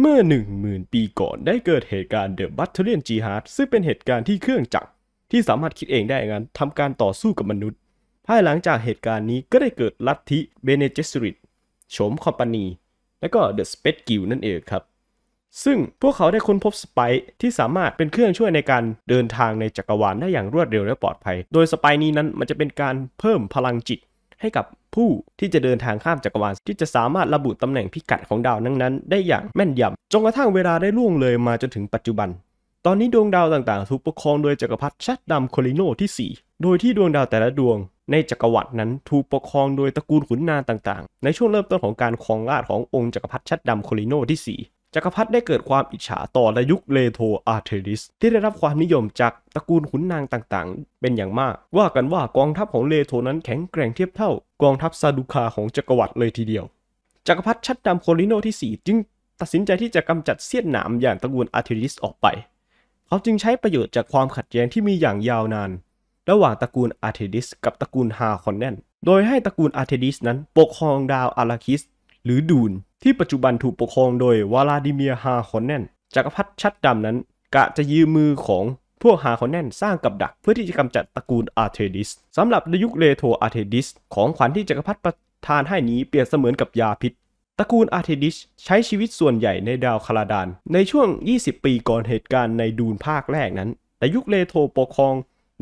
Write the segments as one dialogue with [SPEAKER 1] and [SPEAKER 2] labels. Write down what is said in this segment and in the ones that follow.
[SPEAKER 1] เมื่อ10,000ปีก่อนได้เกิดเหตุการณ์เดอะบัตเทเลียนจีฮาร์ดซึ่งเป็นเหตุการณ์ที่เครื่องจักรที่สามารถคิดเองได้งั้นทำการต่อสู้กับมนุษย์ภายหลังจากเหตุการณ์นี้ก็ได้เกิดลัทธิเบเนเจสริตโฉมคอมปานีและก็เดอะสเปซกิลนั่นเองครับ ซึ่งพวกเขาได้ค้นพบสไป์ที่สามารถเป็นเครื่องช่วยในการเดินทางในจักรวาลได้อย่างรวดเร็วและปลอดภัยโดยสไปนี้นั้นมันจะเป็นการเพิ่มพลังจิตให้กับผู้ที่จะเดินทางข้ามจักรวาลที่จะสามารถระบุตำแหน่งพิกัดของดาวนั้นๆได้อย่างแม่นยำจนกระทั่งเวลาได้ล่วงเลยมาจนถึงปัจจุบัน ตอนนี้ดวงดาวต่างๆ ถูกปกครองโดยจักรพรรดิชัดดำโคลิโนที่ 4 โดยที่ดวงดาวแต่ละดวง ในจักรวรรดินั้น ถูกปกครองโดยตระกูลขุนนางต่าง ๆ ในช่วงเริ่มต้นของการครองราชขององค์จักรพรรดิชัดดำโคลิโนที่ 4จักรพรรดิได้เกิดความอิจฉาต่อในยุคเลโทอาร์เทริสที่ได้รับความนิยมจากตระกูลขุนนางต่างๆ เป็นอย่างมากว่ากันว่ากองทัพของเลโทนั้นแข็งแกร่งเทียบเท่า กองทัพซาดูคาของจักรวรรดิเลยทีเดียว จักรพรรดิชัดดำโคลิโนที่ 4 จึงตัดสินใจที่จะกำจัดเสี้ยนหนามอย่างตระกูลอาร์เทริสออกไป เขาจึงใช้ประโยชน์จากความขัดแย้งที่มีอย่างยาวนาน ระหว่างตระกูลอาร์เทริส กับตระกูลฮาคอนแนนโดยให้ตระกูลอาร์เทริสนั้น ปกครองดาวอาราคิสหรือดูนที่ปัจจุบันถูกปกครองโดยวลาดิเมียฮาคอนแนนจักรพรรดิชัดดำนั้น กะจะยืมมือของพวกฮาคอนแนนสร้างกับดัก เพื่อที่จะกำจัดตระกูลอาร์เทดิสสำหรับในยุคเลโทอาร์เทดิสของขวัญที่จักรพรรดิประทานให้นี้เปรียบเสมือนกับยาพิษตระกูลอาร์เทดิสใช้ชีวิตส่วนใหญ่ในดาวคาราดาน ในช่วง 20 ปีก่อนเหตุการณ์ในดูนภาคแรกนั้นแต่ยุคเลโทปกครอง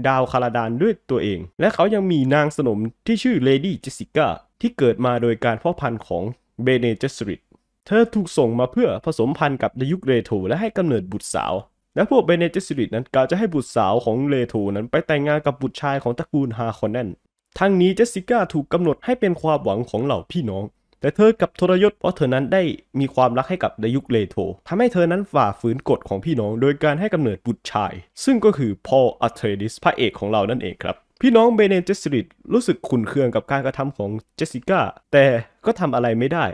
[SPEAKER 1] ดาวคาราดานด้วยตัวเอง และเขายังมีนางสนมที่ชื่อเลดี้เจสิก้าที่เกิดมาโดยการพ่อพันธุ์ของเบเนเจสริตเธอถูกส่งมาเพื่อผสมพันธุ์กับในยุคเรโทและให้กำเนิดบุตรสาว และพวกเบเนเจสริตนั้นกาจะให้บุตรสาวของเรโทนั้นไปแต่งงานกับบุตรชายของตระกูลฮาคอนแนนทั้งนี้เจสสิก้าถูกกำหนดให้เป็นความหวังของเหล่าพี่น้อง แต่เธอกับทรยศเพราะเธอนั้นได้มีความรักให้กับในยุคเรโททำให้เธอนั้นฝ่าฝืนกฎของพี่น้อง โดยการให้กำเนิดบุตรชาย ซึ่งก็คือพอลอัเทรดิสพระเอกของเรานั่นเองครับพี่น้องเบเนเจสริตรู้สึกขุนเคืองกับการกระทำของเจสสิก้า แต่ก็ทำอะไรไม่ได้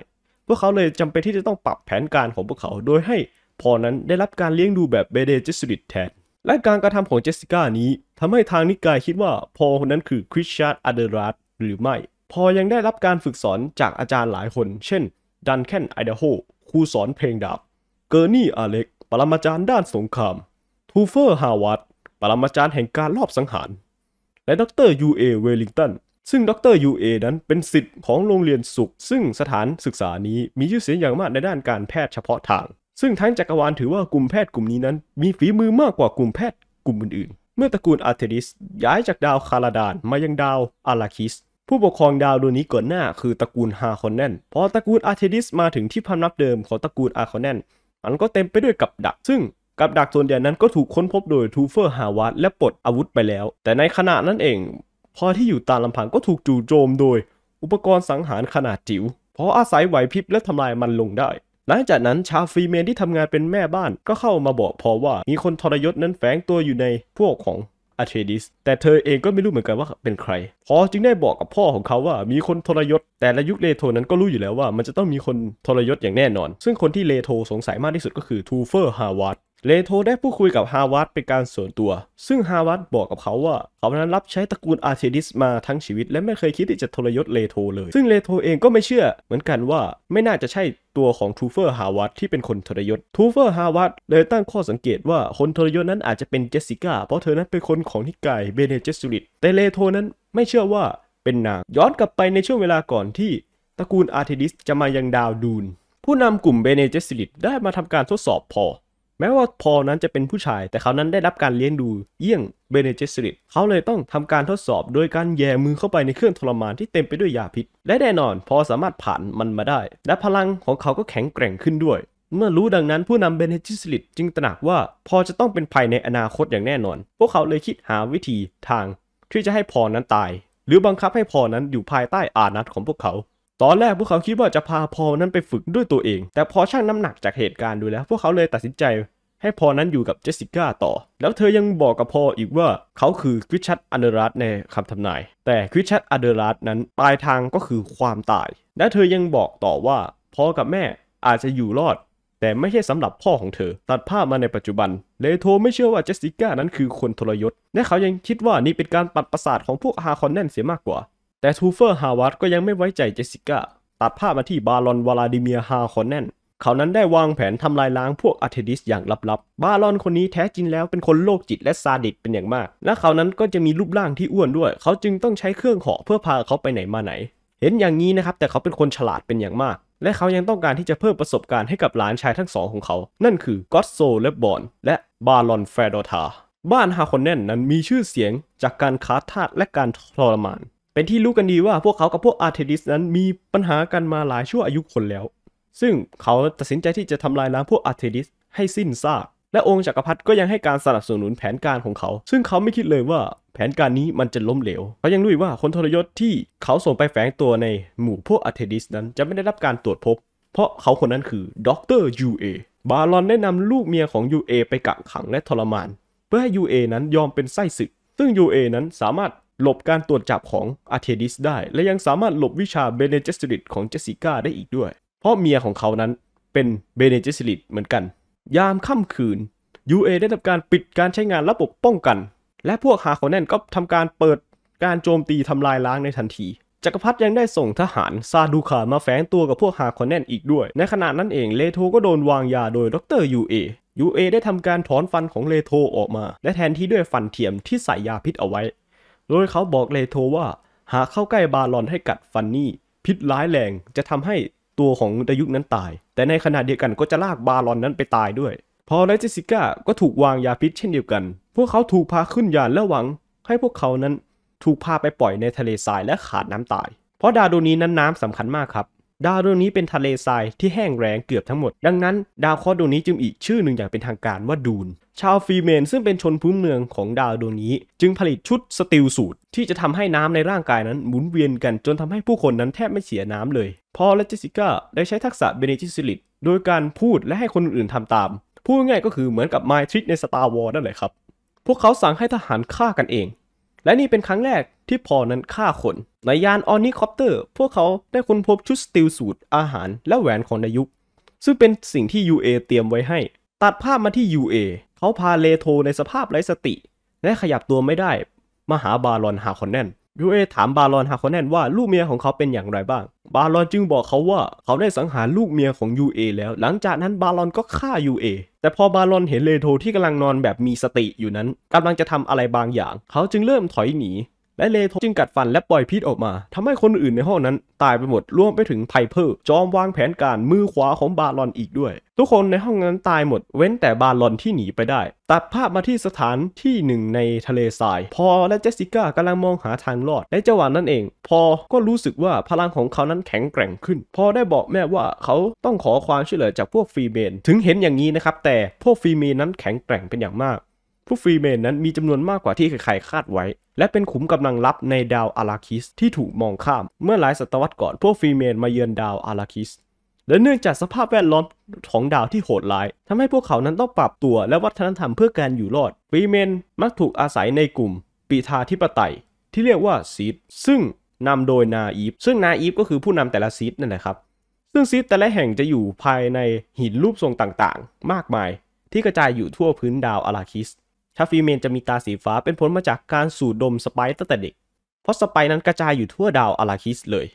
[SPEAKER 1] พวกเขาเลยจำเป็นที่จะต้องปรับแผนการของพวกเขาโดยให้พอนั้นได้รับการเลี้ยงดูแบบเบเนเจสริตแทน และการกระทำของเจสสิก้านี้ทำให้ทางนิกายคิดว่าพอคนนั้นคือคริสชาร์ดอเดรัสหรือไม่ พอยังได้รับการฝึกสอนจากอาจารย์หลายคน เช่น ดันแคนไอเดโฮครูสอนเพลงดาบเกอร์นี่อเล็กปรมาจารย์ด้านสงครามทูเฟอร์ฮาวัตปรมาจารย์แห่งการลอบสังหารและดรยูเอเวลิงตันซึ่งดรยูเอนั้นเป็นสิทธิ์ของโรงเรียนสุข ซึ่งสถานศึกษานี้มีชื่อเสียงอย่างมากในด้านการแพทย์เฉพาะทาง ซึ่งทั้งจักรวาลถือว่ากลุ่มแพทย์กลุ่มนี้นั้นมีฝีมือมากกว่ากลุ่มแพทย์กลุ่มอื่นๆเมื่อตระกูลอาร์เทริสย้ายจากดาวคาราดาน มายังดาวอาราคิส ผู้ปกครองดาวดวงนี้ก่อนหน้าคือตระกูลฮาคอนแนนพอตระกูลอาร์เทริสมาถึงที่พำนักเดิมของตระกูลอาคอนแนนมันก็เต็มไปด้วยกับดัก ซึ่งกับดักส่วนใหญ่นั้นก็ถูกค้นพบโดยทูเฟอร์ฮาวาร์ดและปลดอาวุธไปแล้ว แต่ในขณะนั้นเอง พอที่อยู่ตามลำพังก็ถูกจู่โจมโดย อุปกรณ์สังหารขนาดจิ๋วเพราะอาศัยไหวพริบและทำลายมันลงได้ หลังจากนั้นชาฟรีเมนที่ทำงานเป็นแม่บ้านก็เข้ามาบอกพอว่ามีคนทรยศนั้นแฝงตัวอยู่ในพวกของอาเทดิสแต่เธอเองก็ไม่รู้เหมือนกันว่าเป็นใคร พอจึงได้บอกกับพ่อของเขาว่า มีคนทรยศแต่ละยุคเลโทนั้นก็รู้อยู่แล้วว่า มันจะต้องมีคนทรยศอย่างแน่นอน ซึ่งคนที่เลโทสงสัยมากที่สุดก็คือทูเฟอร์ฮาวาร์ดเลโทได้พูดคุยกับฮาวาตดเป็นการส่วนตัว ซึ่งฮาวาตดบอกกับเขาว่าเขานั้นรับใช้ตระกูลอาร์เทดิสมาทั้งชีวิต และไม่เคยคิดที่จะทรยศเลโทเลย ซึ่งเลโทเองก็ไม่เชื่อเหมือนกันว่าไม่น่าจะใช่ตัวของทูเฟอร์ฮาวาตดที่เป็นคนทรยศทูเฟอร์ฮาวาตดเลยตั้งข้อสังเกตว่าคนทรยศนั้นอาจจะเป็นเจสสิก้าเพราะเธอนั้นเป็นคนของนิกายเบเนเจสุริตแต่เลโทนั้นไม่เชื่อว่าเป็นนางย้อนกลับไปในช่วงเวลาก่อนที่ตระกูลอาร์เทดิสจะมายังดาวดูนผู้นำกลุ่มเบเนเจสิริตได้มาทำการทดสอบพอแม้ว่าพอนั้นจะเป็นผู้ชาย แต่เขานั้นได้รับการเลี้ยงดูเยี่ยงเบเนเจสริตเขาเลยต้องทำการทดสอบ โดยการแย่มือเข้าไปในเครื่องทรมานที่เต็มไปด้วยยาพิษ และแน่นอนพอสามารถผ่านมันมาได้ และพลังของเขาก็แข็งแกร่งขึ้นด้วย เมื่อรู้ดังนั้นผู้นำเบเนจิสลิตจึงตระหนักว่าพอจะต้องเป็นภัยในอนาคตอย่างแน่นอน พวกเขาเลยคิดหาวิธีทางที่จะให้พอนั้นตาย หรือบังคับให้พอนั้นอยู่ภายใต้อานัตของพวกเขาตอนแรกพวกเขาคิดว่าจะพาพอนั้นไปฝึกด้วยตัวเอง แต่พอช่างน้ำหนักจากเหตุการณ์ดูแล้ว พวกเขาเลยตัดสินใจ ให้พอนั้นอยู่กับเจสสิก้าต่อ แล้วเธอยังบอกกับพออีกว่าเขาคือคริชชัตอันเดรัสในคำทำนาย แต่คริชชัตอันเดรัสนั้นปลายทางก็คือความตาย และเธอยังบอกต่อว่าพอกับแม่อาจจะอยู่รอด แต่ไม่ใช่สำหรับพ่อของเธอ ตัดภาพมาในปัจจุบัน เลโธไม่เชื่อว่าเจสสิก้านั้น คือคนทรยศ และเขายังคิดว่านี่เป็นการปัดประสาทของพวกฮาคอนแนนเสียมากกว่าแต่ทูเฟอร์ฮาวา์ดก็ยังไม่ไว้ใจเจสิก้าตัดภาพมาที่บารอนวลาดิเมียฮาคอนแนนเขานั้นได้วางแผนทำลายล้างพวกอารเทดิสอย่างลับๆ บารอนคนนี้แท้จริงแล้วเป็นคนโรคจิตและซาดิสเป็นอย่างมาก และเขานั้นก็จะมีรูปร่างที่อ้วนด้วย เขาจึงต้องใช้เครื่องเหาะเพื่อพาเขาไปไหนมาไหน เห็นอย่างนี้นะครับ แต่เขาเป็นคนฉลาดเป็นอย่างมาก และเขายังต้องการที่จะเพิ่มประสบการณ์ให้กับหลานชายทั้งสองของเขา นั่นคือก็อตโซและบอน และบารอนแฟรดอทา บ้านฮาคอนแนนนั้นมีชื่อเสียงจากการค้าทาสและการทรมานเป็นที่รู้กันดีว่าพวกเขากับพวกอาร์เทดิสนั้นมีปัญหากันมาหลายชั่วอายุคนแล้ว ซึ่งเขาตัดสินใจที่จะทำลายล้างพวกอาร์เทดิสให้สิ้นซาก และองค์จักรพรรดิก็ยังให้การสนับสนุนแผนการของเขา ซึ่งเขาไม่คิดเลยว่าแผนการนี้มันจะล้มเหลวเขายังรู้ว่าคนทรยศที่เขาส่งไปแฝงตัวในหมู่พวกอาร์เทดิสนั้นจะไม่ได้รับการตรวจพบ เพราะเขาคนนั้นคือด็อกเตอร์ยูเอบาลอนได้นำลูกเมียของยูเอไปกักขังและทรมาน เพื่อให้ยูเอนั้นยอมเป็นไส้ศึก ซึ่งยูเอนั้นสามารถหลบการตรวจจับของอาเทดิสได้ และยังสามารถหลบวิชาเบเนเจสติริตของเจสสิก้าได้อีกด้วย เพราะเมียของเขานั้นเป็นเบเนเจสติริตเหมือนกัน ยามค่ำคืน UA ได้ทำการปิดการใช้งานระบบป้องกันและพวกฮาคอนแนนก็ทำการเปิดการโจมตีทำลายล้างในทันที จักรพรรดิยังได้ส่งทหารซาดูคามาแฝงตัวกับพวกฮาคอนแนนอีกด้วย ในขณะนั้นเองเลโทก็โดนวางยาโดยดรยูเอยูเอได้ทำการถอนฟันของเลโทออกมา และแทนที่ด้วยฟันเทียมที่ใส่ยาพิษเอาไว้โดยเขาบอกเลโทว่า หากเข้าใกล้บาลอนให้กัดฟันนี่พิษร้ายแรงจะทำให้ตัวของดายุกนั้นตาย แต่ในขณะเดียวกันก็จะลากบาลอนนั้นไปตายด้วย พอไรซิสิก้าก็ถูกวางยาพิษเช่นเดียวกัน พวกเขาถูกพาขึ้นยานและหวังให้พวกเขานั้นถูกพาไปปล่อยในทะเลทรายและขาดน้ำตาย เพราะดาวดวงนี้นั้นน้ำสำคัญมากครับ ดาวดวงนี้เป็นทะเลทรายที่แห้งแรงเกือบทั้งหมด ดังนั้นดาวเคราะห์ดวงนี้จึงอีกชื่อหนึ่งอย่างเป็นทางการว่าดูนชาวฟรีเมนซึ่งเป็นชนพื้นเมืองของดาวดวงนี้ จึงผลิตชุดสติลสูตรที่จะทำให้น้ำในร่างกายนั้น หมุนเวียนกันจนทำให้ผู้คนนั้นแทบไม่เสียน้ำเลย พอและเจสิก้าได้ใช้ทักษะเบเนจิซิลิตโดยการพูดและให้คนอื่นทำตาม พูดง่ายก็คือเหมือนกับไมทริกในสตาร์วอลนั่นแหละครับ พวกเขาสั่งให้ทหารฆ่ากันเอง และนี่เป็นครั้งแรกที่พอนั้นฆ่าคนในยานออนิคอปเตอร์ พวกเขาได้ค้นพบชุดสติลสูตรอาหารและแหวนของนายุคซึ่งเป็นสิ่งที่ UA เตรียมไว้ให้ตัดภาพมาที่ UA เขาพาเลโทในสภาพไร้สติ และขยับตัวไม่ได้ มาหาบารอนฮาคอนแนนยูเอถามบารอนฮาคอนแนนว่าลูกเมียของเขาเป็นอย่างไรบ้างบารอนจึงบอกเขาว่าเขาได้สังหารลูกเมียของ UA แล้ว หลังจากนั้นบารอนก็ฆ่า UA แต่พอบารอนเห็นเลโทที่กำลังนอนแบบมีสติอยู่นั้นกำลังจะทำอะไรบางอย่าง เขาจึงเริ่มถอยหนีและเลโทจึงกัดฟันและปล่อยพิษออกมา ทำให้คนอื่นในห้องนั้นตายไปหมดรวมไปถึงไพเพอร์จอมวางแผนการมือขวาของบาลอนอีกด้วย ทุกคนในห้องนั้นตายหมด เว้นแต่บาลอนที่หนีไปได้ ตัดภาพมาที่สถานที่หนึ่งในทะเลทรายพอและเจสสิก้ากำลังมองหาทางรอดในจังหวะนั้นเอง พอก็รู้สึกว่าพลังของเขานั้นแข็งแกร่งขึ้น พอได้บอกแม่ว่าเขาต้องขอความช่วยเหลือจากพวกฟรีเมนถึงเห็นอย่างนี้นะครับแต่พวกฟรีเมนนั้นแข็งแกร่งเป็นอย่างมากผู้ฟรีเมนนั้นมีจำนวนมากกว่าที่ใครๆ คาดไว้ และเป็นขุมกำลังลับในดาวอาราคิส ที่ถูกมองข้าม เมื่อหลายศตวรรษก่อนพวกฟรีเมนมาเยือนดาวอาราคิส และเนื่องจากสภาพแวดล้อมของดาวที่โหดร้าย ทำให้พวกเขานั้นต้องปรับตัวและวัฒนธรรมเพื่อการอยู่รอดฟรีเมนมักถูกอาศัยในกลุ่มปีทาธิปไตย ที่เรียกว่าซีด ซึ่งนำโดยนาอีฟซึ่งนาอีฟก็คือผู้นำแต่ละซีดนั่นแหละครับ ซึ่งซีดแต่ละแห่งจะอยู่ภายในหินรูปทรงต่างๆ มากมายที่กระจายอยู่ทั่วพื้นดาวอาราคิสถ้าฟีเมนจะมีตาสีฟ้าเป็นผลมาจากการสูดดมสไปตั้งแต่เด็ก เพราะสไปนั้นกระจายอยู่ทั่วดาวอาราคิสเลย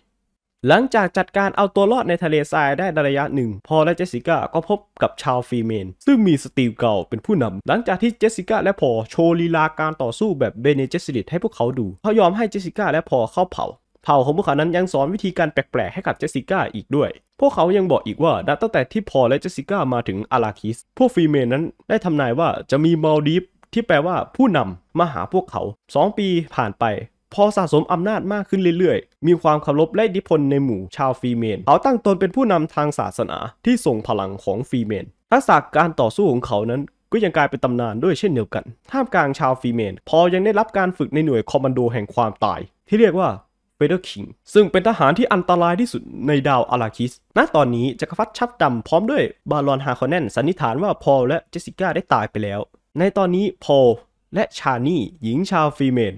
[SPEAKER 1] หลังจากจัดการเอาตัวรอดในทะเลทรายได้ระยะหนึ่ง พอและเจสสิก้าก็พบกับชาวฟีเมน ซึ่งมีสตีลเก่าเป็นผู้นำ หลังจากที่เจสสิก้าและพอโชว์ลีลาการต่อสู้แบบเบเนเจสซิตให้พวกเขาดู เขายอมให้เจสสิก้าและพอเข้าเผาเผ่าของพวกเขา นั้นยังสอนวิธีการแปลกๆให้กับเจสสิก้าอีกด้วย พวกเขายังบอกอีกว่า นับตั้งแต่ที่พอและเจสสิก้ามาถึงอาราคิส พวกฟีเมนนั้นได้ทำนายว่าจะมีมาลดีฟที่แปลว่าผู้นำมาหาพวกเขา 2 ปีผ่านไป พอสะสมอำนาจมากขึ้นเรื่อยๆ มีความเคารพและอิทธิพลในหมู่ชาวฟีเมน เขาตั้งตนเป็นผู้นำทางศาสนาที่ส่งพลังของฟีเมน ทักษะการต่อสู้ของเขานั้นก็ยังกลายเป็นตำนานด้วยเช่นเดียวกันท่ามกลางชาวฟีเมน พอยังได้รับการฝึกในหน่วยคอมมานโดแห่งความตาย ที่เรียกว่าเฟเดอร์คิงซึ่งเป็นทหารที่อันตรายที่สุดในดาวอาราคิส ณตอนนี้จักรพรรดิชับดำพร้อมด้วยบารอนฮาคอนแนนสันนิษฐานว่าพอลและเจสสิก้าได้ตายไปแล้วในตอนนี้พอลและชานี่หญิงชาวฟีเมน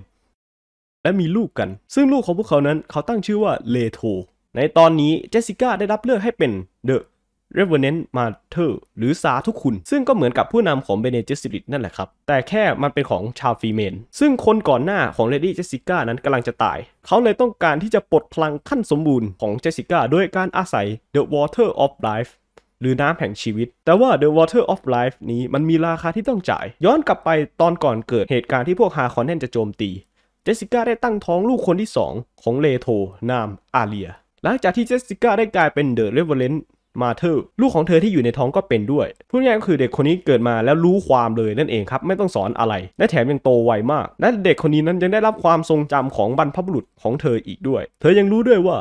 [SPEAKER 1] และมีลูกกัน ซึ่งลูกของพวกเขานั้นเขาตั้งชื่อว่าเลโทในตอนนี้เจสสิก้าได้รับเลือกให้เป็นเดอะเรเวเนนต์มาเธอร์หรือสาทุกคุณ ซึ่งก็เหมือนกับผู้นำของเบเนเจสิลิตนั่นแหละครับ แต่แค่มันเป็นของชาวฟีเมนซึ่งคนก่อนหน้าของเลดี้เจสสิก้านั้นกำลังจะตาย เขาเลยต้องการที่จะปลดพลังขั้นสมบูรณ์ของเจสสิก้าด้วยการอาศัย The Water of Life หรือน้ำแห่งชีวิต แต่ว่า The Water of Life นี้มันมีราคาที่ต้องจ่าย ย้อนกลับไปตอนก่อนเกิดเหตุการณ์ที่พวกฮาคอนแนนจะโจมตี เจสสิก้าได้ตั้งท้องลูกคนที่ 2 ของเลโทนามอาเลียหลังจากที่เจสสิก้าได้กลายเป็นเดอะเรเวเลนมาเธอลูกของเธอที่อยู่ในท้องก็เป็นด้วย พูดง่ายก็คือเด็กคนนี้เกิดมาแล้วรู้ความเลยนั่นเองครับ ไม่ต้องสอนอะไร และแถมยังโตไวมาก และเด็กคนนี้นั้นยังได้รับความทรงจำของบรรพบุรุษของเธออีกด้วย เธอยังรู้ด้วยว่า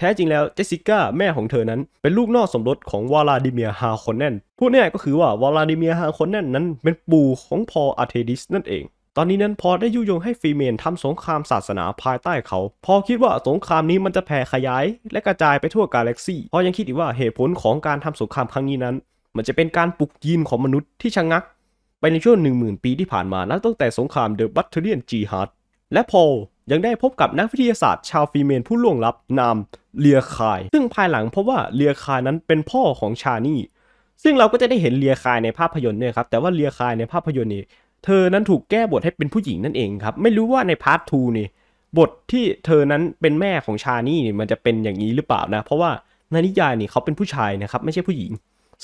[SPEAKER 1] แท้จริงแล้วเจสสิก้าแม่ของเธอนั้นเป็นลูกนอกสมรสของวลาดิเมียฮาคอนแนนพูดง่ายก็คือว่าวลาดิเมียฮาคอนแนนนั้นเป็นปู่ของพออาเทดิสนั่นเอง ตอนนี้นั้นพอได้ยุยงให้ฟีเมนทำสงครามศาสนาภายใต้เขา พอคิดว่าสงครามนี้มันจะแผ่ขยายและกระจายไปทั่วกาแล็กซี่พอยังคิดอีกว่าเหตุผลของการทำสงครามครั้งนี้นั้น มันจะเป็นการปลุกยีนของมนุษย์ที่ชะงัก ไปในช่วง10,000 ปีที่ผ่านมานับตั้งแต่สงครามเดอะบัตเทเลียนจีฮาร์ดและโพลยังได้พบกับนักวิทยาศาสตร์ ชาวฟีเมนผู้ล่วงลับนามเลียคาย ซึ่งภายหลังเพราะว่าเลียคายนั้นเป็นพ่อของชานี่ ซึ่งเราก็จะได้เห็นเลียคายในภาพยนตร์เนี่ยครับแต่ว่าเลียคายในภาพยนตร์นี้เธอนั้นถูกแก้บทให้เป็นผู้หญิงนั่นเองครับ ไม่รู้ว่าในพาร์ททูนี่บทที่เธอนั้นเป็นแม่ของชานี่นี่มันจะเป็นอย่างนี้หรือเปล่านะ เพราะว่าในนิยายนี่เขาเป็นผู้ชายนะครับ ไม่ใช่ผู้หญิง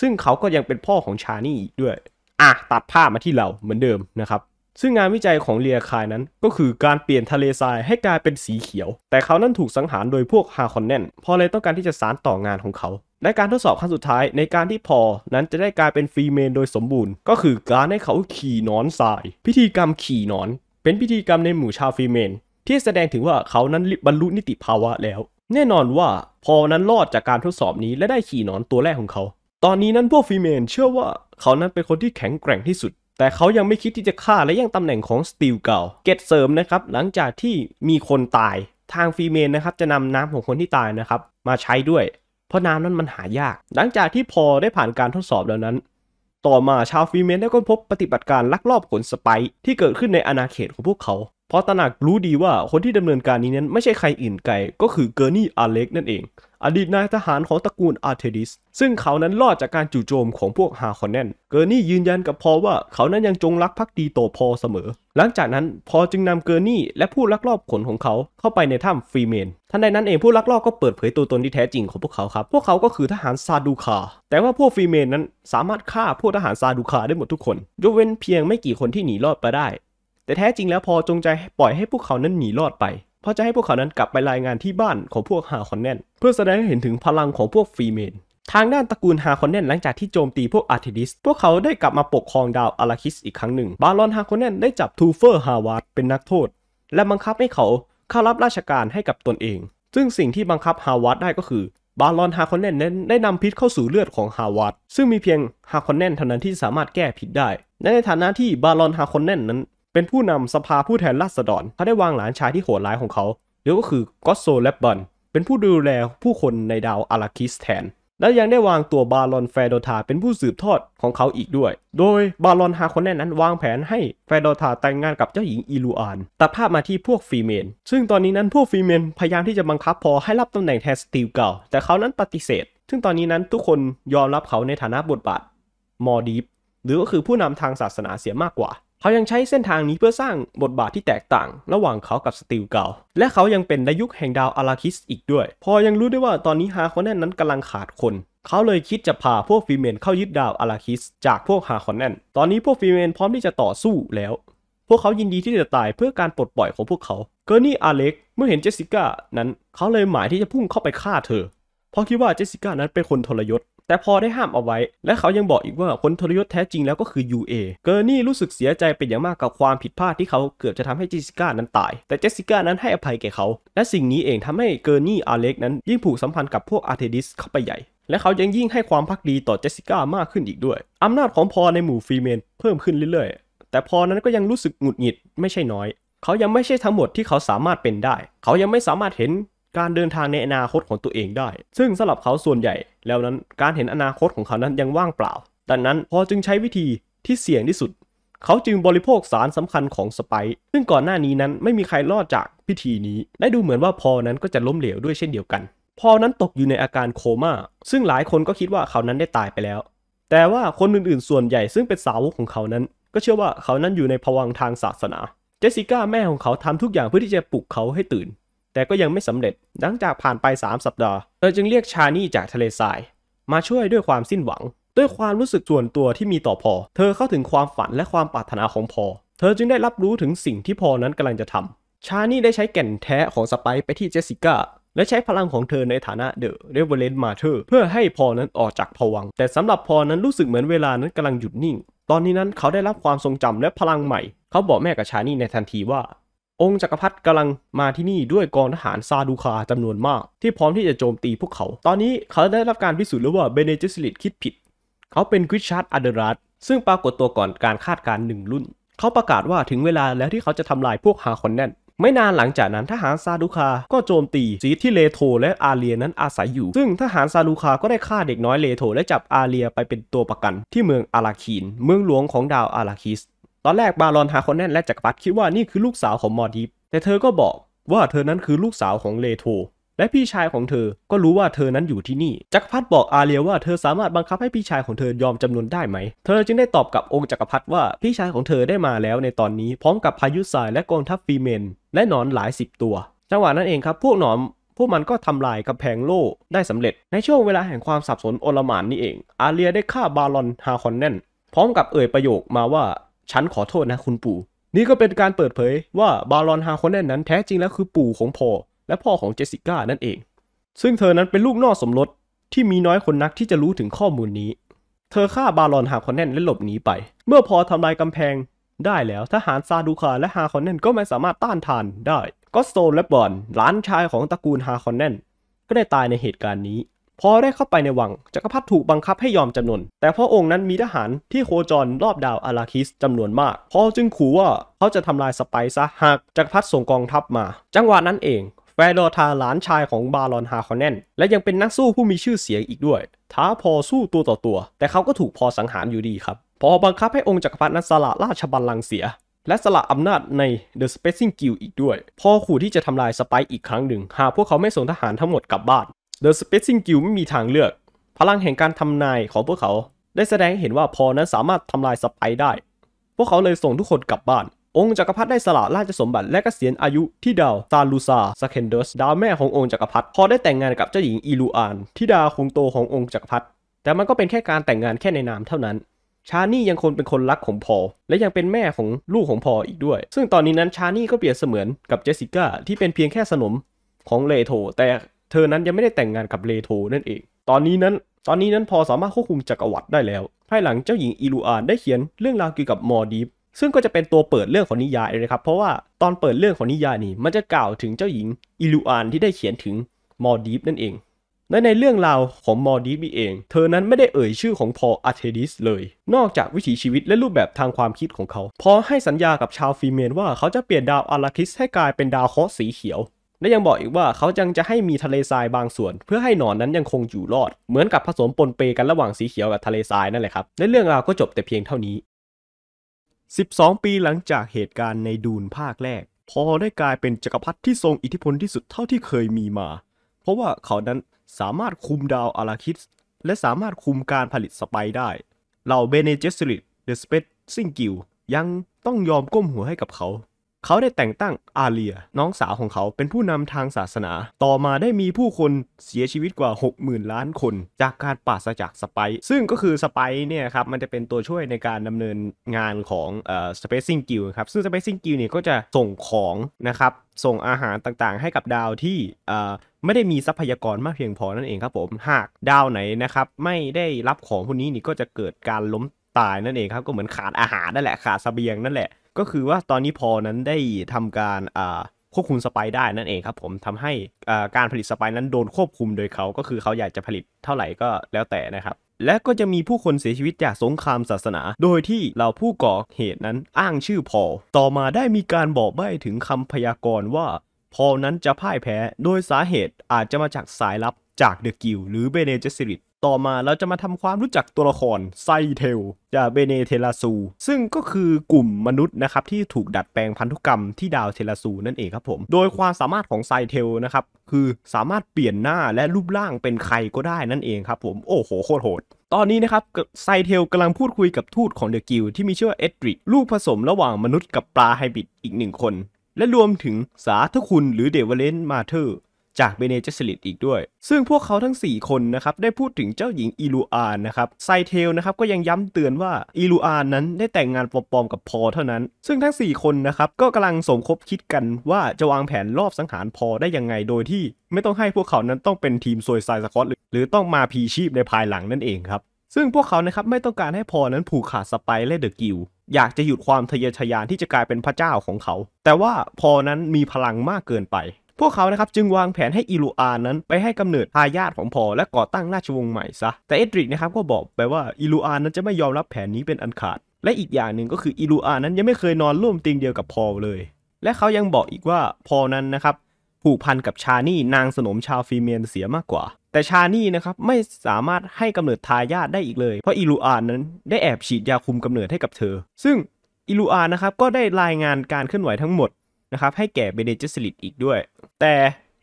[SPEAKER 1] ซึ่งเขาก็ยังเป็นพ่อของชานี่อีกด้วยอ่ะตัดภาพมาที่เราเหมือนเดิมนะครับซึ่งงานวิจัยของเลียคายนั้นก็คือการเปลี่ยนทะเลทรายให้กลายเป็นสีเขียว แต่เขานั้นถูกสังหารโดยพวกฮาคอนแนนพอเลยต้องการที่จะสารต่องานของเขาและการทดสอบครั้งสุดท้ายในการที่พอนั้นจะได้กลายเป็นฟรีเมนโดยสมบูรณ์ ก็คือการให้เขาขี่นอนทราย พิธีกรรมขี่นอน เป็นพิธีกรรมในหมู่ชาวฟรีเมนที่แสดงถึงว่าเขานั้นบรรลุนิติภาวะแล้ว แน่นอนว่าพอนั้นรอดจากการทดสอบนี้และได้ขี่นอนตัวแรกของเขา ตอนนี้นั้นพวกฟรีเมนเชื่อว่าเขานั้นเป็นคนที่แข็งแกร่งที่สุดแต่เขายังไม่คิดที่จะฆ่าและยังตำแหน่งของสตีลเก่า เกตเสริมนะครับ หลังจากที่มีคนตาย ทางฟีเมนนะครับจะนำน้ำของคนที่ตายนะครับมาใช้ด้วย เพราะน้ำนั้นมันหายาก หลังจากที่พอได้ผ่านการทดสอบเล่วนั้น ต่อมาชาวฟีเมนได้ค้นพบปฏิบัติการลักลอบขนสไปที่เกิดขึ้นในอาณาเขตของพวกเขาเพราะตระหนักรู้ดีว่าคนที่ดำเนินการนี้นั้นไม่ใช่ใครอื่นไกลก็คือเกอร์นี่อาเล็กนั่นเอง อดีตนายทหารของตระกูลอาร์เทดิส ซึ่งเขานั้นรอดจากการจู่โจมของพวกฮาคอนแนนเกอร์นี่ยืนยันกับพอว่าเขานั้นยังจงรักภักดีต่อพอเสมอ หลังจากนั้นพอจึงนำเกอร์นี่และผู้ลักลอบขนของเขาเข้าไปในถ้ำฟรีเมนทันใดนั้นเองผู้ลักลอบก็เปิดเผยตัวตนที่แท้จริงของพวกเขาครับพวกเขาก็คือทหารซาดูคาแต่ว่าพวกฟรีเมนนั้นสามารถฆ่าพวกทหารซาดูคาได้หมดทุกคนยกเว้นเพียงไม่กี่คนที่หนีรอดไปได้แต่แท้จริงแล้วพอจงใจปล่อยให้พวกเขานั้นหนีรอดไปเพราะจะให้พวกเขานั้นกลับไปรายงานที่บ้านของพวกฮาคอนแนนเพื่อแสดงให้เห็นถึงพลังของพวกฟรีเมน ทางด้านตระกูลฮาคอนแนน หลังจากที่โจมตีพวกอาร์ติดิส พวกเขาได้กลับมาปกครองดาวอาราคิสอีกครั้งหนึ่ง บารอนฮาคอนแนนได้จับทูเฟอร์ฮาวาร์ดเป็นนักโทษ และบังคับให้เขาเข้ารับราชการให้กับตนเอง ซึ่งสิ่งที่บังคับฮาวาร์ดได้ก็คือ บารอนฮาคอนแนน นั้นได้นำพิษเข้าสู่เลือดของฮาวาร์ดซึ่งมีเพียงฮาคอนแนนเท่านั้นที่สามารถแก้พิษได้ ในฐานะที่บารอนฮาคอนแนนนั้นเป็นผู้นำสภาผู้แทนราษฎรเขาได้วางหลานชายที่โหดร้ายของเขาหรือก็คือกอสโซเลบบันเป็นผู้ดูแลผู้คนในดาวอาราคิสแทนและยังได้วางตัวบารอนแฟโดธาเป็นผู้สืบทอดของเขาอีกด้วย โดยบารอนฮาคนแน่นั้นวางแผนให้แฟโดธาแต่งงานกับเจ้าหญิงอิลูอานตัดภาพมาที่พวกฟีเมน ซึ่งตอนนี้นั้นพวกฟีเมนพยายามที่จะบังคับพอให้รับตำแหน่งแทนสตีลเก่าแต่เขานั้นปฏิเสธซึ่งตอนนี้นั้นทุกคนยอมรับเขาในฐานะบทบาทมอดีฟหรือก็คือผู้นำทางศาสนาเสียมากกว่าเขายังใช้เส้นทางนี้เพื่อสร้างบทบาทที่แตกต่างระหว่างเขากับสตีลเก่า และเขายังเป็นนายุคแห่งดาวอาราคิสอีกด้วย พอยังรู้ได้ว่าตอนนี้ฮาคอนแนนนั้นกำลังขาดคน เขาเลยคิดจะพาพวกฟีเมนเข้ายึดดาวอาราคิส จากพวกฮาคอนแนนตอนนี้พวกฟีเมนพร้อมที่จะต่อสู้แล้ว พวกเขายินดีที่จะตายเพื่อการปลดปล่อยของพวกเขาเกอร์นี่อาเล็กเมื่อเห็นเจสสิก้านั้น เขาเลยหมายที่จะพุ่งเข้าไปฆ่าเธอเพราะคิดว่าเจสสิก้านั้นเป็นคนทรยศแต่พอได้ห้ามเอาไว้ และเขายังบอกอีกว่า คนทรยศแท้จริงแล้วก็คือยูเอเกอร์นี่รู้สึกเสียใจเป็นอย่างมากกับความผิดพลาดที่เขาเกือบจะทำให้เจสสิก้านั้นตาย แต่เจสสิก้านั้นให้อภัยแก่เขา และสิ่งนี้เองทำให้เกอร์นี่อาเล็กนั้นยิ่งผูกสัมพันธ์กับพวกอาร์เทดิสเข้าไปใหญ่ และเขายังยิ่งให้ความพักดีต่อเจสสิก้ามากขึ้นอีกด้วยอำนาจของพอในหมู่ฟรีเมนเพิ่มขึ้นเรื่อยๆ แต่พอนั้นก็ยังรู้สึกหงุดหงิดไม่ใช่น้อย เขายังไม่ใช่ทั้งหมดที่เขาสามารถเป็นได้ เขายังไม่สามารถเห็นการเดินทางในอนาคตของตัวเองได้ ซึ่งสำหรับเขาส่วนใหญ่แล้วนั้นการเห็นอนาคตของเขานั้นยังว่างเปล่าดังนั้นพอจึงใช้วิธีที่เสี่ยงที่สุด เขาจึงบริโภคสารสำคัญของสไปซึ่งก่อนหน้านี้นั้นไม่มีใครรอดจากพิธีนี้และดูเหมือนว่าพอนั้นก็จะล้มเหลวด้วยเช่นเดียวกัน พอนั้นตกอยู่ในอาการโคมา่า ซึ่งหลายคนก็คิดว่าเขานั้นได้ตายไปแล้ว แต่ว่าคนอื่นๆ ส่วนใหญ่ซึ่งเป็นสาวกของเขานั้น ก็เชื่อว่าเขานั้นอยู่ในภวังทางศาสนา เจสสิก้าแม่ของเขาทำทุกอย่างเพื่อที่จะปลุกเขาให้ตื่นแต่ก็ยังไม่สำเร็จ หลังจากผ่านไป 3 สัปดาห์ เธอจึงเรียกชานี่จากทะเลทราย มาช่วยด้วยความสิ้นหวัง ด้วยความรู้สึกส่วนตัวที่มีต่อพอ เธอเข้าถึงความฝันและความปรารถนาของพอ เธอจึงได้รับรู้ถึงสิ่งที่พอนั้นกำลังจะทำชานี่ได้ใช้แก่นแท้ของสไปไปที่เจสสิก้า และใช้พลังของเธอในฐานะเดอะเรเวเลนต์มาเธอเพื่อให้พอนั้นออกจากผวัง แต่สำหรับพอนั้นรู้สึกเหมือนเวลานั้นกำลังหยุดนิ่ง ตอนนี้นั้นเขาได้รับความทรงจำและพลังใหม่ เขาบอกแม่กับชานี่ในทันทีว่าองค์จักรพรรดิกำลังมาที่นี่ด้วยกองทหารซาดูคาจำนวนมาก ที่พร้อมที่จะโจมตีพวกเขา ตอนนี้เขาได้รับการพิสูจน์แล้วว่าเบเนจิสลิดคิดผิด เขาเป็นกิชชาร์ดอเดรัสซึ่งปรากฏตัวก่อนการคาดการหนึ่งรุ่น เขาประกาศว่าถึงเวลาแล้วที่เขาจะทำลายพวกฮาคอนแนนไม่นานหลังจากนั้นทหารซาดูคาก็โจมตีสีที่เลโธและอาเลียนั้นอาศัยอยู่ซึ่งทหารซาดูคาก็ได้ฆ่าเด็กน้อยเลโธและจับอาเลียไปเป็นตัวประกัน ที่เมืองอาราคีน เมืองหลวงของดาวอาราคิสตอนแรกบารอนฮาคอนแนนและจักรพรรดิคิดว่านี่คือลูกสาวของมอร์ดิฟแต่เธอก็บอกว่าเธอนั้นคือลูกสาวของเลโธและพี่ชายของเธอก็รู้ว่าเธอนั้นอยู่ที่นี่จักรพรรดิบอกอาเลียว่าเธอสามารถบังคับให้พี่ชายของเธอยอมจำนนได้ไหม เธอจึงได้ตอบกับองค์จักรพรรดิว่าพี่ชายของเธอได้มาแล้วในตอนนี้พร้อมกับพายุทรายและกองทัพฟีเมน และหนอนหลายสิบตัว จังหวะนั้นเองครับพวกหนอนพวกมันก็ทำลายกำแพงโล่ได้สำเร็จ ในช่วงเวลาแห่งความสับสนโอลมานนี่เอง อาเลียได้ฆ่าบารอนฮาคอนแนนพร้อมกับเอ่ยประโยคมาว่าฉันขอโทษนะคุณปู่นี่ก็เป็นการเปิดเผย ว่าบารอนฮาคอนแนนนั้นแท้จริงแล้วคือปู่ของพอและพ่อของเจสิก้านั่นเอง ซึ่งเธอนั้นเป็นลูกนอกสมรสที่มีน้อยคนนักที่จะรู้ถึงข้อมูลนี้ เธอฆ่าบารอนฮาคอนแนนและหลบหนีไป เมื่อพอทำลายกำแพง ได้แล้วทหารซาดูคาและฮาคอนแนนก็ไม่สามารถต้านทานได้ ก็โซนและบอนหลานชายของตระกูลฮาคอนแนนก็ได้ตายในเหตุการณ์นี้พอได้เข้าไปในวัง จักรพรรดิถูกบังคับให้ยอมจำนนแต่พระองค์นั้นมีทหารที่โคจรรอบดาวอาราคิสจำนวนมาก พอจึงขู่ว่าเขาจะทำลายสไปซะหากจักรพรรดิส่งกองทัพมา จังหวะนั้นเอง แฟรโรธาหลานชายของบารอนฮาคอนแนนและยังเป็นนักสู้ผู้มีชื่อเสียงอีกด้วยท้าพอสู้ตัวต่อตัว แต่เขาก็ถูกพอสังหารอยู่ดีครับ พอบังคับให้องค์จักรพรรดินั้นสละราชบัลลังก์เสีย และสละอำนาจใน The Spacing Guild อีกด้วย พอขู่ที่จะทำลายสไปอีกครั้งหนึ่ง หากพวกเขาไม่ส่งทหารทั้งหมดกลับบ้าน The Spacing Guild ไม่มีทางเลือก พลังแห่งการทำนายของพวกเขา ได้แสดงเห็นว่าพอนั้นสามารถทำลายสไปได้ พวกเขาเลยส่งทุกคนกลับบ้าน องค์จักรพรรดิได้สละราชสมบัติ และกะเกษียณอายุที่ดาวซาลูซาสเคนเดสดาวแม่ขององค์จักรพรรดิพอได้แต่งงานกับเจ้าหญิง อีลูอาน ที่ดาวคงโตขององค์จักรพรรดิ แต่มันก็เป็นแค่การแต่งงานแค่ในนามเท่านั้น ชานี่ยังคงเป็นคนรักของพอและยังเป็นแม่ของลูกของพออีกด้วย ซึ่งตอนนี้นั้นชานี่ก็เปรียบเสมือนกับเจสสิก้าที่เป็นเพียงแค่สนมของเลโธแต่เธอนั้นยังไม่ได้แต่งงานกับเลโธนั่นเอง ตอนนี้นั้น ตอนนี้นั้นพอสามารถควบคุมจักรวรรดิได้แล้ว ภายหลังเจ้าหญิงอิลูอาน ได้เขียนเรื่องราวเกี่ยวกับมอดีฟซึ่งก็จะเป็นตัวเปิดเรื่องของนิยายเลยครับ เพราะว่าตอนเปิดเรื่องของนิยายนี่ มันจะกล่าวถึงเจ้าหญิงอิลูอานที่ได้เขียนถึงมอดีฟนั่นเองในในเรื่องราวของมอดีฟนี่เอง เธอนั้นไม่ได้เอ่ยชื่อของพออาเทดิสเลย นอกจากวิถีชีวิตและรูปแบบทางความคิดของเขา พอให้สัญญากับชาวฟีเมน ว่าเขาจะเปลี่ยนดาวอาราคิสให้กลายเป็นดาวเคราะห์สีเขียวและยังบอกอีกว่าเขาจังจะให้มีทะเลทรายบางส่วน เพื่อให้หนอนนั้นยังคงอยู่รอด เหมือนกับผสมปนเปกันระหว่างสีเขียวกับทะเลทรายนั่นแหละครับและเรื่องราวก็จบแต่เพียงเท่านี้ 12 ปีหลังจากเหตุการณ์ในดูนภาคแรก พอได้กลายเป็นจกักรพรรดิที่ทรงอิทธิพลที่สุดเท่าที่เคยมีมา เพราะว่าเขานั้นสามารถคุมดาวอาราคิสและสามารถคุมการผลิตสไปได้เหล่าเบเนเจสริตเดอะสเปซซิงกิลยังต้องยอมก้มหัวให้กับเขาเขาได้แต่งตั้งอาเลียน้องสาวของเขาเป็นผู้นำทางศาสนา ต่อมาได้มีผู้คนเสียชีวิตกว่า 60,000 ล้านคน จากการปราศจากสไปซึ่งก็คือสไปเนี่ยครับมันจะเป็นตัวช่วยในการดำเนินงานของเอ่อสเปซซิงกิลครับซึ่งสเปซซิงกิลเนี่ยก็จะส่งของนะครับส่งอาหารต่างๆ ให้กับดาวที่ไม่ได้มีทรัพยากรมากเพียงพอนั่นเองครับผมหากดาวไหนนะครับไม่ได้รับของ พวกนี้นี่ก็จะเกิดการล้มตายนั่นเองครับก็เหมือนขาดอาหารนั่นแหละขาดสเสบียงนั่นแหละก็คือว่าตอนนี้พอนั้นได้ทำการอ่าควบคุมสไปได้นั่นเองครับผมทำให้อ่าการผลิตสไปนั้นโดนควบคุมโดยเขาก็คือเขาอยากจะผลิตเท่าไหร่ก็แล้วแต่นะครับ และก็จะมีผู้คนเสียชีวิตจากสงครามศาสนา โดยที่เราผู้ก่อเหตุนั้นอ้างชื่อพอต่อมาได้มีการบอกใบ้ถึงคำพยากรณ์ว่า พอนั้นจะพ่ายแพ้โดยสาเหตุอาจจะมาจากสายลับจากเดอะกิลหรือเบเนเจสิริตต่อมาเราจะมาทำความรู้จักตัวละครไซเทลจากเบเนเทลาซู ซึ่งก็คือกลุ่มมนุษย์นะครับที่ถูกดัดแปลงพันธุกรรมที่ดาวเทลาซูนั่นเองครับผม โดยความสามารถของไซเทลนะครับ คือสามารถเปลี่ยนหน้าและรูปร่างเป็นใครก็ได้นั่นเองครับผม โอ้โหโคตรโหด ตอนนี้นะครับไซเทลกำลังพูดคุยกับทูตของเดอะกิลที่มีชื่อว่าเอ็ดริกลูกผสมระหว่างมนุษย์กับปลาไฮบริดอีกหนึ่งคน และรวมถึงสาธุคุณหรือเดวเลนมาเธอร์จากเบเนเจสลิตอีกด้วย ซึ่งพวกเขาทั้ง 4 คนนะครับได้พูดถึงเจ้าหญิงอิลูอานนะครับไซเทลนะครับก็ยังย้ำเตือนว่าอิลูอานนั้นได้แต่งงานปลอมๆกับพอเท่านั้น ซึ่งทั้ง 4 คนนะครับก็กำลังสมคบคิดกันว่าจะวางแผนรอบสังหารพอได้ยังไงโดยที่ ไม่ต้องให้พวกเขานั้นต้องเป็นทีมซวยไซสกอตหรือต้องมาพีชีพในภายหลังนั่นเองครับซึ่งพวกเขานะครับไม่ต้องการให้พอนั้นผูกขาดสไปและเดอะกิลอยากจะหยุดความทะเยอทะยานที่จะกลายเป็นพระเจ้าของเขา แต่ว่าพอนั้นมีพลังมากเกินไปพวกเขานะครับจึงวางแผนให้อิลูอานั้นไปให้กำเนิดทายาทของพอและก่อตั้งราชวงศ์ใหม่ซะแต่เอ็ดริกนะครับก็บอกไปว่าอิลูอานั้นจะไม่ยอมรับแผนนี้เป็นอันขาดและอีกอย่างหนึ่งก็คืออิลูอานั้นยังไม่เคยนอนร่วมเตียงเดียวกับพอเลยและเขายังบอกอีกว่าพอนั้นนะครับผูกพันกับชานี่นางสนมชาวฟีเมียนเสียมากกว่า แต่ชานี่นะครับไม่สามารถให้กำเนิดทายาทได้อีกเลยเพราะอิลูอานนั้นได้แอบฉีดยาคุมกำเนิดให้กับเธอซึ่งอิลูอานะครับก็ได้รายงานการเคลื่อนไหวทั้งหมดะครับให้แก่เบเนเจสลิดอีกด้วย แต่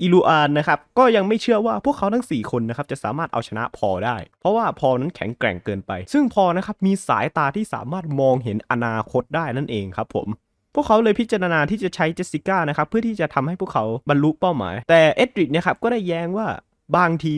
[SPEAKER 1] อิลูอานนะครับก็ยังไม่เชื่อว่าพวกเขาทั้ง 4 คนนะครับจะสามารถเอาชนะพอได้ เพราะว่าพอนั้นแข็งแกร่งเกินไป ซึ่งพอนะครับมีสายตาที่สามารถมองเห็นอนาคตได้นั่นเองครับผม พวกเขาเลยพิจารณาที่จะใช้เจสสิก้านะครับเพื่อที่จะทำให้พวกเขาบรรลุเป้าหมาย แต่เอ็ดริดนะครับก็ได้แย้งว่าบางที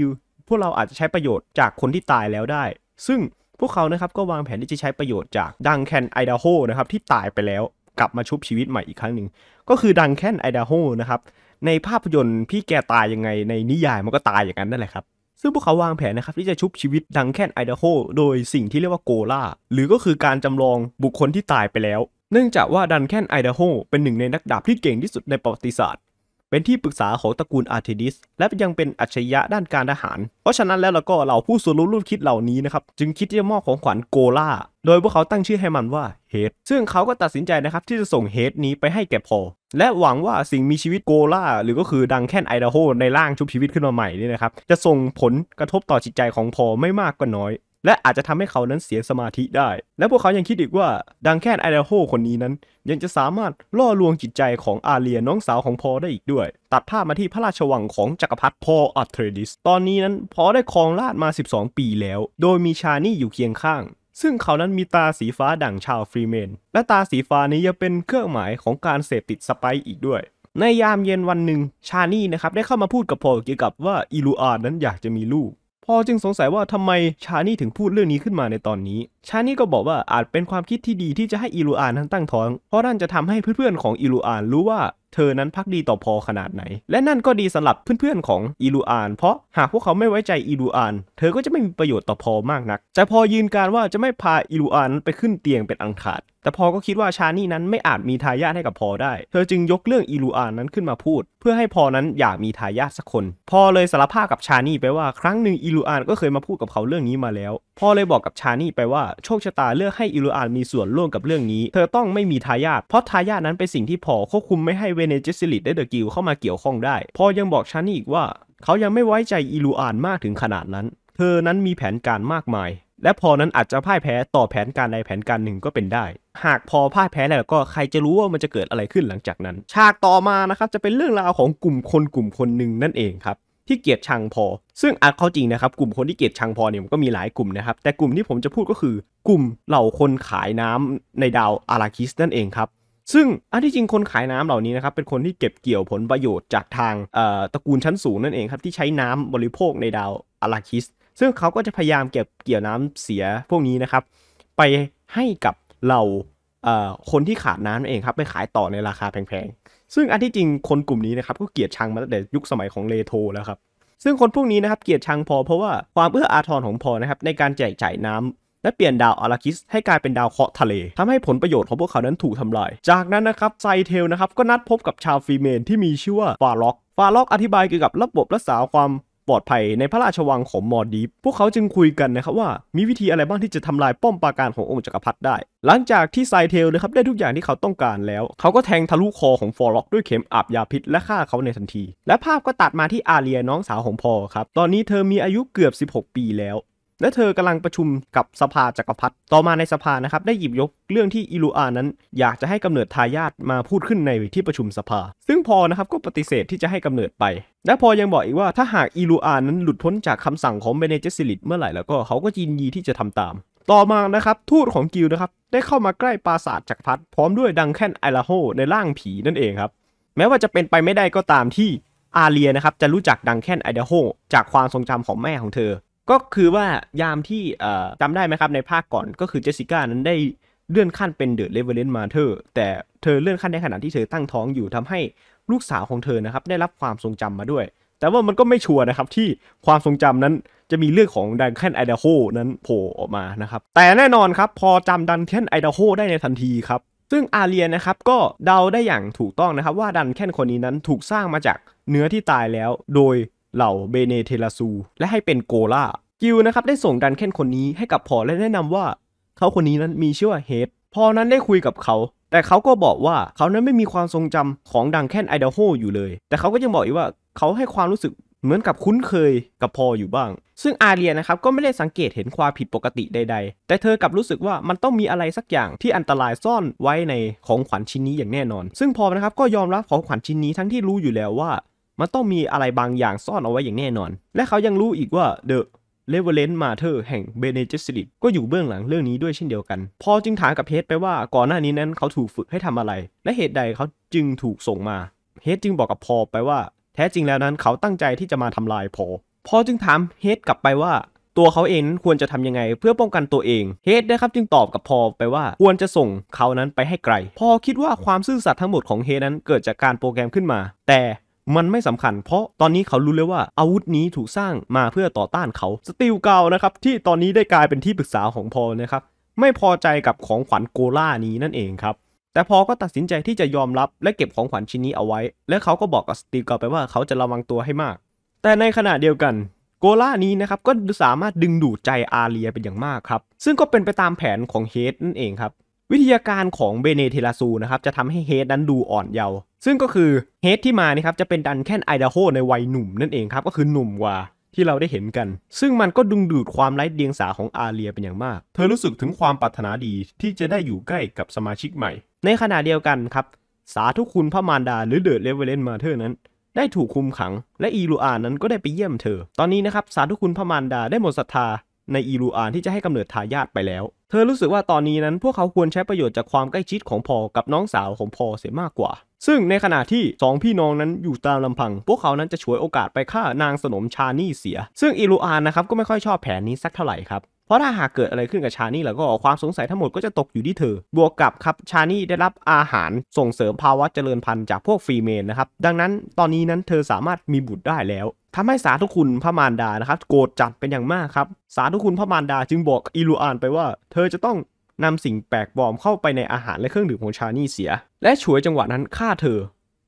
[SPEAKER 1] พวกเราอาจจะใช้ประโยชน์จากคนที่ตายแล้วได้ ซึ่งพวกเขานะครับก็วางแผนที่จะใช้ประโยชน์จากดังแคนไอดาโฮนะครับที่ตายไปแล้วกลับมาชุบชีวิตใหม่อีกครั้งหนึ่งก็คือดังแค่นไอดาโฮนะครับในภาพยนตร์พี่แกตายยังไงในนิยายมันก็ตายอย่างนั้นนั่นแหละครับซึ่งพวกเขาวางแผนนะครับที่จะชุบชีวิตดังแค่นไอดาโฮโดยสิ่งที่เรียกว่าโกล่า หรือก็คือการจำลองบุคคลที่ตายไปแล้ว เนื่องจากว่าดันแค่นไอดาโฮเป็นหนึ่งในนักดาบที่เก่งที่สุดในประวัติศาสตร์เป็นที่ปรึกษาของตระกูลอาร์เทดิส และยังเป็นอัจฉริยะด้านการทหาร เพราะฉะนั้นแล้วเราก็เราผู้สรุปรูปรุ่นคิดเหล่านี้นะครับ จึงคิดที่จะมอบของขวัญโกล่า โดยพวกเขาตั้งชื่อให้มันว่าเฮดซึ่งเขาก็ตัดสินใจนะครับ ที่จะส่งเฮดนี้ไปให้แก่พอและหวังว่าสิ่งมีชีวิตโกล่า หรือก็คือดังแค่นไอดาโฮในร่างชุบชีวิตขึ้นมาใหม่นี่นะครับจะส่งผลกระทบต่อจิตใจของพอไม่มากก็น้อยและอาจจะทำให้เขานั้นเสียสมาธิได้ และพวกเขายังคิดอีกว่า ดังแค่ไอเดโฮคนนี้นั้น ยังจะสามารถล่อลวงจิตใจของอาเลียน้องสาวของพอได้อีกด้วย ตัดภาพมาที่พระราชวังของจักรพรรดิพออัตเทรดิสตอนนี้นั้นพอได้ครองราชมา 12 ปีแล้ว โดยมีชานี่อยู่เคียงข้าง ซึ่งเขานั้นมีตาสีฟ้าดั่งชาวฟรีเมนและตาสีฟ้านี้ยังเป็นเครื่องหมายของการเสพติดสไปอีกด้วย ในยามเย็นวันหนึ่ง ชานี่นะครับได้เข้ามาพูดกับพอเกี่ยวกับว่าอิลูอานั้นอยากจะมีลูกพอจึงสงสัยว่าทำไมชานี่ถึงพูดเรื่องนี้ขึ้นมาในตอนนี้ ชานี่ก็บอกว่าอาจเป็นความคิดที่ดีที่จะให้อิลูอานนั้นตั้งท้องเพราะนั่นจะทำให้เพื่อนๆของอิลูอานรู้ว่าเธอนั้นพักดีต่อพอขนาดไหน และนั่นก็ดีสำหรับเพื่อนๆของอิลูอาน เพราะหากพวกเขาไม่ไว้ใจอิลูอาน เธอก็จะไม่มีประโยชน์ต่อพอมากนัก แต่พอยืนการว่าจะไม่พาอิลูอานไปขึ้นเตียงเป็นอังคารแต่พอก็คิดว่าชานี่นั้นไม่อาจมีทายาทให้กับพอได้ เธอจึงยกเรื่องอีลูอานั้นขึ้นมาพูด เพื่อให้พอนั้นอยากมีทายาทสักคน พอเลยสารภาพกับชานี่ไปว่า ครั้งหนึ่งอีลูอานก็เคยมาพูดกับเขาเรื่องนี้มาแล้ว พอเลยบอกกับชานี่ไปว่าโชคชะตาเลือกให้อีลูอานมีส่วนร่วมกับเรื่องนี้ เธอต้องไม่มีทายาทเพราะทายาทนั้นเป็นสิ่งที่พอควบคุมไม่ให้เวเนเจสซิลิตได้เดอะกิลเข้ามาเกี่ยวข้องได้พอยังบอกชานี่อีกว่า เขายังไม่ไว้ใจอีลูอานมากถึงขนาดนั้น เธอนั้นมีแผนการมากมายและพอนั้นอาจจะพ่ายแพ้ต่อแผนการใดแผนการหนึ่งก็เป็นได้ หากพอพ่ายแพ้แล้วก็ใครจะรู้ว่ามันจะเกิดอะไรขึ้นหลังจากนั้นฉากต่อมานะครับ จะเป็นเรื่องราวของกลุ่มคนกลุ่มคนหนึ่งนั่นเอง ครับ ที่เกียดชังพอ ซึ่งอาจเขาจริงนะครับ กลุ่มคนที่เกียดชังพอเนี่ยมันก็มีหลายกลุ่มนะครับ แต่กลุ่มที่ผมจะพูดก็คือกลุ่มเหล่าคนขายน้ำในดาวอาราคิสนั่นเองครับ ซึ่งอันที่จริงคนขายน้ำเหล่านี้นะครับเป็นคนที่เก็บเกี่ยวผลประโยชน์จากทางตระกูลชั้นสูงนั่นเองครับที่ใช้น้ำบริโภคในดาวอาราคิสซึ่งเขาก็จะพยายามเก็บเกี่ยวน้ำเสียพวกนี้นะครับไปให้กับเราคนที่ขาดน้ำนั่นเองครับไปขายต่อในราคาแพงๆ ซึ่งอันที่จริงคนกลุ่มนี้นะครับก็เกลียดชังมาตั้งแต่ยุคสมัยของเลโทแล้วครับ ซึ่งคนพวกนี้นะครับเกลียดชังพอเพราะว่าความเอื้ออาทรของพอนะครับในการแจกจ่ายน้ำและเปลี่ยนดาวอาราคิส ให้กลายเป็นดาวเคราะห์ทะเล ทำให้ผลประโยชน์ของพวกเขานั้นถูกทำลาย จากนั้นนะครับไซเทลนะครับก็นัดพบกับชาวฟีเมนที่มีชื่อว่าฟาล็อก ฟาล็อกอธิบายเกี่ยวกับระบบรักษาความปลอดภัยในพระราชวังของมอดีฟพวกเขาจึงคุยกันนะครับว่ามีวิธีอะไรบ้างที่จะทำลายป้อมปราการขององค์จักรพรรดิได้ หลังจากที่ไซเทลนะครับได้ทุกอย่างที่เขาต้องการแล้ว เขาก็แทงทะลุคอของฟอร์ล็อกด้วยเข็มอาบยาพิษและฆ่าเขาในทันที และภาพก็ตัดมาที่อาเรียน้องสาวของพอครับ ตอนนี้เธอมีอายุเกือบ 16 ปีแล้วและเธอกำลังประชุมกับสภาจากักรพรรดิ ต่อมาในสภานะครับได้หยิบยกเรื่องที่อิลูอานั้น อยากจะให้กำเนิดทายาทมาพูดขึ้นในที่ประชุมสภา ซึ่งพอนะครับก็ปฏิเสธที่จะให้กำเนิดไป และพอยังบอกอีกว่าถ้าหากอิลูอานั้นหลุดพ้นจากคำสั่งของเบเนเจสิลิตเมื่อไหร่แล้วก็เขาก็ยินดีที่จะทำตาม ต่อมานะครับทูตของกิลนะครับได้เข้ามาใกล้ปราสาทจักรพรรดิพร้อมด้วยดังแค่นไอลาโฮในร่างผีนั่นเองครับ แม้ว่าจะเป็นไปไม่ได้ก็ตามที่อาเลียนะครับจะรู้จักดังแค่นไอเดโฮจากความทรงจำของแม่ของเธอก็คือว่ายามที่จำได้ไหมครับในภาคก่อนก็คือเจสสิก้านั้นได้เลื่อนขั้นเป็นเดอะเลเวลเลนมาเธอแต่เธอเลื่อนขั้นในขณะที่เธอตั้งท้องอยู่ทำให้ลูกสาวของเธอนะครับได้รับความทรงจำมาด้วย แต่ว่ามันก็ไม่ชัวร์นะครับที่ความทรงจำนั้นจะมีเรื่องของดันแคนไอเดโฮนั้นโผล่ออกมานะครับแต่แน่นอนครับพอจำดันแคนไอเดโฮได้ในทันทีครับซึ่งอาเรียนะครับก็เดาได้อย่างถูกต้องนะครับ ว่าดันแคนคนนี้นั้นถูกสร้างมาจากเนื้อที่ตายแล้วโดยเหล่าเบเนเทลาซูและให้เป็นโกล่ากิลนะครับได้ส่งดันเค้นคนนี้ให้กับพอและแนะนำว่า เขาคนนี้นั้นมีชื่อว่าเฮดพอนั้นได้คุยกับเขา แต่เขาก็บอกว่าเขานั้นไม่มีความทรงจำของดังแคนไอเดโฮอยู่เลย แต่เขาก็ยังบอกอีกว่าเขาให้ความรู้สึกเหมือนกับคุ้นเคยกับพออยู่บ้าง ซึ่งอาเรียนะครับ ก็ไม่ได้สังเกตเห็นความผิดปกติใดๆ แต่เธอกลับรู้สึกว่ามันต้องมีอะไรสักอย่างที่อันตรายซ่อนไว้ในของขวัญชิ้นนี้อย่างแน่นอน ซึ่งพอนะครับก็ยอมรับของขวัญชิ้นนี้ทั้งที่รู้อยู่แล้วว่ามันต้องมีอะไรบางอย่างซ่อนเอาไว้อย่างแน่นอน และเขายังรู้อีกว่าเดอะเลเวเลนมาเธอแห่งเบเนเจสริตก็อยู่เบื้องหลังเรื่องนี้ด้วยเช่นเดียวกัน พอจึงถามกับเฮดไปว่าก่อนหน้านี้นั้นเขาถูกฝึกให้ทำอะไร และเหตุใดเขาจึงถูกส่งมา เฮดจึงบอกกับพอไปว่า แท้จริงแล้วนั้นเขาตั้งใจที่จะมาทำลายพอ พอจึงถามเฮดกลับไปว่าตัวเขาเองควรจะทำยังไงเพื่อป้องกันตัวเอง เฮดนะครับจึงตอบกับพอไปว่าควรจะส่งเขานั้นไปให้ไกล พอคิดว่าความซื่อสัตย์ทั้งหมดของเฮดนั้นเกิดจากการโปรแกรมขึ้นมา แต่มันไม่สำคัญเพราะตอนนี้เขารู้เลยว่าอาวุธนี้ถูกสร้างมาเพื่อต่อต้านเขาสตีลเก่านะครับที่ตอนนี้ได้กลายเป็นที่ปรึกษาของพอนะครับไม่พอใจกับของขวัญโกล่านี้นั่นเองครับแต่พอก็ตัดสินใจที่จะยอมรับและเก็บของขวัญชิ้นนี้เอาไว้ และเขาก็บอกกับสตีลเก่าไปว่าเขาจะระวังตัวให้มาก แต่ในขณะเดียวกันโกล่านี้นะครับก็สามารถดึงดูดใจอาเรียเป็นอย่างมากครับซึ่งก็เป็นไปตามแผนของเฮดนั่นเองครับวิทยาการของเบเนเทลาซูนะครับ จะทำให้เฮดนั้นดูอ่อนเยาว์ซึ่งก็คือเฮดที่มานี่ครับจะเป็นดันแค่นไอดาโฮในวัยหนุ่มนั่นเองครับ ก็คือหนุ่มกว่าที่เราได้เห็นกัน ซึ่งมันก็ดึงดูดความไร้เดียงสาของอาเรียเป็นอย่างมาก เธอรู้สึกถึงความปรารถนาดีที่จะได้อยู่ใกล้กับสมาชิกใหม่ ในขณะเดียวกันครับสาทุคุณพระมารดาหรือเดอะเลเวเลนมาเธอนั้น ได้ถูกคุมขังและอีลูอานั้นก็ได้ไปเยี่ยมเธอ ตอนนี้นะครับสาทุคุณพระมารดาได้หมดศรัทธาในอีรูอานที่จะให้กำเนิดทายาทไปแล้ว เธอรู้สึกว่าตอนนี้นั้นพวกเขาควรใช้ประโยชน์จากความใกล้ชิดของพอกับน้องสาวของพอเสียมากกว่า ซึ่งในขณะที่ 2 พี่น้องนั้นอยู่ตามลำพัง พวกเขานั้นจะฉวยโอกาสไปฆ่านางสนมชานี่เสีย ซึ่งอีรูอานนะครับก็ไม่ค่อยชอบแผนนี้สักเท่าไหร่ครับเพราะถ้าหากเกิดอะไรขึ้นกับชานี่แล้วก็ความสงสัยทั้งหมดก็จะตกอยู่ที่เธอ บวกกับครับชานี่ได้รับอาหารส่งเสริมภาวะเจริญพันธุ์จากพวกฟรีเมนนะครับ ดังนั้นตอนนี้นั้นเธอสามารถมีบุตรได้แล้ว ทำให้สาธุคุณพระมารดานะครับโกรธจัดเป็นอย่างมากครับ สาธุคุณพระมารดาจึงบอกอิลูอานไปว่า เธอจะต้องนำสิ่งแปลกปลอมเข้าไปในอาหารและเครื่องดื่มของชานี่เสีย และฉวยจังหวะนั้นฆ่าเธอ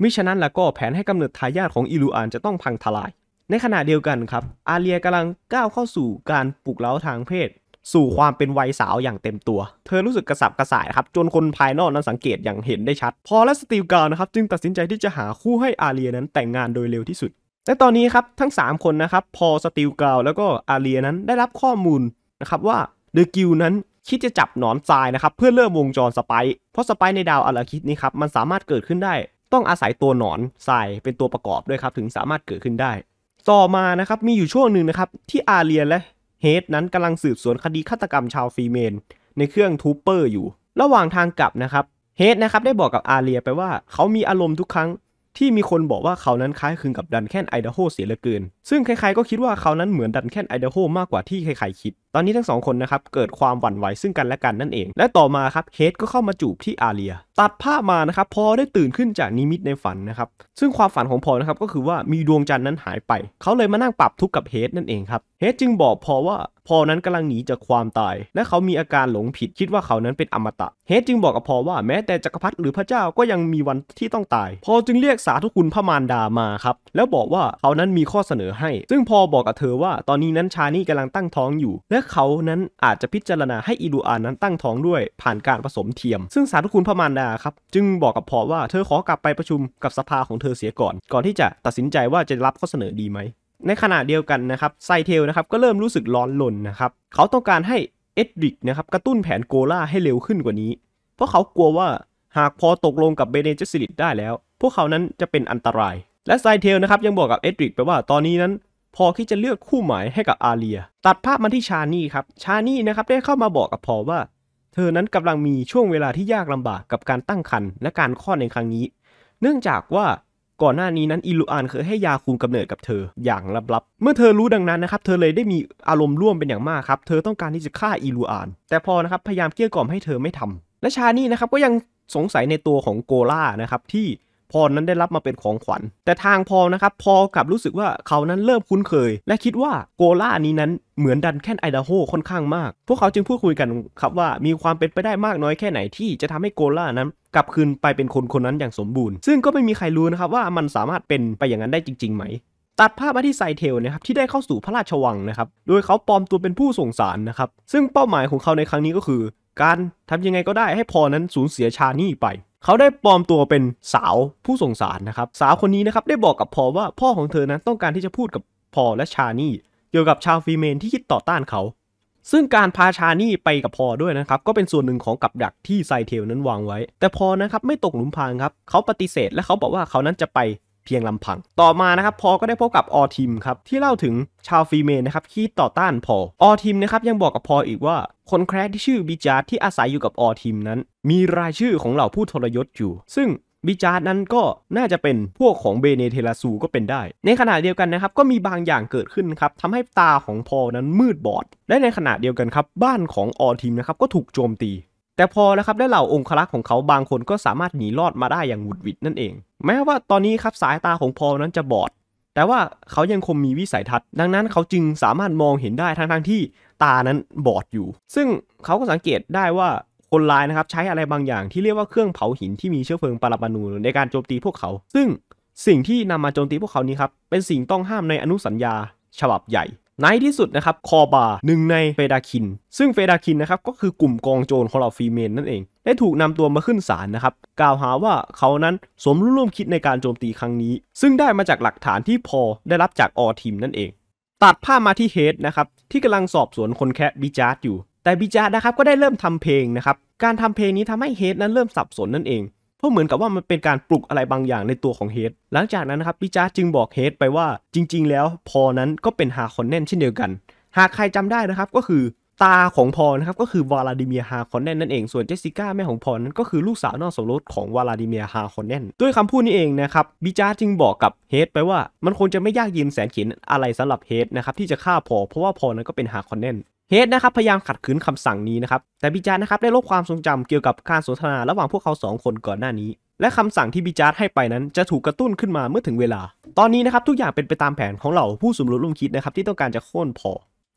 [SPEAKER 1] มิฉะนั้นแล้วก็แผนให้กำเนิดทายาทของอิลูอานจะต้องพังทลายในขณะเดียวกันครับอาเรียกำลังก้าวเข้าสู่การปลุกเร้าทางเพศสู่ความเป็นวัยสาวอย่างเต็มตัว เธอรู้สึกกระสับกระส่ายครับ จนคนภายนอกนั้นสังเกตอย่างเห็นได้ชัด พอและสตีลกาวนะครับ จึงตัดสินใจที่จะหาคู่ให้อาเรียนั้นแต่งงานโดยเร็วที่สุดและตอนนี้ครับ ทั้ง 3 คนนะครับพอสตีลกาวแล้วก็อาเรียนั้นได้รับข้อมูลนะครับว่าเดอะกิลนั้นคิดจะจับหนอนทรายนะครับเพื่อเริ่มวงจรสไปเพราะสไปในดาวอลาคิดนี้ครับมันสามารถเกิดขึ้นได้ ต้องอาศัยตัวหนอนทรายเป็นตัวประกอบด้วยครับถึงสามารถเกิดขึ้นได้ต่อมานะครับ มีอยู่ช่วงหนึ่งนะครับ ที่อาเรียนและเฮดนั้นกำลังสืบสวนคดีฆาตกรรมชาวฟรีเมน ในเครื่องทูเปอร์อยู่ ระหว่างทางกลับนะครับเฮดนะครับได้บอกกับอาเรียไปว่าเขามีอารมณ์ทุกครั้งที่มีคนบอกว่าเขานั้นคล้ายคลึงกับดันแค่นไอเดโฮเสียเหลือเกิน ซึ่งใครๆก็คิดว่าเขานั้นเหมือนดันแค่นไอเดโฮมากกว่าที่ใครๆคิดตอนนี้ทั้งสองคนนะครับเกิดความหวั่นไหวซึ่งกันและกันนั่นเอง และต่อมาครับเฮดก็เข้ามาจูบที่อาเลียตัดภาพมานะครับพอได้ตื่นขึ้นจากนิมิตในฝันนะครับซึ่งความฝันของพอนะครับก็คือว่ามีดวงจันทร์นั้นหายไป เขาเลยมานั่งปรับทุกข์กับเฮดนั่นเองครับเฮดจึงบอกพอว่าพอนั้นกำลังหนีจากความตาย และเขามีอาการหลงผิดคิดว่าเขานั้นเป็นอมตะเฮดจึงบอกกับพอว่าแม้แต่จักรพรรดิหรือพระเจ้าก็ยังมีวันที่ต้องตายพอจึงเรียกสาธุคุณพระมารดามาครับแล้วบอกว่าเขานั้นมีข้อเสนอให้ ซึ่งพอบอกกับเธอว่าตอนนี้นั้นชานี่กำลังตั้งท้องอยู่และและเขานั้นอาจจะพิจารณาให้อีดูอานนั้นตั้งท้องด้วยผ่านการผสมเทียม ซึ่งสารุคุณพระมารดาครับ จึงบอกกับพอว่าเธอขอกลับไปประชุมกับสภาของเธอเสียก่อน ก่อนที่จะตัดสินใจว่าจะรับข้อเสนอดีไหม ในขณะเดียวกันนะครับไซเทลนะครับก็เริ่มรู้สึกร้อนลนนะครับ เขาต้องการให้เอ็ดริกนะครับกระตุ้นแผนโกล่าให้เร็วขึ้นกว่านี้ เพราะเขากลัวว่าหากพอตกลงกับเบเนเจสิลิตได้แล้ว พวกเขานั้นจะเป็นอันตราย และไซเทลนะครับยังบอกกับเอ็ดริกไปว่าตอนนี้นั้นพอที่จะเลือกคู่หมายให้กับอาเลียตัดภาพมาที่ชานี่ครับ ชานี่นะครับได้เข้ามาบอกกับพอว่าเธอนั้นกำลังมีช่วงเวลาที่ยากลำบากกับการตั้งครรภ์และการคลอดในครั้งนี้ เนื่องจากว่าก่อนหน้านี้นั้นอิลูอานเคยให้ยาคุมกำเนิดกับเธออย่างลับๆ เมื่อเธอรู้ดังนั้นนะครับเธอเลยได้มีอารมณ์ร่วมเป็นอย่างมากครับเธอต้องการที่จะฆ่าอิลูอานแต่พอนะครับพยายามเกลี้ยกล่อมให้เธอไม่ทำ และชานี่นะครับก็ยังสงสัยในตัวของโกล่านะครับที่พรนั้นได้รับมาเป็นของขวัญ แต่ทางพอนะครับพอกลับรู้สึกว่าเขานั้นเริ่มคุ้นเคยและคิดว่าโกล่านี้นั้นเหมือนดันแค่ไอดาโฮค่อนข้างมากพวกเขาจึงพูดคุยกันครับว่ามีความเป็นไปได้มากน้อยแค่ไหนที่จะทำให้โกล่านั้นกลับคืนไปเป็นคนคนนั้นอย่างสมบูรณ์ ซึ่งก็ไม่มีใครรู้นะครับว่ามันสามารถเป็นไปอย่างนั้นได้จริงๆไหม ตัดภาพมาที่ไซเทลนะครับที่ได้เข้าสู่พระราชวังนะครับโดยเขาปลอมตัวเป็นผู้ส่งสารนะครับซึ่งเป้าหมายของเขาในครั้งนี้ก็คือ การทำยังไงก็ได้ให้พอนั้นสูญเสียชานี่ไปเขาได้ปลอมตัวเป็นสาวผู้ส่งสารนะครับ สาวคนนี้นะครับได้บอกกับพอว่าพ่อของเธอนั้นต้องการที่จะพูดกับพอและชานี่ เกี่ยวกับชาวฟีเมนที่คิดต่อต้านเขา ซึ่งการพาชานี่ไปกับพอด้วยนะครับก็เป็นส่วนหนึ่งของกับดักที่ไซเทลนั้นวางไว้ แต่พอนะครับไม่ตกหลุมพรางครับเขาปฏิเสธและเขาบอกว่าเขานั้นจะไปพียงลำพังต่อมานะครับพอก็ได้พบกับออทิมครับที่เล่าถึงชาวฟรีเมนนะครับที่ต่อต้านพอออทิมนะครับยังบอกกับพออีกว่า คนแคร์ที่ชื่อบิจาร์ที่อาศัยอยู่กับออทิมนั้นมีรายชื่อของเหล่าผู้ทรยศอยู่ซึ่งบิจาร์นั้นก็น่าจะเป็นพวกของเบเนเทลาซูก็เป็นได้ ในขณะเดียวกันนะครับก็มีบางอย่างเกิดขึ้นครับทำให้ตาของพอนั้นมืดบอดและในขณะเดียวกันครับบ้านของออทีมนะครับก็ถูกโจมตีแต่พอนะครับได้เหล่าองครักษ์ของเขาบางคนก็สามารถหนีรอดมาได้อย่างหวุดหวิดนั่นเอง แม้ว่าตอนนี้ครับสายตาของพอนั้นจะบอด แต่ว่าเขายังคงมีวิสัยทัศน์ดังนั้นเขาจึงสามารถมองเห็นได้ทั้งทที่ตานั้นบอดอยู่ ซึ่งเขาก็สังเกตได้ว่าคนร้ายนะครับใช้อะไรบางอย่างที่เรียกว่าเครื่องเผาหินที่มีเชื้อเพลิงปรมาณูในการโจมตีพวกเขา ซึ่งสิ่งที่นำมาโจมตีพวกเขานี้ครับเป็นสิ่งต้องห้ามในอนุสัญญาฉบับใหญ่ในที่สุดนะครับคอบาหนึ่งในเฟดาคิน ซึ่งเฟดาคินนะครับก็คือกลุ่มกองโจรของเราฟีเมนนั่นเอง ได้ถูกนำตัวมาขึ้นศาลนะครับ กล่าวหาว่าเขานั้นสมรู้ร่วมคิดในการโจมตีครั้งนี้ ซึ่งได้มาจากหลักฐานที่พอได้รับจาก ออทีมนั่นเอง ตัดภาพมาที่เฮดนะครับที่กำลังสอบสวนคนแคบบิจาร์ดอยู่ แต่บิจาร์ดนะครับก็ได้เริ่มทำเพลงนะครับการทำเพลงนี้ทำให้เฮดนั้นเริ่มสับสนนั่นเองก็เหมือนกับว่ามันเป็นการปลุกอะไรบางอย่างในตัวของเฮดหลังจากนั้นนะครับปิจาร์จึงบอกเฮดไปว่า จริง ๆ แล้วพอนั้นก็เป็นฮาคอนแนนเช่นเดียวกัน หากใครจำได้นะครับก็คือตาของพอนะครับก็คือวลาดิเมียฮาคอนแนนนั่นเอง ส่วนเจสสิก้าแม่ของพอนั้นก็คือลูกสาวนอกสมรสของวลาดิเมียฮาคอนแนนด้วยคำพูดนี้เองนะครับบิจาร์จึงบอกกับเฮดไปว่ามันคงจะไม่ยากเย็นแสนเขินอะไรสำหรับเฮดนะครับที่จะฆ่าพอเพราะว่าพอนั้นก็เป็นฮาคอนแนนเฮดนะครับพยายามขัดขืนคำสั่งนี้นะครับแต่บิจาร์นะครับได้ลบความทรงจำเกี่ยวกับการสนทนาระหว่างพวกเขา2 คนก่อนหน้านี้ และคำสั่งที่บิจาร์ให้ไปนั้นจะถูกกระตุ้นขึ้นมาเมื่อถึงเวลา ตอนนี้นะครับทุกอย่างเป็นไปตามแผนของเหล่าผู้สมรู้ร่วมคิดนะครับที่ต้องการจะโค่นพอ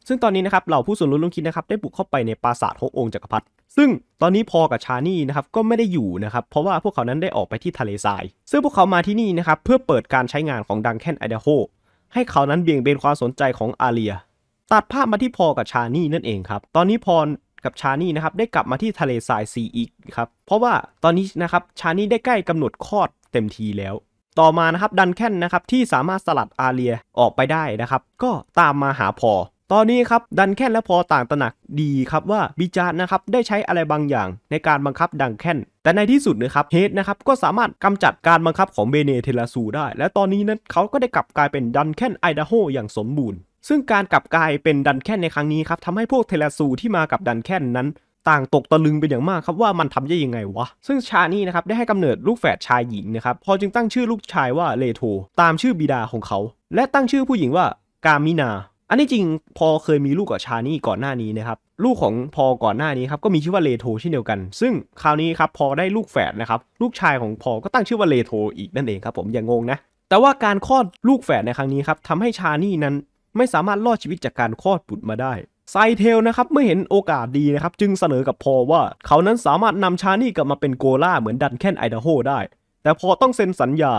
[SPEAKER 1] ซึ่งตอนนี้นะครับเหล่าผู้สมรู้ร่วมคิดนะครับได้บุกเข้าไปในปราสาทหกองค์จักรพรรดิซึ่งตอนนี้พอกับชานี่นะครับก็ไม่ได้อยู่นะครับเพราะว่าพวกเขานั้นได้ออกไปที่ทะเลทรายซึ่งพวกเขามาที่นี่นะครับเพื่อเปิดการใช้งานของดังแคนไอเดโฮให้เขานั้นเบี่ยงเบนความสนใจของอาเลียตัดภาพมาที่พอกับชานี่นั่นเองครับ ตอนนี้พอกับชานี่นะครับได้กลับมาที่ทะเลทรายซีอีกครับ เพราะว่าตอนนี้นะครับชานี่ได้ใกล้กำหนดคลอดเต็มทีแล้ว ต่อมานะครับดันแค่นนะครับที่สามารถสลัดอาเรียออกไปได้นะครับก็ตามมาหาพอ ตอนนี้ครับดันแค่นและพอต่างตระหนักดีครับว่าบิจาร์นะครับได้ใช้อะไรบางอย่างในการบังคับดังแค่นแต่ในที่สุดนะครับเฮดนะครับก็สามารถกำจัดการบังคับของเบเนเทลาซูได้ และตอนนี้นั้นเขาก็ได้กลับกลายเป็นดันแค่นไอดาโฮอย่างสมบูรณ์ซึ่งการกลับกลายเป็นดันแค่นในครั้งนี้ครับทำให้พวกเทเลซูที่มากับดันแค่นนั้น ต่างตกตะลึงเป็นอย่างมากครับว่ามันทำได้ยังไงวะ ซึ่งชานี่นะครับได้ให้กำเนิดลูกแฝดชายหญิงนะครับพอจึงตั้งชื่อลูกชายว่าเลโทตามชื่อบิดาของเขา และตั้งชื่อผู้หญิงว่ากามินาอันนี้จริงพอเคยมีลูกกับชานี่ก่อนหน้านี้นะครับ ลูกของพอก่อนหน้านี้ครับก็มีชื่อว่าเลโทเช่นเดียวกันซึ่งคราวนี้ครับพอได้ลูกแฝดนะครับลูกชายของพอก็ตั้งชื่อว่าเลโทอีกนั่นเองครับผมอย่างงงนะแต่ว่าการคลอดลูกแฝดในครั้งนี้ครับทำให้ชานี่นั้นไม่สามารถรอดชีวิตจากการคลอดบุตรมาได้ไซเทลนะครับเมื่อเห็นโอกาสดีนะครับจึงเสนอกับพอว่าเขานั้นสามารถนำชานี่กลับมาเป็นโกล่าเหมือนดันแคนไอดาโฮได้ แต่พอต้องเซ็นสัญญา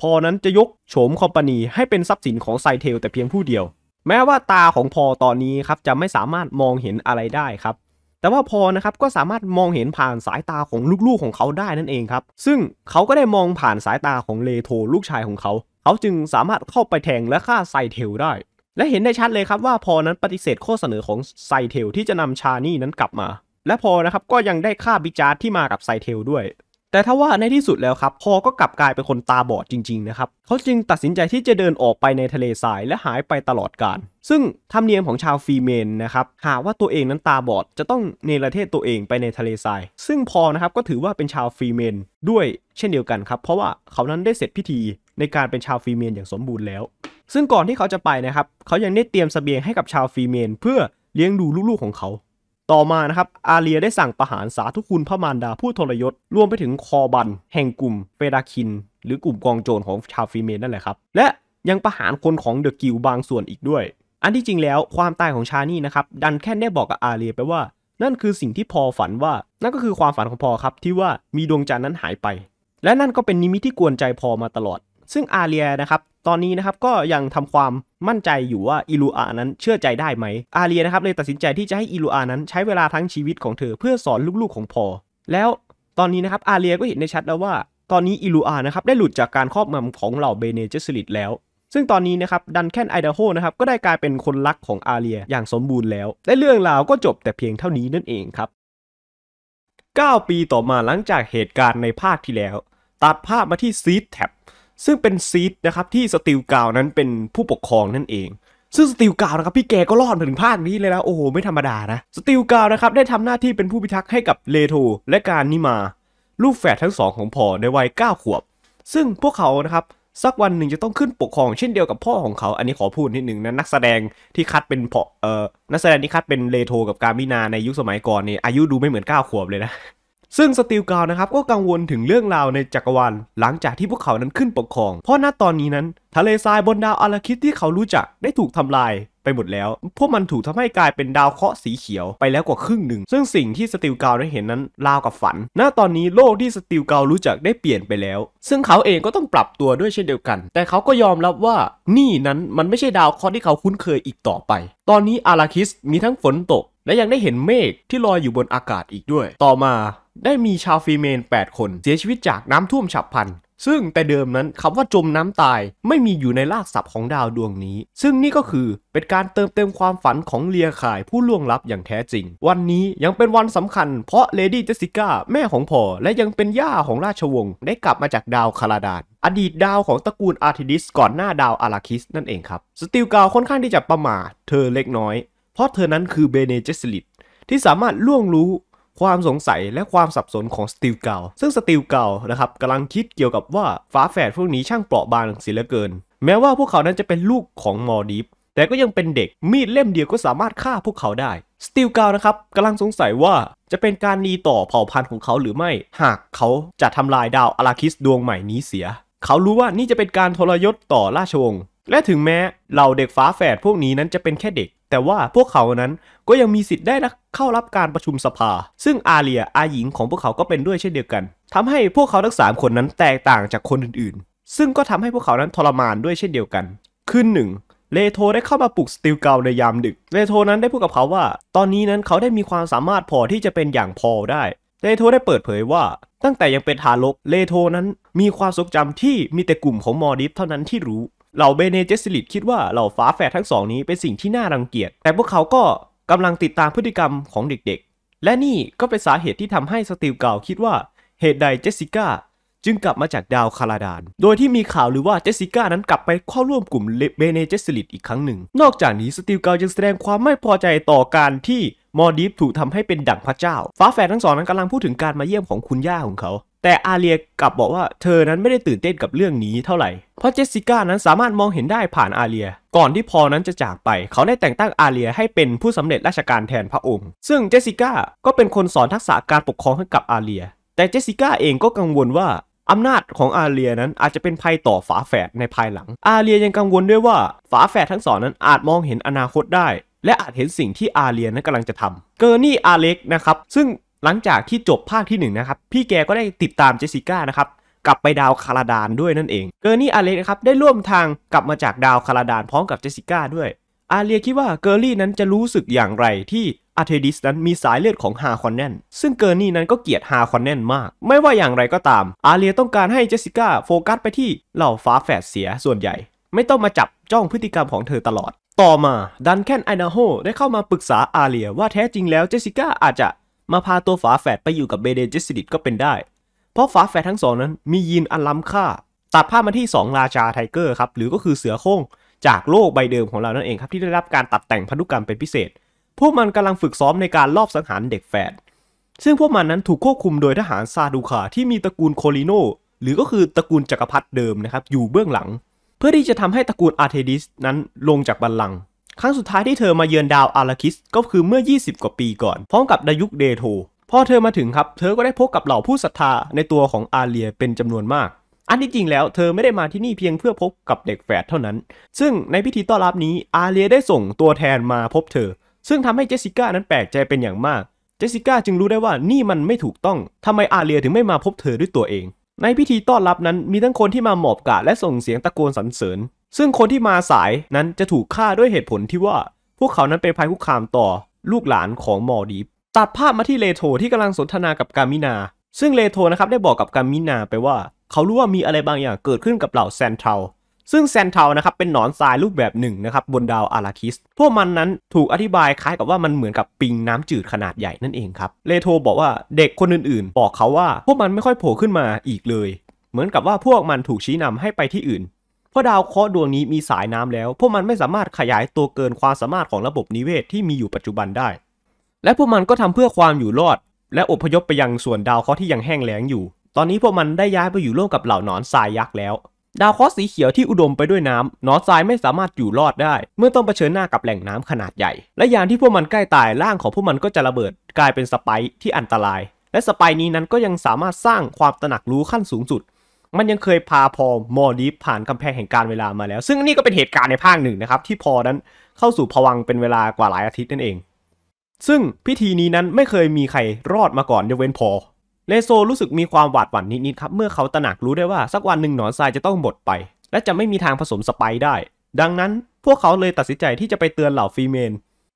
[SPEAKER 1] พอนั้นจะยกโฉมคอมพานีให้เป็นทรัพย์สินของไซเทลแต่เพียงผู้เดียว แม้ว่าตาของพอตอนนี้ครับจะไม่สามารถมองเห็นอะไรได้ครับแต่ว่าพอนะครับก็สามารถมองเห็นผ่านสายตาของลูกๆของเขาได้นั่นเองครับซึ่งเขาก็ได้มองผ่านสายตาของเลโธลูกชายของเขาเขาจึงสามารถเข้าไปแทงและฆ่าไซเทลได้และเห็นได้ชัดเลยครับว่าพอนั้นปฏิเสธข้อเสนอของไซเทลที่จะนำชานี่นั้นกลับมา และพอนะครับก็ยังได้ค่าบิจาร์ที่มากับไซเทลด้วย แต่ถ้าว่าในที่สุดแล้วครับพอก็กลับกลายเป็นคนตาบอดจริงๆนะครับเขาจึงตัดสินใจที่จะเดินออกไปในทะเลทราย และหายไปตลอดกาลซึ่งธรรมเนียมของชาวฟีเมนนะครับหากว่าตัวเองนั้นตาบอดจะต้องเนรเทศตัวเองไปในทะเลทรายซึ่งพอนะครับก็ถือว่าเป็นชาวฟีเมนด้วย เช่นเดียวกันครับเพราะว่าเขานั้นได้เสร็จพิธีในการเป็นชาวฟีเมน อย่างสมบูรณ์แล้วซึ่งก่อนที่เขาจะไปนะครับ เขายังได้เตรียมสเสบียงให้กับชาวฟีเมน เพื่อเลี้ยงดูลูกๆ ของเขา ต่อมานะครับ อาเลียได้สั่งประหารสาธุคุณพระมารดาผู้ทรยศ รวมไปถึงคอบัน แห่งกลุ่มเฟดาคิน หรือกลุ่มกองโจรของชาวฟีเมนนั่นแหละครับ และยังประหารคนของเดอะกิลบางส่วนอีกด้วย อันที่จริงแล้ว ความตายของชานี่นะครับ ดันแค่ได้บอกกับอาเลียไปว่า นั่นคือสิ่งที่พอฝันว่า นั่นก็คือความฝันของพอครับ ที่ว่ามีดวงจันทร์นั้นหายไป และนั่นก็เป็นนิมิตที่กวนใจพอมาตลอด ซึ่งอาเลียนะครับตอนนี้นะครับก็ยังทำความมั่นใจอยู่ว่า อิลูอานั้นเชื่อใจได้ไหม อาเรียนะครับเลยตัดสินใจที่จะให้อิลูอานั้นใช้เวลาทั้งชีวิตของเธอเพื่อสอนลูกๆของพอ แล้วตอนนี้นะครับอาเรียก็เห็นได้ชัดแล้วว่า ตอนนี้อิลูอานะครับได้หลุดจากการครอบงำของเหล่าเบเนเจสลิดแล้ว ซึ่งตอนนี้นะครับดันแค่นไอเดโฮนะครับก็ได้กลายเป็นคนรักของอาเรียอย่างสมบูรณ์แล้วและเรื่องราวก็จบแต่เพียงเท่านี้นั่นเองครับ 9 ปีต่อมาหลังจากเหตุการณ์ในภาคที่แล้ว ตัดภาพมาที่ซีดแท็บซึ่งเป็นซีดนะครับ ที่สติลกาวนั้นเป็นผู้ปกครองนั่นเอง ซึ่งสติลกาวนะครับพี่แกก็รอดมาถึงภาคนี้เลยนะโอ้โห ไม่ธรรมดานะสติลกาวนะครับ ได้ทำหน้าที่เป็นผู้พิทักษ์ให้กับเลโธและการนิมาลูกแฝดทั้งสองของพอในวัย 9 ขวบ ซึ่งพวกเขานะครับสักวันหนึ่งจะต้องขึ้นปกครองเช่นเดียวกับพ่อของเขาอันนี้ขอพูดนิดหนึ่งนะนักแสดงที่คัดเป็นพอเอ่อนักแสดงที่คัดเป็นเลโธกับการมินาในยุคสมัยก่อนนี่อายุดูไม่เหมือน9ขวบเลยนะซึ่งสติลกาวนะครับก็กังวลถึงเรื่องราวในจักรวาลหลังจากที่พวกเขานั้นขึ้นปกครอง เพราะณตอนนี้นั้น ทะเลทรายบนดาวอาราคิดที่เขารู้จักได้ถูกทำลายไปหมดแล้ว พวกมันถูกทำให้กลายเป็นดาวเคราะห์สีเขียวไปแล้วกว่าครึ่งหนึ่ง ซึ่งสิ่งที่สติลกาวได้เห็นนั้น ราวกับฝันณตอนนี้โลกที่สติลกาวรู้จักได้เปลี่ยนไปแล้ว ซึ่งเขาเองก็ต้องปรับตัวด้วยเช่นเดียวกัน แต่เขาก็ยอมรับว่า นี่นั้นมันไม่ใช่ดาวเคราะห์ที่เขาคุ้นเคยอีกต่อไป ตอนนี้อาราคิสมีทั้งฝนตกและยังได้เห็นเมฆที่ลอยอยู่บนอากาศอีกด้วย ต่อมา ได้มีชาวฟีเมน 8 คน เสียชีวิตจากน้ำท่วมฉับพลัน ซึ่งแต่เดิมนั้นคำว่าจมน้ำตายไม่มีอยู่ในรากศัพท์ของดาวดวงนี้ ซึ่งนี่ก็คือเป็นการเติมเต็มความฝันของเลียข่ายผู้ล่วงลับอย่างแท้จริง วันนี้ยังเป็นวันสำคัญเพราะเลดี้เจสิก้าแม่ของพอและยังเป็นย่าของราชวงศ์ได้กลับมาจากดาวคาราดาน อดีตดาวของตระกูลอาร์ติดิสก่อนหน้าดาวอาราคิสนั่นเองครับ สติลกาวค่อนข้างที่จะประมาทเธอเล็กน้อยเพราะเธอนั้นคือเบเนเจสลิตที่สามารถล่วงรู้ความสงสัยและความสับสนของสติลเกาซึ่งสติลเกานะครับกำลังคิดเกี่ยวกับว่าฟ้าแฝดพวกนี้ช่างเปราะบางเสิเหลือเกิน แม้ว่าพวกเขานั้นจะเป็นลูกของมอดิฟแต่ก็ยังเป็นเด็กมีดเล่มเดียวก็สามารถฆ่าพวกเขาได้สติลเกานะครับกำลังสงสัยว่าจะเป็นการดีต่อเผ่าพันธุ์ของเขาหรือไม่หากเขาจะทำลายดาวอาราคิสดวงใหม่นี้เสีย เขารู้ว่านี่จะเป็นการทรยศต่อราชวงศ์และถึงแม้เหล่าเด็กฟ้าแฝดพวกนี้นั้นจะเป็นแค่เด็กแต่ว่าพวกเขานั้นก็ยังมีสิทธิ์ได้เข้ารับการประชุมสภา ซึ่งอาเลียอาหญิงของพวกเขาก็เป็นด้วยเช่นเดียวกัน ทำให้พวกเขาทั้ง3คนนั้นแตกต่างจากคนอื่นๆ ซึ่งก็ทำให้พวกเขานั้นทรมานด้วยเช่นเดียวกันคืนหนึ่งเลโธได้เข้ามาปลุกสติลเกาในยามดึกเลโธนั้นได้พูดกับเขาว่าตอนนี้นั้นเขาได้มีความสามารถพอที่จะเป็นอย่างพอได้ เลโธได้เปิดเผยว่าตั้งแต่ยังเป็นทารกเลโธนั้นมีความทรงจำที่มีแต่กลุ่มของมอดิฟเท่านั้นที่รู้เหล่าเบเนเจสลิดคิดว่าเหล่าฟ้าแฝดทั้งสองนี้เป็นสิ่งที่น่ารังเกียจ แต่พวกเขาก็กำลังติดตามพฤติกรรมของเด็กๆ และนี่ก็เป็นสาเหตุที่ทำให้สตีลเก่าคิดว่าเหตุใดเจสสิก้าจึงกลับมาจากดาวคาราดาน โดยที่มีข่าวหรือว่าเจสสิก้านั้นกลับไปเข้าร่วมกลุ่มเบเนเจสลิดอีกครั้งหนึ่ง นอกจากนี้สตีลเก่ายังแสดงความไม่พอใจต่อการที่มอดิฟถูกทำให้เป็นดั่งพระเจ้าฟ้าแฝดทั้งสองนั้นกำลังพูดถึงการมาเยี่ยมของคุณย่าของเขา แต่อาเลียกลับบอกว่าเธอนั้นไม่ได้ตื่นเต้นกับเรื่องนี้เท่าไหร่ เพราะเจสสิก้านั้นสามารถมองเห็นได้ผ่านอาเลียก่อนที่พอนั้นจะจากไป เขาได้แต่งตั้งอาเลียให้เป็นผู้สำเร็จราชการแทนพระองค์ ซึ่งเจสสิก้าก็เป็นคนสอนทักษะการปกครองให้กับอาเลียแต่เจสสิก้าเองก็กังวลว่าอำนาจของอาเลียนั้นอาจจะเป็นภัยต่อฝาแฝดในภายหลัง อาเลียยังกังวลด้วยว่าฝาแฝดทั้งสองนั้นอาจมองเห็นอนาคตได้และอาจเห็นสิ่งที่อาเลียนนั้นกำลังจะทำเกอร์นี่อาเล็กนะครับ ซึ่งหลังจากที่จบภาคที่1นนะครับ พี่แกก็ได้ติดตามเจสิก้านะครับกลับไปดาวคาราดานด้วยนั่นเอง เกอร์นี่อาเล็กนะครับได้ร่วมทางกลับมาจากดาวคาราดานพร้อมกับเจสิก้าด้วย อาเลียคิดว่าเกอร์ลี่นั้นจะรู้สึกอย่างไรที่อาเทดิสนั้นมีสายเลือดของฮาคอนแนน ซึ่งเกอร์นี่นั้นก็เกลียดฮาคอนแนนมาก ไม่ว่าอย่างไรก็ตาม อาเลียต้องการให้เจสิก้าโฟกัสไปที่เหล่าฟ้าแฝดเสียส่วนใหญ่ ไม่ต้องมาจับจ้องพฤติกรรมของเธอตลอดต่อมาดันแคนไอนาโฮได้เข้ามาปรึกษาอาเลียว่าแท้จริงแล้วเจสิก้าอาจจะมาพาตัวฝาแฝดไปอยู่กับเบเดนเจสซิดิก็เป็นได้ เพราะฝาแฝดทั้งสองนั้นมียีนอันล้ำค่า ตัดภาพมาที่ 2 ราชาไทเกอร์ครับ หรือก็คือเสือโคร่ง จากโลกใบเดิมของเรานั่นเองครับ ที่ได้รับการตัดแต่งพันธุกรรมเป็นพิเศษ พวกมันกำลังฝึกซ้อมในการลอบสังหารเด็กแฝดซึ่งพวกมันนั้นถูกควบคุมโดยทหารซาดูคาที่มีตระกูลโคลิโนหรือก็คือตระกูลจักรพรรดิเดิมนะครับอยู่เบื้องหลังเพื่อที่จะทำให้ตระกูลอาร์เทดิสนั้นลงจากบัลลังก์ครั้งสุดท้ายที่เธอมาเยือนดาวอาราคิสก็คือเมื่อ 20 กว่าปีก่อน พร้อมกับดายุคเดโทพอเธอมาถึงครับ เธอก็ได้พบกับเหล่าผู้ศรัทธาในตัวของอาเลียเป็นจำนวนมาก อันที่จริงแล้วเธอไม่ได้มาที่นี่เพียงเพื่อพบกับเด็กแฝดเท่านั้น ซึ่งในพิธีต้อนรับนี้อาเลียได้ส่งตัวแทนมาพบเธอ ซึ่งทำให้เจสสิก้านั้นแปลกใจเป็นอย่างมากเจสสิก้าจึงรู้ได้ว่านี่มันไม่ถูกต้องทำไมอาเลียถึงไม่มาพบเธอด้วยตัวเองในพิธีต้อนรับนั้นมีทั้งคนที่มาหมอบกะและส่งเสียงตะโกนสรรเสริญ ซึ่งคนที่มาสายนั้นจะถูกฆ่าด้วยเหตุผลที่ว่าพวกเขานั้นเป็นภัยคุกคามต่อลูกหลานของมอดีฟตัดภาพมาที่เลโธที่กำลังสนทนากับกามินา ซึ่งเลโธนะครับได้บอกกับกามินาไปว่า เขารู้ว่ามีอะไรบางอย่างเกิดขึ้นกับเหล่าแซนเทลซึ่งแซนเทานะครับ เป็นหนอนทรายรูปแบบหนึ่งนะครับ บน ดาวอาราคิส พวกมันนั้นถูกอธิบายคล้ายกับว่ามันเหมือนกับปิงน้ำจืดขนาดใหญ่นั่นเองครับเลโทบอกว่าเด็กคนอื่นๆบอกเขาว่า พวกมันไม่ค่อยโผล่ขึ้นมาอีกเลย เหมือนกับว่าพวกมันถูกชี้นำให้ไปที่อื่น เพราะดาวเคราะห์ดวงนี้มีสายน้ำแล้ว พวกมันไม่สามารถขยายตัวเกินความสามารถของระบบนิเวศทที่มีอยู่ปัจจุบันได้ และพวกมันก็ทำเพื่อความอยู่รอด และอพยพไปยังส่วนดาวเคราะห์ที่ยังแห้งแล้งอยู่ ตอนนี้พวกมันได้ย้ายไปอยู่ร่วมกับเหล่าหนอนทรายยักษ์แล้วดาวเคราะห์สีเขียวที่อุดมไปด้วยน้ำนอรายไซไม่สามารถอยู่รอดได้ เมื่อต้องเผชิญหน้ากับแหล่งน้ำขนาดใหญ่ และยามที่พวกมันใกล้ตายร่างของพวกมันก็จะระเบิดกลายเป็นสไปที่อันตราย และสไปนี้นั้นก็ยังสามารถสร้างความตระหนักรู้ขั้นสูงสุด มันยังเคยพาพอมอดีผ่านกำแพงแห่งการเวลามาแล้ว ซึ่งนี่ก็เป็นเหตุการณ์ในภาคหนึ่งนะครับที่พอนั้นเข้าสู่ผวังเป็นเวลากว่าหลายอาทิตย์นั่นเอง ซึ่งพิธีนี้นั้นไม่เคยมีใครรอดมาก่อนยกเว้นพอเลโซรู้สึกมีความหวาดหวั่นนิดๆครับ เมื่อเขาตระหนักรู้ได้ว่า สักวันหนึ่งหนอนทรายจะต้องหมดไป และจะไม่มีทางผสมสไปได้ ดังนั้นพวกเขาเลยตัดสินใจที่จะไปเตือนเหล่าฟีเมน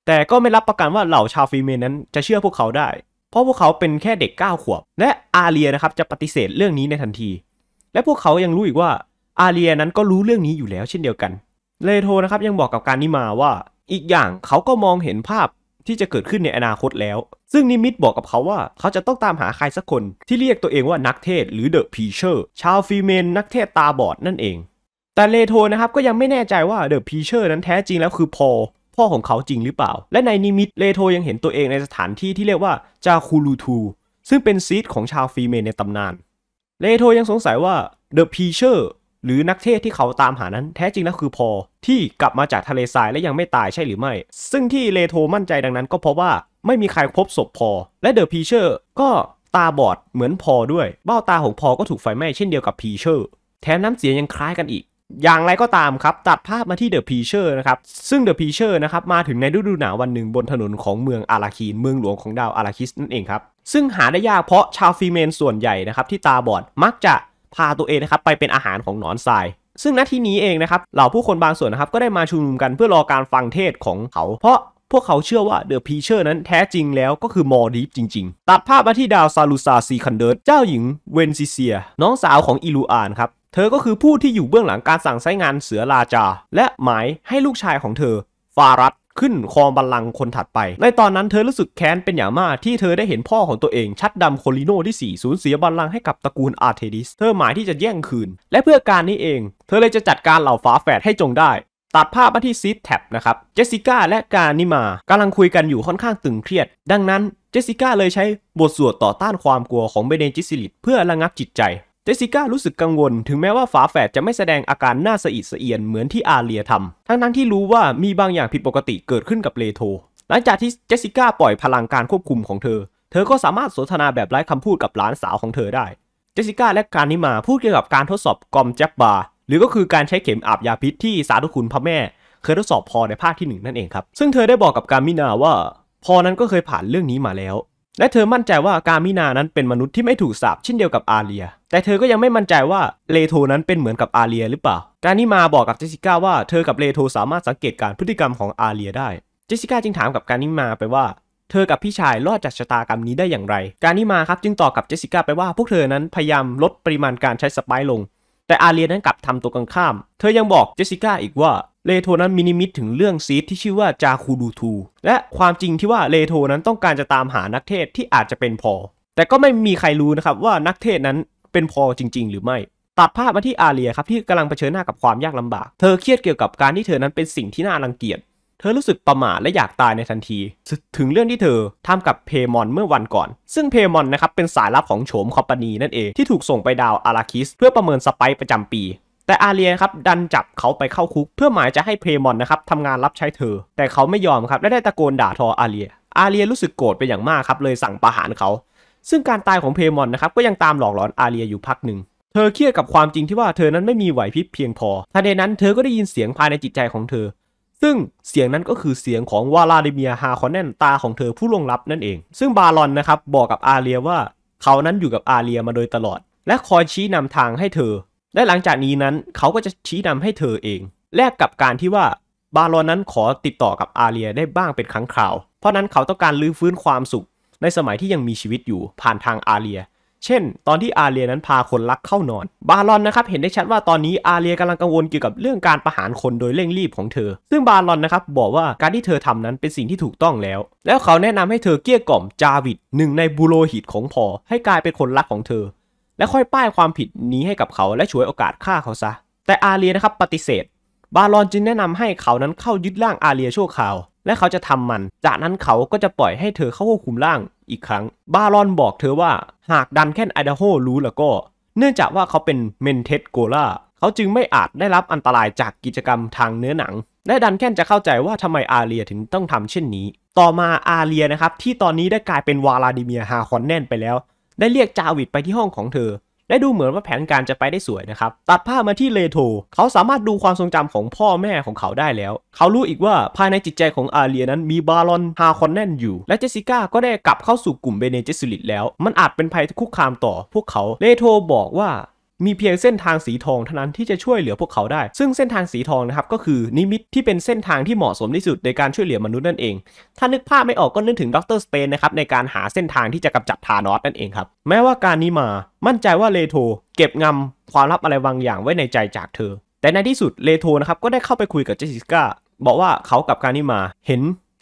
[SPEAKER 1] แต่ก็ไม่รับประกันว่าเหล่าชาวฟีเมนนั้นจะเชื่อพวกเขาได้ เพราะพวกเขาเป็นแค่เด็ก 9 ขวบ และอาเรียนะครับ จะปฏิเสธเรื่องนี้ในทันที และพวกเขายังรู้อีกว่าอาเรียนั้นก็รู้เรื่องนี้อยู่แล้วเช่นเดียวกันเลโทนะครับยังบอกกับการนิมาว่าอีกอย่างเขาก็มองเห็นภาพที่จะเกิดขึ้นในอนาคตแล้ว ซึ่งนิมิตบอกกับเขาว่า เขาจะต้องตามหาใครสักคนที่เรียกตัวเองว่านักเทศหรือเดอะพีเชอร์ ชาวฟีเมนนักเทศตาบอดนั่นเอง แต่เลโทนะครับก็ยังไม่แน่ใจว่าเดอะพีเชอร์นั้นแท้จริงแล้วคือพอ พ่อของเขาจริงหรือเปล่า และในนิมิตเลโทยังเห็นตัวเองในสถานที่ ที่เรียกว่าจาคูลูทูซึ่งเป็นซีดของชาวฟีเมนในตำนานเลโทยังสงสัยว่าเดอะพีเชอร์หรือนักเทศที่เขาตามหานั้นแท้จริงแล้วคือพอ ที่กลับมาจากทะเลทรายและยังไม่ตายใช่หรือไม่ ซึ่งที่เลโทมั่นใจดังนั้นก็เพราะว่าไม่มีใครพบศพพอและเดอะพีเชอร์ก็ตาบอดเหมือนพอด้วยเบ้าตาของพอก็ถูกไฟไหม้เช่นเดียวกับพีเชอร์แถมน้ำเสียงยังคล้ายกันอีก อย่างไรก็ตามครับ ตัดภาพมาที่เดอะพีเชอร์นะครับซึ่งเดอะพีเชอร์นะครับมาถึงในฤดูหนาววันหนึ่งบนถนนของเมืองอาราคีนเมืองหลวงของดาวอาราคิสนั่นเองครับซึ่งหาได้ยากเพราะชาวฟีเมนส่วนใหญ่นะครับที่ตาบอดมักจะพาตัวเองนะครับ ไปเป็นอาหารของหนอนทราย ซึ่งณที่นี้เองนะครับ เหล่าผู้คนบางส่วนนะครับ ก็ได้มาชุมนุมกันเพื่อรอการฟังเทศของเขา เพราะพวกเขาเชื่อว่าเดอะพีเชอร์นั้นแท้จริงแล้วก็คือมอร์ดีฟจริง ๆ ตัดภาพมาที่ดาวซาลูซาซีคันเดิร์เจ้าหญิงเวนซิเซีย น้องสาวของอิลูอานครับ เธอก็คือผู้ที่อยู่เบื้องหลังการสั่งใช้งานเสือราจาและหมายให้ลูกชายของเธอฟารัตขึ้นครองบัลลังคนถัดไป ในตอนนั้นเธอรู้สึกแค้นเป็นอย่างมากที่เธอได้เห็นพ่อของตัวเอง ชัดดำโคลิโนที่4สูญเสียบัลลังก์ให้กับตระกูลอาร์เทดิส เธอหมายที่จะแย่งคืน และเพื่อการนี้เอง เธอเลยจะจัดการเหล่าฝาแฝดให้จงได้ ตัดภาพมาที่ซีดแท็บนะครับ เจสสิก้าและกานิมากำลังคุยกันอยู่ค่อนข้างตึงเครียดดังนั้นเจสสิก้าเลยใช้บทสวดต่อต้านความกลัวของเบเนจิสิลิตเพื่อระงับจิตใจสสิก้ารู้สึกกังวล ถึงแม้ว่าฝาแฝดจะไม่แสดงอาการน่าสะอิดสะเอียนเหมือนที่อาเลียทำ ทั้งทั้นที่รู้ว่ามีบางอย่างผิดปกติเกิดขึ้นกับเลโธ หลังจากที่เจสสิก้าปล่อยพลังการควบคุมของเธอ เธอก็สามารถสนทนาแบบไร้คำพูดกับหลานสาวของเธอได้ เจสสิก้าและการนิมาพูดเกี่ยวกับการทดสอบกอมแจ็บบาหรือก็คือการใช้เข็มอาบยาพิษที่สาธุคุณพระแม่ เคยทดสอบพอในภาคที่1นั่นเองครับ ซึ่งเธอได้บอกกับการมินาว่าพอนั้นก็เคยผ่านเรื่องนี้มาแล้วและเธอมั่นใจว่ากามินานั้นเป็นมนุษย์ที่ไม่ถูกสาปเช่นเดียวกับอาเลียแต่เธอก็ยังไม่มั่นใจว่าเลโธนั้นเป็นเหมือนกับอาเลียหรือเปล่า การนิมาบอกกับเจสิก้าว่าเธอกับเลโธสามารถสังเกตการพฤติกรรมของอาเลียได้เจสิก้าจึงถามกับการนิมาไปว่าเธอกับพี่ชายรอดจากชะตากรรมนี้ได้อย่างไร การนิมาครับจึงตอบกับเจสิก้าไปว่าพวกเธอนั้นพยายามลดปริมาณการใช้สปายลงแต่อาเรียนั้นกลับทำตัวกันข้าม เธอยังบอกเจสสิก้าอีกว่าเลโทนั้นมินิมิตถึงเรื่องซีดที่ชื่อว่าจาคูดูทู และความจริงที่ว่าเลโทนั้นต้องการจะตามหานักเทศที่อาจจะเป็นพอ แต่ก็ไม่มีใครรู้นะครับว่านักเทศนั้นเป็นพอจริง ๆ หรือไม่ ตัดภาพมาที่อาเรียครับที่กำลังเผชิญหน้ากับความยากลำบาก เธอเครียดเกี่ยวกับการที่เธอนั้นเป็นสิ่งที่น่ารังเกียจเธอรู้สึกประหม่าและอยากตายในทันที ถึงเรื่องที่เธอทำกับเพมอนเมื่อวันก่อน ซึ่งเพมอนนะครับเป็นสายลับของโฉมคอปปานีนั่นเองที่ถูกส่งไปดาวอาราคิส เพื่อประเมินสไปประจำปี แต่อาเรียครับ ดันจับเขาไปเข้าคุก เพื่อหมายจะให้เพมอนนะครับทำงานรับใช้เธอ แต่เขาไม่ยอมครับและได้ตะโกนด่าทออาเรียอาเรียรู้สึกโกรธไปอย่างมากครับเลยสั่งประหารเขา ซึ่งการตายของเพมอนนะครับก็ยังตามหลอกหลอนอาเรียอยู่พักหนึ่ง เธอเครียดกับความจริงที่ว่าเธอนั้นไม่มีไหวพริบเพียงพอทันใดนั้นเธอก็ได้ยินเสียงภายในจิตใจของเธอซึ่ง เสียงนั้นก็คือเสียงของวาลาดิเมียฮาคอนแนนตาของเธอผู้ล่วงลับนั่นเอง ซึ่งบารอนนะครับบอกกับอาเรียว่าเขานั้นอยู่กับอาเรียมาโดยตลอด และคอยชี้นำทางให้เธอ และหลังจากนี้นั้นเขาก็จะชี้นำให้เธอเอง แลกกับการที่ว่าบารอนนั้นขอติดต่อกับอาเรียได้บ้างเป็นครั้งคราว เพราะนั้นเขาต้องการลื้อฟื้นความสุข ในสมัยที่ยังมีชีวิตอยู่ผ่านทางอาเรียเช่นตอนที่อาเรียนั้นพาคนรักเข้านอน บารอนนะครับเห็นได้ชัดว่าตอนนี้อาเรียกำลังกังวลเกี่ยวกับเรื่องการประหารคนโดยเร่งรีบของเธอ ซึ่งบารอนนะครับบอกว่าการที่เธอทำนั้นเป็นสิ่งที่ถูกต้องแล้ว แล้วเขาแนะนำให้เธอเกลี้ยกล่อมจาวิดหนึ่งในบุโรหิตของพอให้กลายเป็นคนรักของเธอ และค่อยป้ายความผิดนี้ให้กับเขาและช่วยโอกาสฆ่าเขาซะแต่อาเรียนะครับปฏิเสธ บารอนจึงแนะนำให้เขานั้นเข้ายึดร่างอาเรียชั่วคราวและเขาจะทำมัน จากนั้นเขาก็จะปล่อยให้เธอเข้าควบคุมร่างอีกครั้ง บารอนบอกเธอว่าหากดันแค่ไอดาโฮรู้แล้วก็ เนื่องจากว่าเขาเป็นเมนเทสโกล่า เขาจึงไม่อาจได้รับอันตรายจากกิจกรรมทางเนื้อหนัง และดันแค่นจะเข้าใจว่าทำไมอาเรียถึงต้องทำเช่นนี้ ต่อมาอาเรียนะครับ ที่ตอนนี้ได้กลายเป็นวาลาดิเมียฮาคอนแนนไปแล้ว ได้เรียกจาวิดไปที่ห้องของเธอและดูเหมือนว่าแผนการจะไปได้สวยนะครับ ตัดภาพมาที่เลโธเขาสามารถดูความทรงจำของพ่อแม่ของเขาได้แล้ว เขารู้อีกว่าภายในจิตใจของอาเรียนั้นมีบารอนฮาคอนแน่นอยู่ และเจสิก้าก็ได้กลับเข้าสู่กลุ่มเบเนเจสุลิต แล้วมันอาจเป็นภัยคุกคามต่อ พวกเขาเลโธบอกว่ามีเพียงเส้นทางสีทองเท่านั้นที่จะช่วยเหลือพวกเขาได้ ซึ่งเส้นทางสีทองนะครับก็คือนิมิตที่เป็นเส้นทางที่เหมาะสมที่สุดในการช่วยเหลือมนุษย์นั่นเอง ถ้านึกภาพไม่ออกก็นึกถึงดรสเปนนะครับในการหาเส้นทางที่จะกำจัดทานอสนั่นเองครับ แม้ว่าการนี้มา มั่นใจว่าเลโธเก็บงำความลับอะไรบางอย่างไว้ในใจจากเธอ แต่ในที่สุดเลโธนะครับก็ได้เข้าไปคุยกับเจสิก้าบอกว่าเขากับการนี้มาเห็น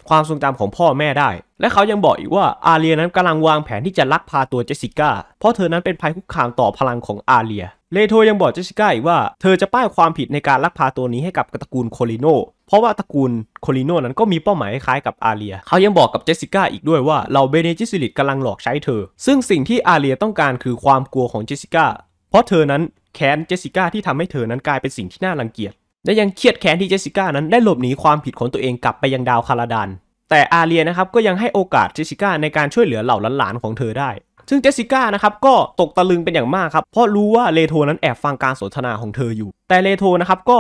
[SPEAKER 1] ความทรงจำของพ่อแม่ได้ และเขายังบอกอีกว่าอาเรียนั้นกำลังวางแผนที่จะลักพาตัวเจสสิก้า เพราะเธอนั้นเป็นภัยคุกคามต่อพลังของอาเรีย เลโทยังบอกเจสสิก้าอีกว่าเธอจะป้ายความผิดในการลักพาตัวนี้ให้กับตระกูลโคลิโน เพราะว่าตระกูลโคลิโนนั้นก็มีเป้าหมายคล้ายกับอาเรียเขายังบอกกับเจสสิก้าอีกด้วยว่าเราเบเนจิสิลิตกำลังหลอกใช้เธอ ซึ่งสิ่งที่อาเรียต้องการคือความกลัวของเจสสิก้า เพราะเธอนั้นแค้นเจสสิก้าที่ทำให้เธอนั้นกลายเป็นสิ่งที่น่ารังเกียจและยังเครียดแค้นที่เจสสิก้านั้นได้หลบหนีความผิดของตัวเองกลับไปยังดาวคาราดาน แต่อาเรียนะครับก็ยังให้โอกาสเจสสิก้าในการช่วยเหลือเหล่าหลานๆ ของเธอได้ ซึ่งเจสสิก้านะครับก็ตกตะลึงเป็นอย่างมากครับ เพราะรู้ว่าเลโทนั้นแอบฟังการสนทนาของเธออยู่ แต่เลโทนะครับก็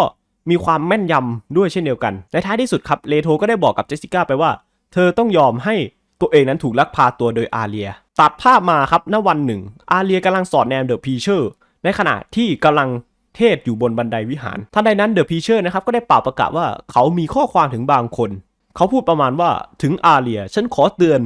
[SPEAKER 1] มีความแม่นยำด้วยเช่นเดียวกันในท้ายที่สุดครับเลโทก็ได้บอกกับเจสิก้าไปว่าเธอต้องยอมให้ตัวเองนั้นถูกลักพาตัวโดยอาเรียตัดภาพมาครับณวันหนึ่งอาเรียกำลังสอนแนมเดอะพีเชอร์ ในขณะที่กำลังเทศอยู่บนบันไดวิหารทานใดนั้นเดอะพีเชอร์นะครับ ก็ได้เป่าประกาศว่าเขามีข้อความถึงบางคน เขาพูดประมาณว่าถึงอาเลียฉันขอเตือน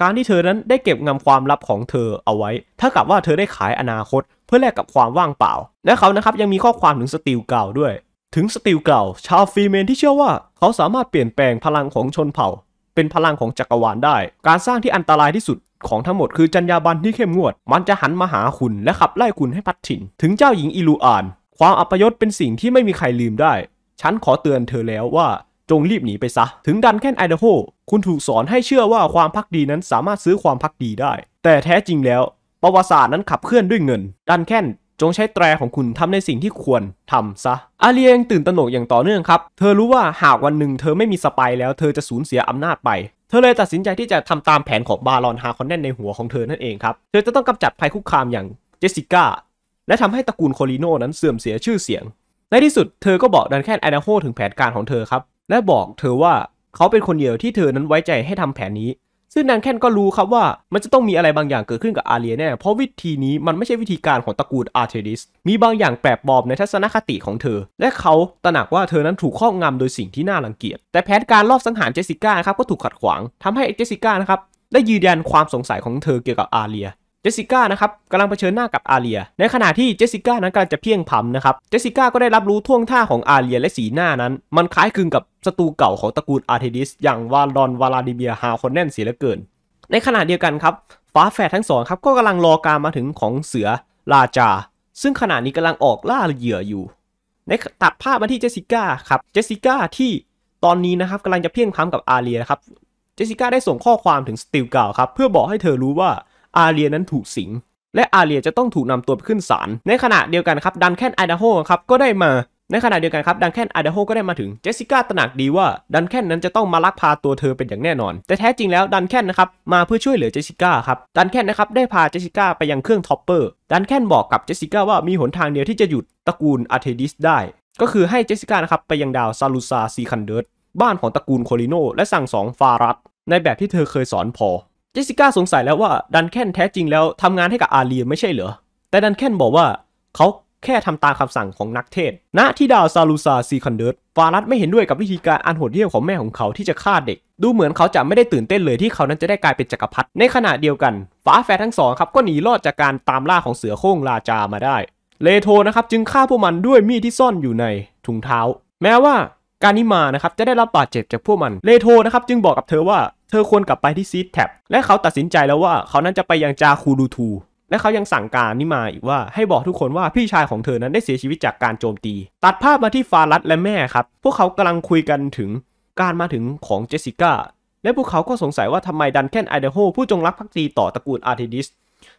[SPEAKER 1] การที่เธอนั้นได้เก็บงำความลับของเธอเอาไว้ ถ้ากับว่าเธอได้ขายอนาคตเพื่อแลกกับความว่างเปล่า และเขานะครับ ยังมีข้อความถึงสติลเก่าด้วย ถึงสติลเก่า ชาวฟีเมน ที่เชื่อว่า เขาสามารถเปลี่ยนแปลงพลังของชนเผ่า เป็นพลังของจักรวาลได้ การสร้างที่อันตรายที่สุดของทั้งหมดคือจัญญาบันที่เข้มงวด มันจะหันมาหาคุณและขับไล่คุณให้พัดถิ่น ถึงเจ้าหญิงอิลูอานความอัปยศเป็นสิ่งที่ไม่มีใครลืมได้ ฉันขอเตือนเธอแล้วว่าจงรีบหนีไปซะ ถึงดันแค่นไอเดโฮ คุณถูกสอนให้เชื่อว่าความพักดีนั้นสามารถซื้อความพักดีได้ แต่แท้จริงแล้ว ประวัติศาสตร์นั้นขับเคลื่อนด้วยเงิน ดันแค่นจงใช้แตรของคุณทำในสิ่งที่ควรทำซะ อาเลียงตื่นตระหนกอย่างต่อเนื่องครับ เธอรู้ว่าหากวันหนึ่ง เธอไม่มีสไปแล้วเธอจะสูญเสียอำนาจไป เธอเลยตัดสินใจที่จะทำตามแผนของบารอนฮาคอนแนนในหัวของเธอนั่นเองครับ เธอจะต้องกำจัดภัยคุกคามอย่างเจสสิก้าและทำให้ตระกูลโคลิโนนั้นเสื่อมเสียชื่อเสียง ในที่สุดเธอก็บอกดันแค่ไอนาโฮถึงแผนการของเธอครับ และบอกเธอว่าเขาเป็นคนเดียวที่เธอนั้นไว้ใจให้ทำแผนนี้ ซึ่งดันแคนก็รู้ครับว่ามันจะต้องมีอะไรบางอย่างเกิดขึ้นกับอาเลียแน่ เพราะวิธีนี้มันไม่ใช่วิธีการของตระกูลอาร์เทดิส มีบางอย่างแปรปลอมในทัศนคติของเธอ และเขาตระหนักว่าเธอนั้นถูกครอบงำโดยสิ่งที่น่ารังเกียจ แต่แผนการลอบสังหารเจสิก้าครับก็ถูกขัดขวางทำให้เจสิก้านะครับได้ยืนยันความสงสัยของเธอเกี่ยวกับอาเลียเจสสิก้านะครับกำลังเผชิญหน้ากับอาเรียในขณะที่เจสสิก้านั้นกำลังจะเพียงพำนะครับเจสสิก้าก็ได้รับรู้ท่วงท่าของอาเรียและสีหน้านั้น มันคล้ายคลึงกับศัตรูเก่าของตระกูลอาร์เทดิส อย่างวาลอนวาลาดิเบียฮาคอนแนนเสียเหลือเกิน ในขณะเดียวกันครับฟ้าแฝดทั้งสองครับก็กำลังรอการมาถึงของเสือราจาซึ่งขณะนี้กำลังออกล่าเหยื่ออยู่ ในตัดภาพมาที่เจสสิก้าครับเจสสิก้าที่ตอนนี้นะครับกำลังจะเพียงพำกับอาเรียครับเจสสิก้าได้ส่งข้อความถึงสติลเก่าครับเพื่อบอกให้เธอรู้ว่าอาเรียนั้นถูกสิง และอาเรียจะต้องถูกนำตัวไปขึ้นศาลในขณะเดียวกันครับดันแคนไอดาโฮครับก็ได้มา ในขณะเดียวกันครับ ดันแคนไอดาโฮก็ได้มาถึงเจสสิก้าตระหนักดีว่าดันแคนนั้นจะต้องมาลักพาตัวเธอเป็นอย่างแน่นอน แต่แท้จริงแล้วดันแคนนะครับมาเพื่อช่วยเหลือเจสสิก้าครับดันแคนนะครับได้พาเจสสิก้าไปยังเครื่องท็อปเปอร์ดันแคนบอกกับเจสสิก้าว่ามีหนทางเดียวที่จะหยุดตระกูลอาร์เทดิสได้ก็คือให้เจสสิก้านะครับไปยังดาวซาลูซาซีคันเดิร์บ้านของตระกูลโคลิโนและสั่งสองฟารัสในแบบที่เธอเคยสอนพอเจสิก้าสงสัยแล้วว่าดันแคนแท้จริงแล้วทำงานให้กับอาเลียไม่ใช่เหรอ แต่ดันแคนบอกว่า เขาแค่ทำตามคำสั่งของนักเทศณะที่ดาวซาลูซา ซีคันเดิร์ตฟารัตไม่เห็นด้วยกับวิธีการอันโหดเหี้ยมของแม่ของเขาที่จะฆ่าเด็ก ดูเหมือนเขาจะไม่ได้ตื่นเต้นเลยที่เขานั้นจะได้กลายเป็นจักรพรรดิในขณะเดียวกันฟ้าแฝดทั้งสองครับก็หนีรอดจากการตามล่าของเสือโค้งราจามาได้เลโทนะครับจึงฆ่าพวกมันด้วยมีดที่ซ่อนอยู่ในถุงเท้า แม้ว่าการนิมา นะครับ จะได้รับบาดเจ็บจากพวกมันเลโทนะครับ จึงบอกกับเธอว่า เธอควรกลับไปที่ซีดแท็บและเขาตัดสินใจแล้วว่า เขานั้นจะไปยังจาคูดูทู และเขายังสั่งการนิมาอีกว่า ให้บอกทุกคนว่า พี่ชายของเธอนั้นได้เสียชีวิตจากการโจมตี ตัดภาพมาที่ฟารัตและแม่ครับ พวกเขากำลังคุยกันถึงการมาถึงของเจสสิก้า และพวกเขา ก็สงสัยว่าทำไมดันแคนไอเดโฮผู้จงรักภักดีต่อตระกูลอาร์เทดิส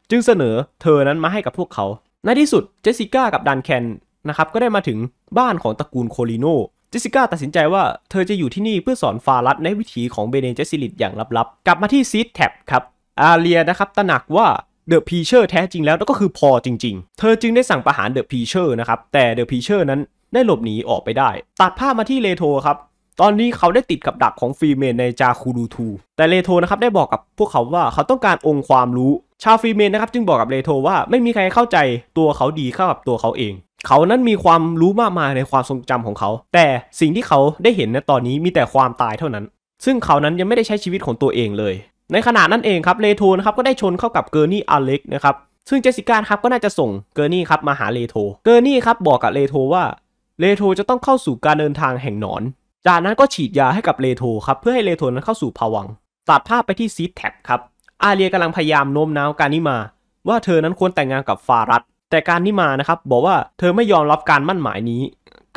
[SPEAKER 1] จึงเสนอเธอนั้นมาให้กับพวกเขา ในที่สุด เจสิก้ากับดันแคน นะครับ ก็ได้มาถึงบ้านของตระกูลโคลิโนจสิก้าตัดสินใจว่าเธอจะอยู่ที่นี่เพื่อสอนฟารัสในวิถีของเบเนเจสิลิตอย่างลับๆ กลับมาที่ซีดแท็บครับ อาเรียนะครับตระหนักว่าเดอะพีเชอร์แท้จริงแล้วก็คือพอจริงๆ เธอจึงได้สั่งประหารเดอะพีเชอร์นะครับ แต่เดอะพีเชอร์นั้นได้หลบหนีออกไปได้ ตัดภาพมาที่เลโทครับ ตอนนี้เขาได้ติดกับดักของฟรีเมนในจาคูดูทูแต่เลโทนะครับได้บอกกับพวกเขาว่าเขาต้องการองค์ความรู้ชาวฟรีเมนนะครับจึงบอกกับเลโทว่าไม่มีใครเข้าใจตัวเขาดีเข้ากับตัวเขาเองเขานั้นมีความรู้มากมายในความทรงจำของเขา แต่สิ่งที่เขาได้เห็นในตอนนี้มีแต่ความตายเท่านั้น ซึ่งเขานั้นยังไม่ได้ใช้ชีวิตของตัวเองเลย ในขณะนั้นเองครับเลโทนครับก็ได้ชนเข้ากับเกอร์นี่อเล็กนะครับ ซึ่งเจสิก้าครับก็น่าจะส่งเกอร์นี่ครับมาหาเลโทเกอร์นี่ครับบอกกับเลโทว่าเลโทจะต้องเข้าสู่การเดินทางแห่งหนอน จากนั้นก็ฉีดยาให้กับเลโทครับเพื่อให้เลโทนั้นเข้าสู่ภวังตัดภาพไปที่ซีแท็บครับ อาเรียกำลังพยายามโน้มน้าวการนิมา ว่าเธอนั้นควรแต่งงานกับฟารัตแต่การนิมานะครับบอกว่าเธอไม่ยอมรับการมั่นหมายนี้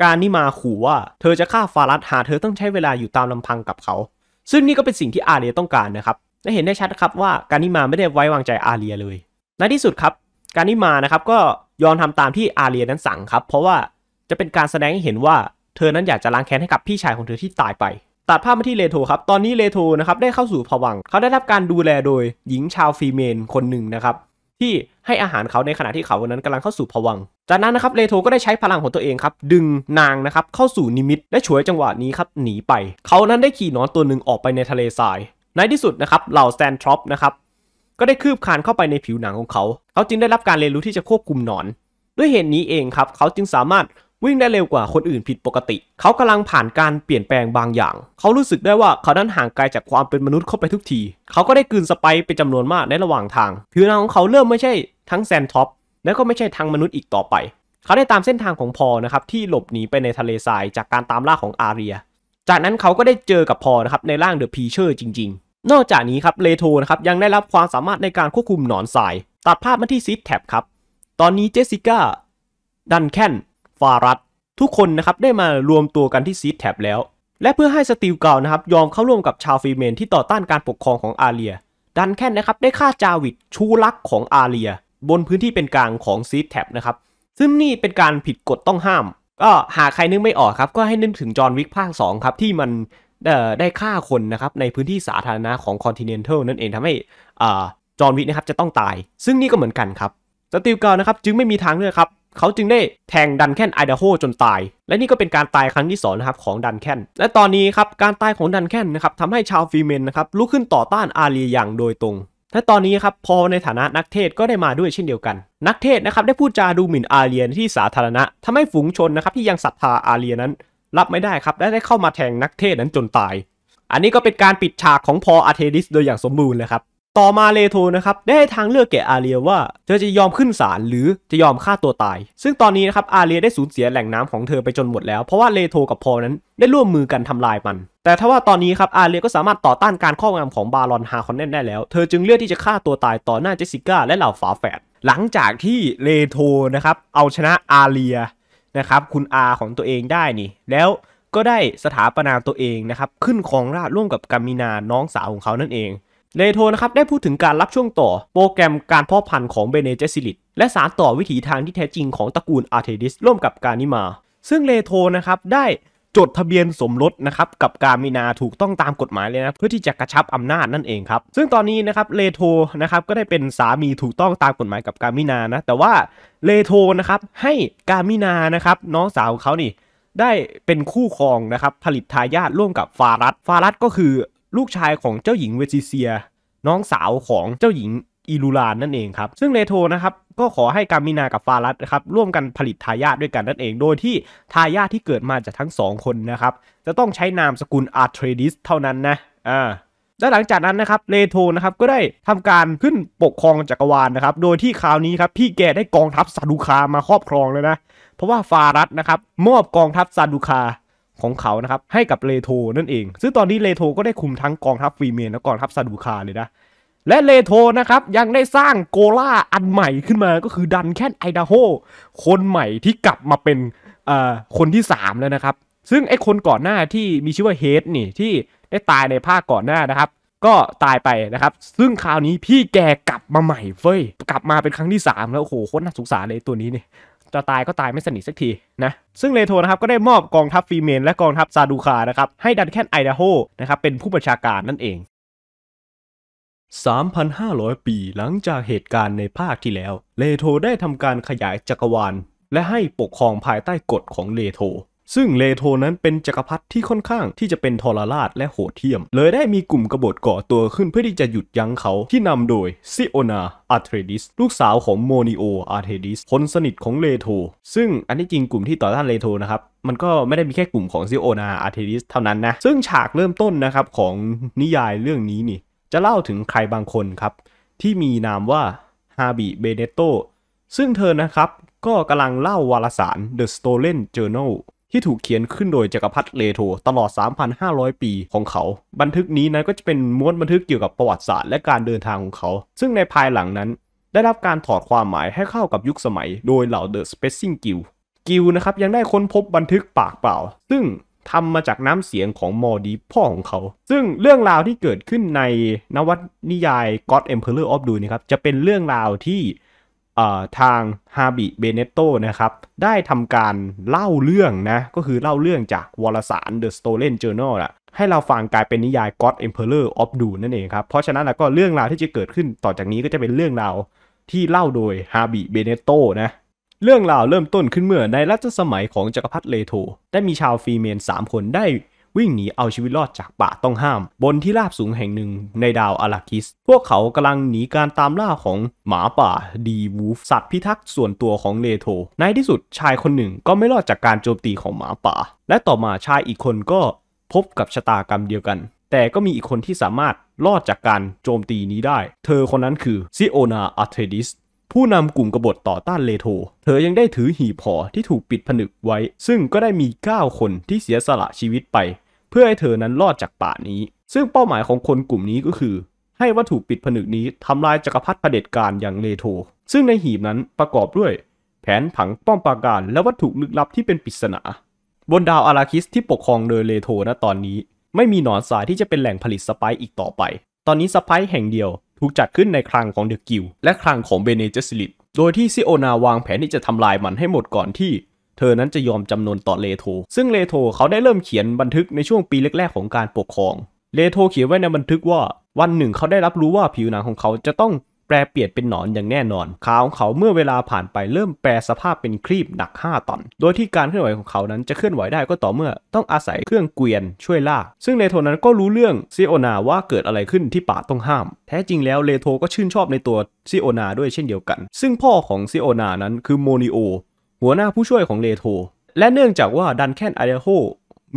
[SPEAKER 1] การนิมาขู่ว่าเธอจะฆ่าฟารัดหา เธอต้องใช้เวลาอยู่ตามลำพังกับเขา ซึ่งนี่ก็เป็นสิ่งที่อาเรียต้องการนะครับ และเห็นได้ชัดครับว่าการนิมาไม่ได้ไว้วางใจอาเรียเลย ในที่สุดครับ การนิมานะครับก็ยอมทำตามที่อาเรียนั้นสั่งครับ เพราะว่าจะเป็นการแสดงให้เห็นว่าเธอนั้นอยากจะล้างแค้นให้กับพี่ชายของเธอที่ตายไป ตัดภาพมาที่เลโทครับ ตอนนี้เลโทนะครับได้เข้าสู่ผวังเขาได้รับการดูแลโดยหญิงชาวฟีเมนคนหนึ่งนะครับที่ให้อาหารเขาในขณะที่เขานั้นกำลังเข้าสู่ผวังจากนั้นนะครับเลโทก็ได้ใช้พลังของตัวเองครับดึงนางนะครับเข้าสู่นิมิตและฉวยจังหวะนี้ครับหนีไป เขานั้นได้ขี่นอนตัวหนึ่งออกไปในทะเลทรายในที่สุดนะครับเหล่าแซนทรอปนะครับก็ได้คืบคานเข้าไปในผิวหนังของเขา เขาจึงได้รับการเรียนรู้ที่จะควบคุมนอน ด้วยเหตุนนี้เองครับเขาจึงสามารถวิ่งได้เร็วกว่าคนอื่นผิดปกติ เขากำลังผ่านการเปลี่ยนแปลงบางอย่าง เขารู้สึกได้ว่าเขานั้นห่างไกลจากความเป็นมนุษย์เข้าไปทุกที เขาก็ได้กลืนสไปไปจำนวนมากในระหว่างทาง ผิวหนังของเขาเริ่มไม่ใช่ทั้งแซนท็อปและก็ไม่ใช่ทางมนุษย์อีกต่อไป เขาได้ตามเส้นทางของพอนะครับที่หลบหนีไปในทะเลทราย จากการตามล่าของอาเรียจากนั้นเขาก็ได้เจอกับพอนะครับในร่างเดอะพีเชอร์จริง ๆ นอกจากนี้ครับเลโทนะครับยังได้รับความสามารถในการควบคุมหนอนทราย ตัดภาพมาที่ซิดแท็บครับ ตอนนี้เจสสิก้า ดันแคนฟารัต ทุกคนนะครับได้มารวมตัวกันที่ซีดแท็บแล้ว และเพื่อให้สตีลเก่านะครับยอมเข้าร่วมกับชาวฟีเมน ที่ต่อต้านการปกครองของอาเรียดันแคนนะครับได้ฆ่าจาวิดชูรักของอาเรียบนพื้นที่เป็นกลางของซีทแท็บนะครับซึ่งนี่เป็นการผิดกฎต้องห้าม ก็หากใครนึกไม่ออกครับก็ให้นึกถึงจอห์นวิกภาค2ครับ ที่มันได้ฆ่าคนนะครับในพื้นที่สาธารณะของคอนติเนนทัลนั่นเองทำให้จอห์นวิกนะครับจะต้องตาย ซึ่งนี่ก็เหมือนกันครับสตีลเกานะครับจึงไม่มีทางเลือกครับเขาจึงได้แทงดันแคนไอเดโฮจนตาย และนี่ก็เป็นการตายครั้งที่2นะครับของดันแคนและตอนนี้ครับการตายของดันแคนนะครับทำให้ชาวฟีเมนนะครับลุกขึ้นต่อต้านอารีอย่างโดยตรงและตอนนี้ครับพอในฐานะนักเทศก็ได้มาด้วยเช่นเดียวกัน นักเทศนะครับได้พูดจาดูหมิ่นอาเรียนที่สาธารณะทำให้ฝูงชนนะครับที่ยังศรัทธาอาเรียนนั้น รับไม่ได้ครับและได้เข้ามาแทงนักเทศนั้นจนตาย อันนี้ก็เป็นการปิดฉากของพออาเทดิสโดยอย่างสมบูรณ์เลยครับต่อมาเลโทนะครับได้ทางเลือกแก่อาเรียว่าเธอจะยอมขึ้นศาลหรือจะยอมฆ่าตัวตาย ซึ่งตอนนี้นะครับอาเรียได้สูญเสียแหล่งน้ำของเธอไปจนหมดแล้ว เพราะว่าเลโทกับพอนั้นได้ร่วมมือกันทำลายมันแต่ถ้าว่าตอนนี้ครับอาเรียก็สามารถต่อต้านการครอบงำของบารอนฮาคอนแนนได้แล้ว เธอจึงเลือกที่จะฆ่าตัวตายต่อหน้าเจสสิก้าและเหล่าฝาแฝดหลังจากที่เลโทนะครับเอาชนะอาเรียนะครับคุณอาของตัวเองได้นี่แล้วก็ได้สถาปนาตัวเองนะครับขึ้นครองราชร่วมกับกามินาน้องสาวของเขานั่นเองเลโทนะครับได้พูดถึงการรับช่วงต่อโปรแกรมการพ่อพันธุ์ของเบเนเจซิลิตและสารต่อวิถีทางที่แท้จริงของตระกูลอาร์เทดิสร่วมกับการนิมา ซึ่งเลโทนะครับได้จดทะเบียนสมรสนะครับกับกามินาถูกต้องตามกฎหมายเลยนะ เพื่อที่จะกระชับอำนาจนั่นเองครับ ซึ่งตอนนี้นะครับเลโทนะครับก็ได้เป็นสามีถูกต้องตามกฎหมายกับกามินานะแต่ว่าเลโทนะครับให้กามินานะครับน้องสาวเขานี่ได้เป็นคู่ครองนะครับผลิตทายาทร่วมกับฟารัสฟารัสก็คือลูกชายของเจ้าหญิงเวซิเซียน้องสาวของเจ้าหญิงอิลูลานนั่นเองครับซึ่งเลโทนะครับ ก็ขอให้กามินากับฟารัสนะครับร่วมกันผลิตทายาทด้วยกันนั่นเอง โดยที่ทายาทที่เกิดมาจากทั้ง 2 คนนะครับจะต้องใช้นามสกุลอาร์เทรดิส เท่านั้นนะอ่าและหลังจากนั้นนะครับเลโทนะครับก็ได้ทำการขึ้นปกครองจักรวาลนะครับโดยที่คราวนี้ครับพี่แกได้กองทัพซาดูคามาครอบครองเลยนะเพราะว่าฟารัสนะครับมอบกองทัพซาดูคาของเขานะครับให้กับเลโทนั่นเอง ซึ่งตอนนี้เลโทก็ได้คุมทั้งกองทัพฟีเมียนและกองทัพซาดูคาเลยนะและเลโทนะครับยังได้สร้างโกล่าอันใหม่ขึ้นมาก็คือดันแคนไอดาโฮคนใหม่ที่กลับมาเป็นคนที่3แล้วนะครับซึ่งไอคนก่อนหน้าที่มีชื่อว่าเฮดนี่ที่ได้ตายในภาคก่อนหน้านะครับ ก็ตายไปนะครับซึ่งคราวนี้พี่แกกลับมาใหม่เฟ้ย กลับมาเป็นครั้งที่ 3 แล้วโอ้โหโคตรน่าสงสารเลยตัวนี้เนี่ยจะตายก็ตายไม่สนิทสักทีนะซึ่งเลโทนะครับก็ได้มอบกองทัพฟีเมนและกองทัพซาดูคานะครับให้ดันแคนไอดาโฮนะครับเป็นผู้บัญชาการนั่นเอง3,500 ปีหลังจากเหตุการณ์ในภาคที่แล้วเลโธได้ทำการขยายจักรวาลและให้ปกครองภายใต้กฎของเลโธซึ่งเลโธนั้นเป็นจักรพรรดิที่ค่อนข้างที่จะเป็นทรราชและโหดเทียม เลยได้มีกลุ่มกบฏก่อตัวขึ้นเพื่อที่จะหยุดยั้งเขาที่นำโดยซิโอนาอาร์เทดิส ลูกสาวของโมนิโออาร์เทดิสคนสนิทของเลโธซึ่งอันที่จริงกลุ่มที่ต่อต้านเลโธนะครับ มันก็ไม่ได้มีแค่กลุ่มของซิโอนาอาร์เทดิสเท่านั้นนะ ซึ่งฉากเริ่มต้นนะครับของนิยายเรื่องนี้นี่จะเล่าถึงใครบางคนครับ ที่มีนามว่าฮาบิ เบเนโตซึ่งเธอนะครับ ก็กำลังเล่าวารสาร The Stolen Journal ที่ถูกเขียนขึ้นโดยจกักรพรรดิเลโธตลอด 3,500 ปีของเขา บันทึกนี้นั้นก็จะเป็นม้วนบันทึกเกี่ยวกับประวัติศาสตร์และการเดินทางของเขา ซึ่งในภายหลังนั้น ได้รับการถอดความหมายให้เข้ากับยุคสมัยโดยเหล่า The Spacing Guild กิวนะครับยังได้ค้นพบบันทึกปากเปล่า ซึ่งทำมาจากน้ำเสียงของมอดีพ่อของเขา ซึ่งเรื่องราวที่เกิดขึ้นในนวัตนิยาย God Emperor of Dune นะครับจะเป็นเรื่องราวที่ทางฮาบิเบเนโตนะครับได้ทำการเล่าเรื่องนะก็คือเล่าเรื่องจากวารสาร The Stolen Journal อะให้เราฟังกลายเป็นนิยาย God Emperor of Dune นั่นเองครับเพราะฉะนั้นแล้วก็เรื่องราวที่จะเกิดขึ้นต่อจากนี้ก็จะเป็นเรื่องราวที่เล่าโดยฮาบิเบเนโตนะเรื่องราวเริ่มต้นขึ้นเมื่อในรัชสมัยของจกักรพรรดิเลโธได้มีชาวฟรีเมน 3 คนได้วิ่งหนีเอาชีวิตรอดจากป่าต้องห้าม บนที่ราบสูงแห่งหนึ่งในดาวอาราคิส พวกเขากำลังหนีการตามล่าของหมาป่าดีวูฟสัตว์พิทักษ์ส่วนตัวของเลโธในที่สุดชายคนหนึ่งก็ไม่รอดจากการโจมตีของหมาป่า และต่อมาชายอีกคนก็พบกับชะตากรรมเดียวกัน แต่ก็มีอีกคนที่สามารถรอดจากการโจมตีนี้ได้ เธอคนนั้นคือซิโอนาอาร์เทดิสผู้นำกลุ่มกบฏต่อต้านเลโธ เธอยังได้ถือหีบอที่ถูกปิดผนึกไว้ ซึ่งก็ได้มี 9 คนที่เสียสละชีวิตไป เพื่อให้เธอนั้นรอดจากป่านี้ ซึ่งเป้าหมายของคนกลุ่มนี้ก็คือ ให้วัตถุปิดผนึกนี้ทำลายจักรพรรดิเผด็จการอย่างเลโธ ซึ่งในหีบนั้นประกอบด้วย แผนผังป้อมปราการและวัตถุลึกลับที่เป็นปริศนา บนดาวอาราคิสที่ปกครองโดยเลโธณตอนนี้ ไม่มีหนอนสายที่จะเป็นแหล่งผลิตสไปซ์อีกต่อไป ตอนนี้สไปซ์แห่งเดียวถูกจัดขึ้นในคลังของเดอะกิลและคลังของเบเนเจสลิตโดยที่ซิโอนาวางแผนที่จะทำลายมันให้หมดก่อนที่ เธอนั้นจะยอมจำนนต่อเลโธ ซึ่งเลโธเขาได้เริ่มเขียนบันทึกในช่วงปีแรกๆ ของการปกครอง เลโธเขียนไว้ในบันทึกว่าวันหนึ่งเขาได้รับรู้ว่าผิวหนังของเขาจะต้องแปลเปลี่ยนเป็นหนอนอย่างแน่นอนขาของเขาเมื่อเวลาผ่านไปเริ่มแปลสภาพเป็นครีบหนัก 5 ตอน โดยที่การเคลื่อนไหวของเขานั้นจะเคลื่อนไหวได้ก็ต่อเมื่อต้องอาศัยเครื่องเกวียนช่วยลาก ซึ่งเลโทนั้นก็รู้เรื่องซีโอนาว่าเกิดอะไรขึ้นที่ป่าต้องห้าม แท้จริงแล้วเลโทก็ชื่นชอบในตัวซีโอนาด้วยเช่นเดียวกัน ซึ่งพ่อของซีโอนานั้นคือโมนิโอหัวหน้าผู้ช่วยของเลโทและเนื่องจากว่าดันแคนไอเดโฮ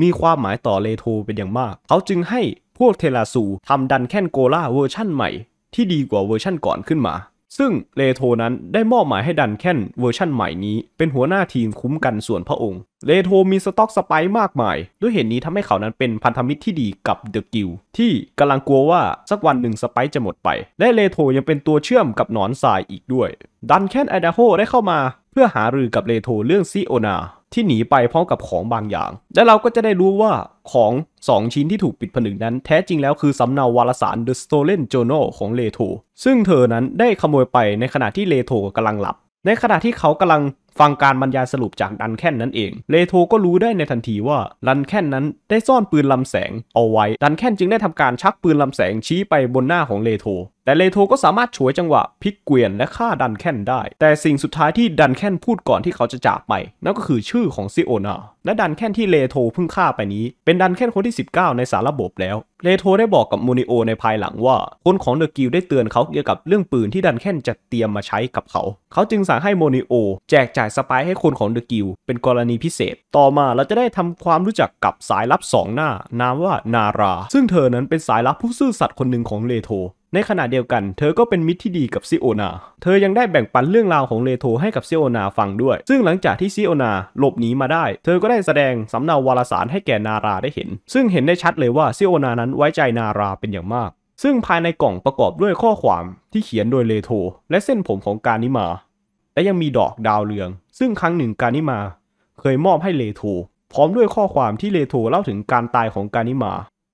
[SPEAKER 1] มีความหมายต่อเลโทเป็นอย่างมาก เขาจึงให้พวกเทลาซูทำดันแคนโกล่าเวอร์ชั่นใหม่ที่ดีกว่าเวอร์ชั่นก่อนขึ้นมา ซึ่งเลโทนั้นได้มอบหมายให้ดันแค่นเวอร์ชั่นใหม่นี้ เป็นหัวหน้าทีมคุ้มกันส่วนพระองค์เลโทมีสต็อกสไปมากมาย ด้วยเหตุนนี้ทำให้เขานั้นเป็นพันธมิตรที่ดีกับเดอะกิลที่กำลังกลัวว่าสักวันหนึ่งสไปจะหมดไป และเลโทยังเป็นตัวเชื่อมกับหนอนทรายอีกด้วย ดันแค่นไอดาโฮได้เข้ามา เพื่อหารือกับเลโทเรื่องซีโอนาที่หนีไปพร้อมกับของบางอย่าง และเราก็จะได้รู้ว่าของ 2 ชิ้นที่ถูกปิดผนึกนั้น แท้จริงแล้วคือสำเนาวารสาร The Stolen Journal ของเลโธ ซึ่งเธอนั้นได้ขโมยไปในขณะที่เลโธกำลังหลับ ในขณะที่เขากำลังฟังการบรรยายสรุปจากดันแค่นนั่นเอง เลโธก็รู้ได้ในทันทีว่า ดันแค่นนั้นได้ซ่อนปืนลำแสงเอาไว้ ดันแค่นจึงได้ทำการชักปืนลำแสงชี้ไปบนหน้าของเลโธแต่เลโทก็สามารถฉวยจังหวะพลิกเกวียนและฆ่าดันแคนได้ แต่สิ่งสุดท้ายที่ดันแคนพูดก่อนที่เขาจะจากไป นั่นก็คือชื่อของซิโอนา และดันแคนที่เลโทเพิ่งฆ่าไปนี้ เป็นดันแคนคนที่ 19 ในสารระบบแล้วเลโทได้บอกกับโมนิโอในภายหลังว่า คนของเดอะกิลได้เตือนเขาเกี่ยวกับเรื่องปืนที่ดันแคนจะเตรียมมาใช้กับเขา เขาจึงสั่งให้โมนิโอแจกจ่ายสปายให้คนของเดอะกิลเป็นกรณีพิเศษต่อมาเราจะได้ทำความรู้จักกับสายลับสองหน้านามว่านาราซึ่งเธอนั้นเป็นสายลับผู้ซื่อสัตย์คนหนึ่งของเลโทในขณะเดียวกันเธอก็เป็นมิตรที่ดีกับซิโอนา เธอยังได้แบ่งปันเรื่องราวของเลโธให้กับซิโอนาฟังด้วย ซึ่งหลังจากที่ซิโอนาหลบหนีมาได้ เธอก็ได้แสดงสำเนาวารสารให้แก่นาราได้เห็น ซึ่งเห็นได้ชัดเลยว่าซิโอนานั้นไว้ใจนาราเป็นอย่างมาก ซึ่งภายในกล่องประกอบด้วยข้อความที่เขียนโดยเลโธและเส้นผมของการนิมา และยังมีดอกดาวเรือง ซึ่งครั้งหนึ่งการนิมาเคยมอบให้เลโธ พร้อมด้วยข้อความที่เลโธเล่าถึงการตายของการนิมา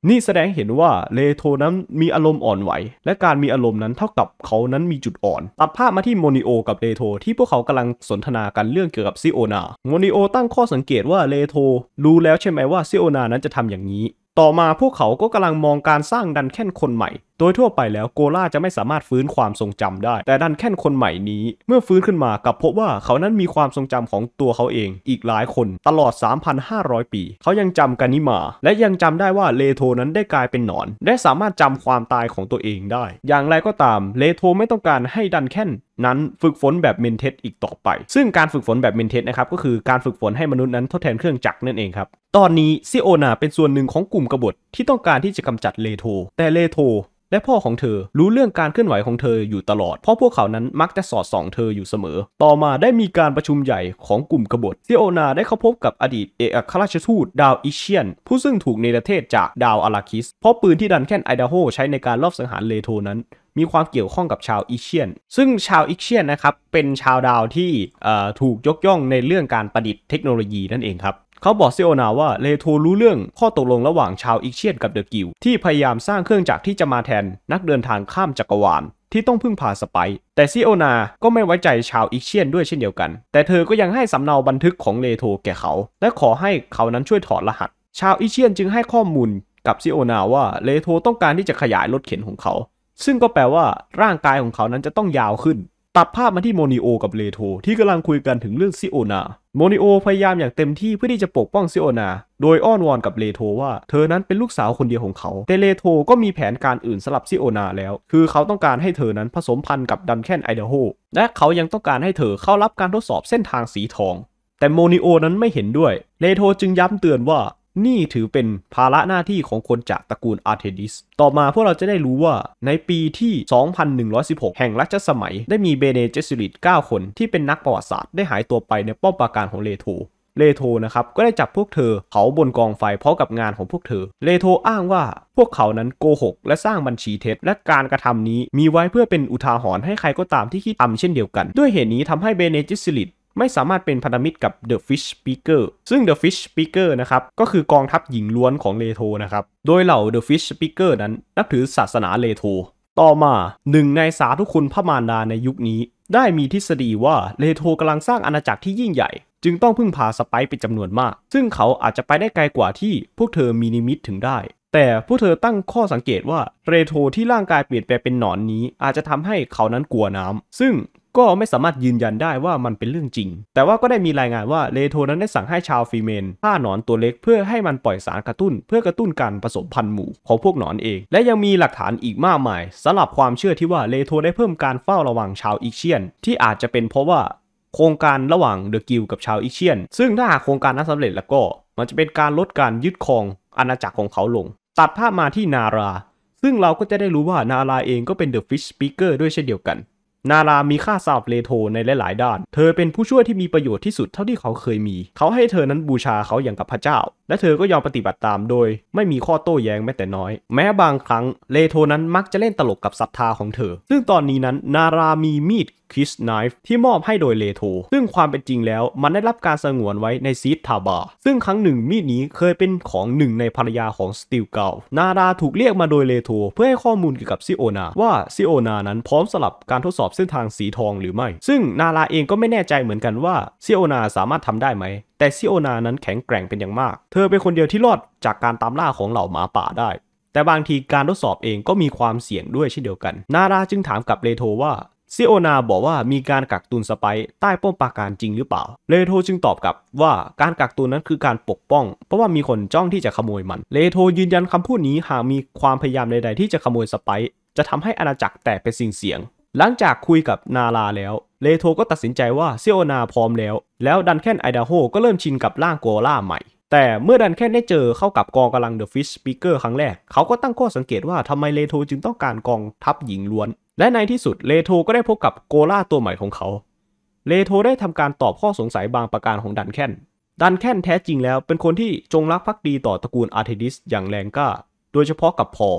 [SPEAKER 1] นี่แสดงเห็นว่าเลโทนั้นมีอารมณ์อ่อนไหว และการมีอารมณ์นั้นเท่ากับเขานั้นมีจุดอ่อนตัดภาพมาที่โมนิโอกับเลโทที่พวกเขากำลังสนทนากันเรื่องเกี่ยวกับซิโอนาโมนิโอ ตั้งข้อสังเกตว่าเลโทรู้แล้วใช่ไหมว่าซิโอนานั้นจะทำอย่างนี้ ต่อมาพวกเขาก็กำลังมองการสร้างดันแค่นคนใหม่โดยทั่วไปแล้วโกล่าจะไม่สามารถฟื้นความทรงจำได้ แต่ดันแค่นคนใหม่นี้ เมื่อฟื้นขึ้นมากับพบว่าเขานั้นมีความทรงจำของตัวเขาเอง อีกหลายคนตลอด 3,500 ปี เขายังจำกันนิมา และยังจำได้ว่าเลโทนั้นได้กลายเป็นหนอนและสามารถจำความตายของตัวเองได้ อย่างไรก็ตามเลโทไม่ต้องการให้ดันแค่นนั้นฝึกฝนแบบเมนเทสอีกต่อไป ซึ่งการฝึกฝนแบบเมนเทสนะครับก็คือการฝึกฝนให้มนุษย์นั้นทดแทนเครื่องจักรนั่นเองครับตอนนี้ซิโอนาเป็นส่วนหนึ่งของกลุ่มกบฏที่ต้องการที่จะกำจัดเลโทแต่เลโทและพ่อของเธอรู้เรื่องการเคลื่อนไหวของเธออยู่ตลอด เพราะพวกเขานั้นมักจะสอดส่องเธออยู่เสมอ ต่อมาได้มีการประชุมใหญ่ของกลุ่มกบฏซซโอนาได้เข้าพบกับอดีต เอกอัครราชทูตดาวอิเชียน ผู้ซึ่งถูกเนรเทศจากดาวอาราคิส เพราะปืนที่ดันแคนไอดาโฮใช้ในการลอบสังหารเลโทนั้น มีความเกี่ยวข้องกับชาวอิเชียน ซึ่งชาวอิเชียนนะครับเป็นชาวดาวที่ถูกยกย่องในเรื่องการประดิษฐ์เทคโนโลยีนั่นเองครับเขาบอกเซโอนาว่าเลโทรู้เรื่องข้อตกลงระหว่างชาวอิกเชียนกับเดอะกิลที่พยายามสร้างเครื่องจักรที่จะมาแทนนักเดินทางข้ามจักรวาลที่ต้องพึ่งพาสไป แต่ซีโอนาก็ไม่ไว้ใจชาวอิกเชียนด้วยเช่นเดียวกัน แต่เธอก็ยังให้สำเนาบันทึกของเลโทแก่เขา และขอให้เขานั้นช่วยถอดรหัส ชาวอิกเชียนจึงให้ข้อมูล กับซีโอนาว่าเลโทต้องการที่จะขยายรถเข็นของเขา ซึ่งก็แปลว่า ร่างกายของเขานั้นจะต้องยาวขึ้นตัดภาพมาที่โมนิโอกับเลโทที่กำลังคุยกันถึงเรื่องซีโอนาโมนิโอพยายามอย่างเต็มที่เพื่อที่จะปกป้องซิโอนา โดยอ้อนวอนกับเลโทว่าเธอนั้นเป็นลูกสาวคนเดียวของเขา แต่เลโทก็มีแผนการอื่นสลับซิโอนาแล้ว คือเขาต้องการให้เธอนั้นผสมพันธุ์กับดันแคนไอเดโฮ และเขายังต้องการให้เธอเข้ารับการทดสอบเส้นทางสีทอง แต่โมนิโอนั้นไม่เห็นด้วยเลโทจึงย้ำเตือนว่านี่ถือเป็นภาระหน้าที่ของคนจากตระกูลอาร์เทดิส ต่อมาพวกเราจะได้รู้ว่าในปีที่ 2116 แห่งรัชสมัย ได้มีเบเนเจสิริต9คนที่เป็นนักประวัติศาสตร์ได้หายตัวไปในป้อมปราการของเลโธ เลโธนะครับ ก็ได้จับพวกเธอเผาบนกองไฟพร้อมกับงานของพวกเธอ เลโธอ้างว่าพวกเขานั้นโกหกและสร้างบัญชีเท็จและการกระทำนี้มีไว้เพื่อเป็นอุทาหรณ์ให้ใครก็ตามที่คิดทำเช่นเดียวกัน ด้วยเหตุนี้ทำให้เบเนจิสซิลิตไม่สามารถเป็นพันธมิตรกับ The Fish Speaker ซึ่ง The Fish Speaker นะครับ ก็คือกองทัพหญิงล้วนของเลโทนะครับ โดยเหล่า The Fish Speaker นั้นนับถือศาสนาเลโทต่อมาหนึ่งในสาธุคุณพระมารดาในยุคนี้ ได้มีทฤษฎีว่าเลโทกำลังสร้างอาณาจักรที่ยิ่งใหญ่ จึงต้องพึ่งพาสไปเป็นจำนวนมาก ซึ่งเขาอาจจะไปได้ไกลกว่าที่พวกเธอมีนิมิตถึงได้แต่ผู้เธอตั้งข้อสังเกตว่าเรโทที่ร่างกายเปลี่ยนแปลงเป็นหนอนนี้ อาจจะทำให้เขานั้นกลัวน้ำ ซึ่งก็ไม่สามารถยืนยันได้ว่ามันเป็นเรื่องจริง แต่ว่าก็ได้มีรายงานว่าเรโทนั้นได้สั่งให้ชาวฟีเมนฆ่าหนอนตัวเล็กเพื่อให้มันปล่อยสารกระตุ้นเพื่อกระตุ้นการผสมพันธุ์หมู่ของพวกหนอนเอง และยังมีหลักฐานอีกมากมายสำหรับความเชื่อที่ว่าเรโทได้เพิ่มการเฝ้าระวังชาวอีเชียนที่อาจจะเป็นเพราะว่า โครงการระหว่างเดอะกิลกับชาวอีเชียน ซึ่งถ้าหากโครงการนั้นสำเร็จแล้วก็มันจะเป็นการลดการยึดครอง อาณาจักรของเขาลงตัดภาพมาที่นารา ซึ่งเราก็จะได้รู้ว่านาราเองก็เป็นเดอะฟิชสปีกเกอร์ด้วยเช่นเดียวกัน นารามีค่าสาบเลโทในหลายๆด้าน เธอเป็นผู้ช่วยที่มีประโยชน์ที่สุดเท่าที่เขาเคยมี เขาให้เธอนั้นบูชาเขาอย่างกับพระเจ้าและเธอก็ยอมปฏิบัติตามโดยไม่มีข้อโต้แย้งแม้แต่น้อย แม้บางครั้งเลโทนั้นมักจะเล่นตลกกับศรัทธาของเธอ ซึ่งตอนนี้นั้นนารามีมีดคิสไนฟ์ที่มอบให้โดยเลโทซึ่งความเป็นจริงแล้วมันได้รับการสงวนไว้ในซีดทาบาซึ่งครั้งหนึ่งมีดนี้เคยเป็นของหนึ่งในภรรยาของสติลเกานาราถูกเรียกมาโดยเลโทเพื่อให้ข้อมูลเกี่ยวกับซิโอนา ว่าซิโอนานั้นพร้อมสลับการทดสอบเส้นทางสีทองหรือไม่ซึ่งนาราเองก็ไม่แน่ใจเหมือนกันว่าซิโอนาสามารถทำได้ไหมแต่ซิโอนานั้นแข็งแกร่งเป็นอย่างมาก เธอเป็นคนเดียวที่รอดจากการตามล่าของเหล่าหมาป่าได้ แต่บางทีการทดสอบเองก็มีความเสี่ยงด้วยเช่นเดียวกัน นาราจึงถามกับเลโทว่า ซิโอนาบอกว่ามีการกักตุนสไปใต้ป้อมปราการจริงหรือเปล่าเลโทจึงตอบกลับว่าการกักตุนนั้นคือการปกป้อง เพราะว่ามีคนจ้องที่จะขโมยมันเลโทยืนยันคำพูดนี้หากมีความพยายามใดๆที่จะขโมยสไปจะทำให้อาณาจักรแตกเป็นสิ่งเสียงหลังจากคุยกับนาลาแล้วเลโทก็ตัดสินใจว่าเซียวนาพร้อมแล้ว แล้วดันแค่นไอดาโฮก็เริ่มชินกับร่างโกล่าใหม่ แต่เมื่อดันแค่นได้เจอเข้ากับกองกำลังเดอะฟิชสปีกเกอร์ครั้งแรก เขาก็ตั้งข้อสังเกตว่าทำไมเลโทจึงต้องการกองทัพหญิงล้วน และในที่สุดเลโทก็ได้พบกับโกล่าตัวใหม่ของเขาเลโทได้ทำการตอบข้อสงสัยบางประการของดันแค่นดันแค่นแท้จริงแล้ว เป็นคนที่จงรักภักดีต่อตระกูลอาร์เทดิสอย่างแรงกล้า โดยเฉพาะกับพอ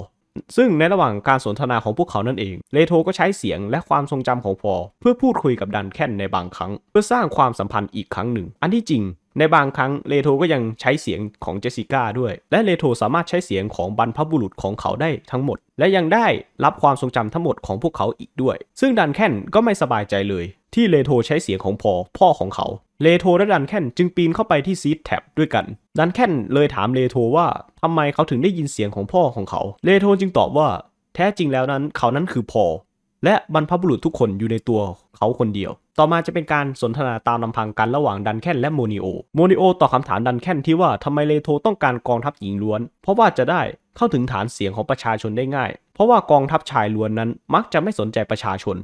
[SPEAKER 1] ซึ่งในระหว่างการสนทนาของพวกเขานั่นเองเลโทก็ใช้เสียงและความทรงจำของพอเพื่อพูดคุยกับดันแคนในบางครั้ง เพื่อสร้างความสัมพันธ์อีกครั้งหนึ่ง อันที่จริง ในบางครั้งเลโทก็ยังใช้เสียงของเจสิก้าด้วย และเลโทสามารถใช้เสียงของ บรรพบุรุษของเขาได้ทั้งหมด และยังได้รับความทรงจำทั้งหมดของพวกเขาอีกด้วย ซึ่งดันแคนก็ไม่สบายใจเลย ที่เลโทใช้เสียงของพอพ่อของเขาเลโธและดันแค่นจึงปีนเข้าไปที่ซีทแท็บด้วยกัน ดันแค่นเลยถามเลโธว่าทำไมเขาถึงได้ยินเสียงของพ่อของเขา เลโธจึงตอบว่า แท้จริงแล้วนั้น เขานั้นคือพอและบรรพบุรุษทุกคนอยู่ในตัวเขาคนเดียว ต่อมาจะเป็นการสนทนาตามลาพังกันระหว่างดันแคนและโมนิโอ โมนิโอตอบคาถามดันแคนที่ว่าทำไมเลโธต้องการกองทัพหญิงล้วน เพราะว่าจะได้เข้าถึงฐานเสียงของประชาชนได้ง่าย เพราะว่ากองทัพชายล้วนนั้นมักจะไม่สนใจประชาชน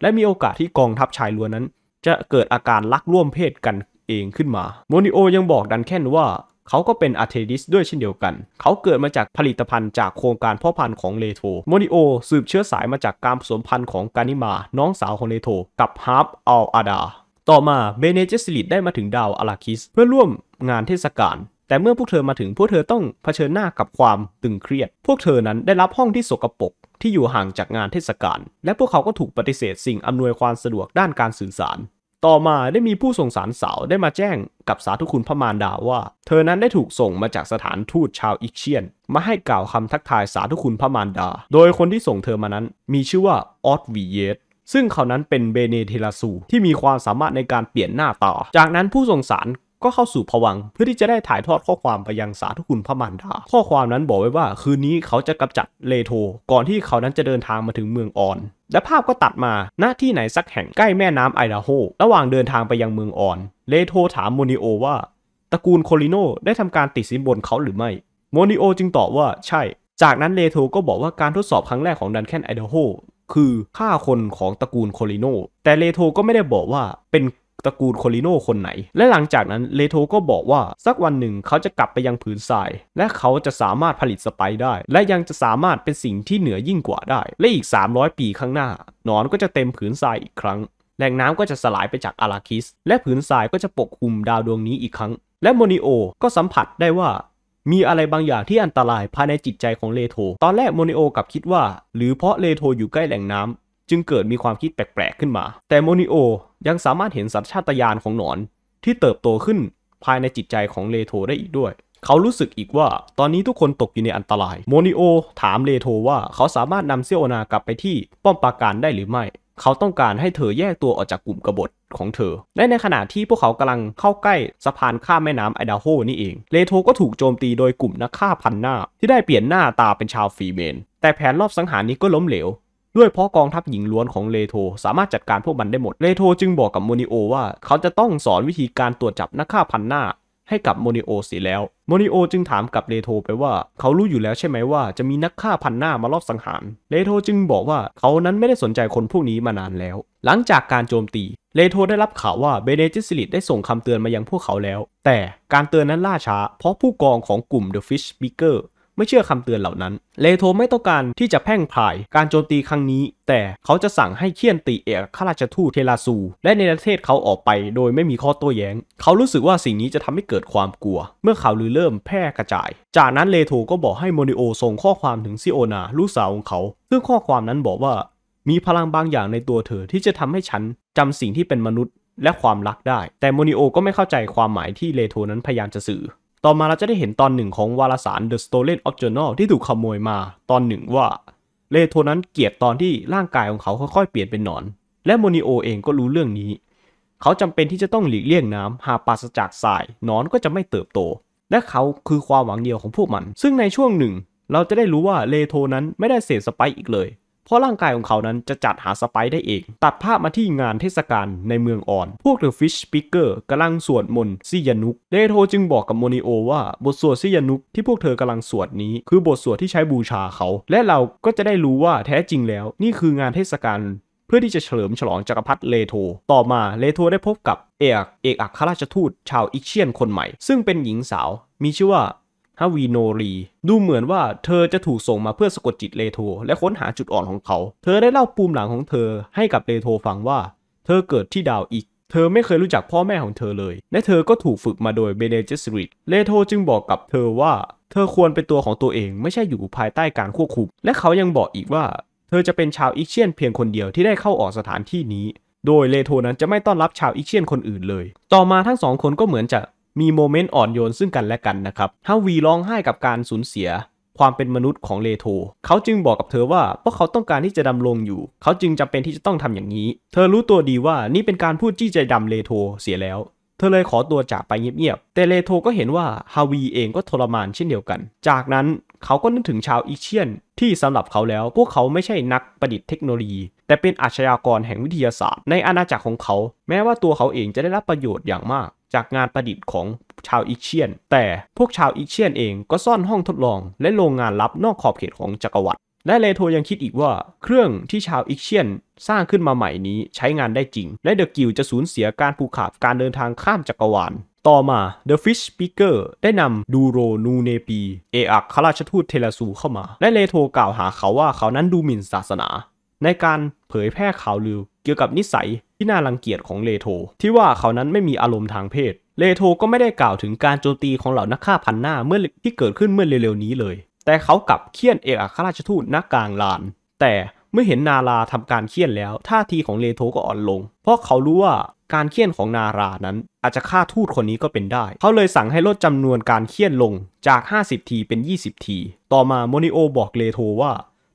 [SPEAKER 1] และมีโอกาสที่กองทัพชายล้วนนั้นจะเกิดอาการลักร่วมเพศกันเองขึ้นมาโมนิโอยังบอกดันแค่นว่าเขาก็เป็นอาเทดิสด้วยเช่นเดียวกัน เขาเกิดมาจากผลิตภัณฑ์จากโครงการพ่อพันธุ์ของเลโธโมนิโอสืบเชื้อสายมาจากการผสมพันธุ์ของกานิมาน้องสาวของเลโธกับฮาร์ปอัลอาดา ต่อมาเบเนเจสลิดได้มาถึงดาวอลาคิสเพื่อร่วมงานเทศกาล แต่เมื่อพวกเธอมาถึงพวกเธอต้องเผชิญหน้ากับความตึงเครียด พวกเธอนั้นได้รับห้องที่สกปรกที่อยู่ห่างจากงานเทศกาล และพวกเขาก็ถูกปฏิเสธสิ่ง อำนวยความสะดวกด้านการสื่อสาร ต่อมาได้มีผู้ส่งสารสาวได้มาแจ้งกับสาธุคุณพระมารดาว่า เธอนั้นได้ถูกส่งมาจากสถานทูตชาวอิเชียน มาให้กล่าวคำทักทายสาธุคุณพระมารดา โดยคนที่ส่งเธอมานั้น มีชื่อว่าออสวีเยตซึ่งเขานั้นเป็นเบเนเทลาซู ที่มีความสามารถในการเปลี่ยนหน้าตาจากนั้นผู้ส่งสารก็เข้าสู่ผวังเพื่อที่จะได้ถ่ายทอดข้อความไปยังสาธุคุณพระมารดาข้อความนั้นบอกไว้ว่าคืนนี้เขาจะกำจัดเลโทก่อนที่เขานั้นจะเดินทางมาถึงเมืองออน และภาพก็ตัดมาหน้าที่ไหนสักแห่งใกล้แม่น้ำไอดาโฮ ระหว่างเดินทางไปยังเมืองออนเลโทถามโมนิโอว่าตระกูลโคลิโนได้ทำการติดสินบนเขาหรือไม่โมนิโอจึงตอบว่าใช่ จากนั้นเลโทก็บอกว่าการทดสอบครั้งแรกของดันแคนไอดาโฮคือฆ่าคนของตระกูลโคลิโนแต่เลโทก็ไม่ได้บอกว่าเป็นตระกูลโคลิโนคนไหน และหลังจากนั้นเลโทก็บอกว่าสักวันหนึ่งเขาจะกลับไปยังผืนทรายและเขาจะสามารถผลิตสไปได้ และยังจะสามารถเป็นสิ่งที่เหนือยิ่งกว่าได้ และอีก 300 ปีข้างหน้าหนอนก็จะเต็มผืนทรายอีกครั้ง แหล่งน้ำก็จะสลายไปจากอาราคิส และผืนทรายก็จะปกคลุมดาวดวงนี้อีกครั้ง และโมนิโอก็สัมผัสได้ว่ามีอะไรบางอย่างที่อันตรายภายในจิตใจของเลโทตอนแรกโมนิโอกลับคิดว่าหรือเพราะเลโทอยู่ใกล้แหล่งน้ำจึงเกิดมีความคิดแปลก ๆ ขึ้นมา แต่โมนิโอยังสามารถเห็นสัญชาตญาณของหนอน ที่เติบโตขึ้นภายในจิตใจของเลโธได้อีกด้วย เขารู้สึกอีกว่าตอนนี้ทุกคนตกอยู่ในอันตราย โมนิโอถามเลโธว่าเขาสามารถนำเซีโอนากลับไปที่ ป้อมปราการได้หรือไม่ เขาต้องการให้เธอแยกตัวออกจากกลุ่มกบฏของเธอ และในขณะที่พวกเขากำลังเข้าใกล้สะพานข้ามแม่น้ำไอดาโฮนี่เองเลโธก็ถูกโจมตีโดยกลุ่มนักฆ่าพันหน้าที่ได้เปลี่ยนหน้าตาเป็นชาวฟรีเมน แต่แผนรอบสังหารนี้ก็ล้มเหลวด้วยเพราะกองทัพหญิงล้วน ของเลโธสามารถจัดการพวกมันได้หมด เลโธจึงบอกกับโมนิโอว่า เขาจะต้องสอนวิธีการตรวจจับนักฆ่าพันหน้าให้กับโมนิโอเสียแล้ว โมนิโอจึงถามกับเลโธไปว่า เขารู้อยู่แล้วใช่ไหมว่าจะมีนักฆ่าพันหน้ามาลอบสังหาร เลโธจึงบอกว่าเขานั้นไม่ได้สนใจคนพวกนี้มานานแล้ว หลังจากการโจมตีเลโธได้รับข่าวว่าเบเนจิสลิตได้ส่งคำเตือนมายังพวกเขาแล้ว แต่การเตือนนั้นล่าช้า เพราะผู้กองของกลุ่มเดอะฟิชบิเกอร์ไม่เชื่อคำเตือนเหล่านั้น เลโธไม่ต้องการที่จะแพ่งพ่ายการโจมตีครั้งนี้ แต่เขาจะสั่งให้เคียนตีเอกข้าราชทูตเทลาซู และในประเทศเขาออกไปโดยไม่มีข้อโต้แย้ง เขารู้สึกว่าสิ่งนี้จะทำให้เกิดความกลัว เมื่อข่าวลือเริ่มแพร่กระจาย จากนั้นเลโธก็บอกให้โมนิโอส่งข้อความถึงซิโอนาลูกสาวของเขา ซึ่งข้อความนั้นบอกว่า มีพลังบางอย่างในตัวเธอที่จะทำให้ฉันจำสิ่งที่เป็นมนุษย์ และความรักได้ แต่โมนิโอก็ไม่เข้าใจความหมายที่เลโทนั้นพยายามจะสื่อต่อมาเราจะได้เห็นตอนหนึ่งของวารสาร The Stolen of Journal ที่ถูกขโมยมา ตอนหนึ่งว่าเลโทนั้นเกลียดตอนที่ร่างกายของเขาค่อยๆเปลี่ยนเป็นหนอน และโมนิโอเองก็รู้เรื่องนี้ เขาจำเป็นที่จะต้องหลีกเลี่ยงน้ำ หาปราศจากสาย นอนก็จะไม่เติบโต และเขาคือความหวังเดียวของพวกมัน ซึ่งในช่วงหนึ่งเราจะได้รู้ว่าเลโทนั้นไม่ได้เสพสไปอีกเลยเพราะร่างกายของเขานั้นจะจัดหาสไปได้เอง ตัดภาพมาที่งานเทศกาลในเมืองอ่อน พวกเดอะฟิชปิเกอร์กำลังสวดมนต์ซิยานุกเดโทจึงบอกกับโมนิโอว่าบทสวดซิยานุกที่พวกเธอกำลังสวดนี้คือบทสวดที่ใช้บูชาเขา และเราก็จะได้รู้ว่าแท้จริงแล้ว นี่คืองานเทศกาลเพื่อที่จะเฉลิมฉลองจักรพรรดิเลโทต่อมาเลโทได้พบกับเอกเอกอัครราชทูต ชาวอิเชียนคนใหม่ ซึ่งเป็นหญิงสาวมีชื่อว่าฮาวีโนรี ดูเหมือนว่าเธอจะถูกส่งมาเพื่อสะกดจิตเลโทและค้นหาจุดอ่อนของเขา เธอได้เล่าปูมหลังของเธอให้กับเลโทฟังว่า เธอเกิดที่ดาวอีก เธอไม่เคยรู้จักพ่อแม่ของเธอเลย และเธอก็ถูกฝึกมาโดยเบเนเจสริตเลโทจึงบอกกับเธอว่า เธอควรเป็นตัวของตัวเองไม่ใช่อยู่ภายใต้การควบคุมและเขายังบอกอีกว่า เธอจะเป็นชาวอิเชียนเพียงคนเดียวที่ได้เข้าออกสถานที่นี้ โดยเลโทนั้นจะไม่ต้อนรับชาวอิเชียนคนอื่นเลย ต่อมาทั้งสองคนก็เหมือนจะมีโมเมนต์อ่อนโยนซึ่งกันและกันนะครับฮาวีร้องไห้กับการสูญเสีย ความเป็นมนุษย์ของเลโธเขาจึงบอกกับเธอว่าพวกเขาต้องการที่จะดำรงอยู่ เขาจึงจำเป็นที่จะต้องทำอย่างนี้ เธอรู้ตัวดีว่านี่เป็นการพูดจี้ใจดำเลโธเสียแล้ว เธอเลยขอตัวจากไปเงียบๆแต่เลโธก็เห็นว่าฮาวีเองก็ทรมานเช่นเดียวกันจากนั้นเขาก็นึกถึงชาวอีเชียนที่สำหรับเขาแล้วพวกเขาไม่ใช่นักประดิษฐ์เทคโนโลยี แต่เป็นอาชญากรแห่งวิทยาศาสตร์ ในอาณาจักรของเขา แม้ว่าตัวเขาเองจะได้รับประโยชน์อย่างมากจากงานประดิษฐ์ของชาวอิเชียน แต่พวกชาวอิเชียนเองก็ซ่อนห้องทดลอง และโรงงานลับนอกขอบเขตของจักรวรรดิ และเลโทยังคิดอีกว่าเครื่องที่ชาวอิเชียนสร้างขึ้นมาใหม่นี้ใช้งานได้จริง และเดอะกิลจะสูญเสียการผูกขาดการเดินทางข้ามจักรวาลต่อมา The Fish Speaker ได้นำดูโรนูเนปี เออักขราชทูตเทลซูเข้ามา และเลโทกล่าวหาเขาว่าเขานั้นดูหมิ่นศาสนา ในการเผยแพร่ข่าวลือกี่ยวกับนิสัยที่น่ารังเกียจของเลโธที่ว่าเขานั้นไม่มีอารมณ์ทางเพศเลโธก็ไม่ได้กล่าวถึงการโจมตีของเหล่านักฆ่าพันหน้าเมื่อที่เกิดขึ้นเมื่อเร็วๆนี้เลย แต่เขากลับเคี่ยนเอกอัครราชทูตนักกลางลาน แต่เมื่อเห็นนาราทำการเคี่ยนแล้ว ท่าทีของเลโธก็อ่อนลง เพราะเขารู้ว่าการเคี่ยนของนารานั้นอาจจะฆ่าทูตคนนี้ก็เป็นได้เขาเลยสั่งให้ลดจำนวนการเคี่ยนลงจาก 50 ทีเป็น 20 ที ต่อมาโมนิโอบอกเลโธว่า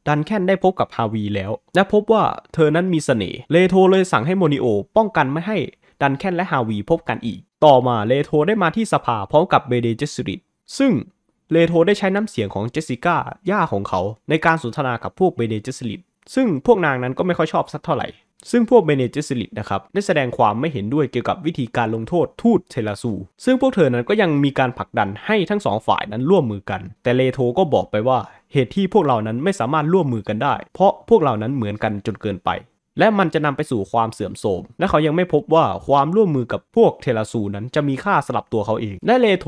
[SPEAKER 1] ดันแค่นได้พบกับฮาวีแล้วและพบว่าเธอนั้นมีเสน่ห์เลโทเลยสั่งให้โมนิโอป้องกันไม่ให้ดันแค่นและฮาวีพบกันอีกต่อมาเลโทได้มาที่สภาพร้อมกับเบเดเจสริตซึ่งเลโทได้ใช้น้ำเสียงของเจสสิก้าย่าของเขาในการสนทนากับพวกเบเดเจสริตซึ่งพวกนางนั้นก็ไม่ค่อยชอบสักเท่าไหร่ซึ่งพวกเบเนเจสลิตนะครับได้แสดงความไม่เห็นด้วยเกี่ยวกับวิธีการลงโทษทูตเทลาซูซึ่งพวกเธอนั้นก็ยังมีการผลักดันให้ทั้งสองฝ่ายนั้นร่วมมือกัน แต่เลโทก็บอกไปว่า เหตุที่พวกเรานั้นไม่สามารถร่วมมือกันได้ เพราะพวกเรานั้นเหมือนกันจนเกินไป และมันจะนำไปสู่ความเสื่อมโทรมและเขายังไม่พบว่าความร่วมมือกับพวกเทลาซูนั้นจะมีค่าสลับตัวเขาเองและเลโท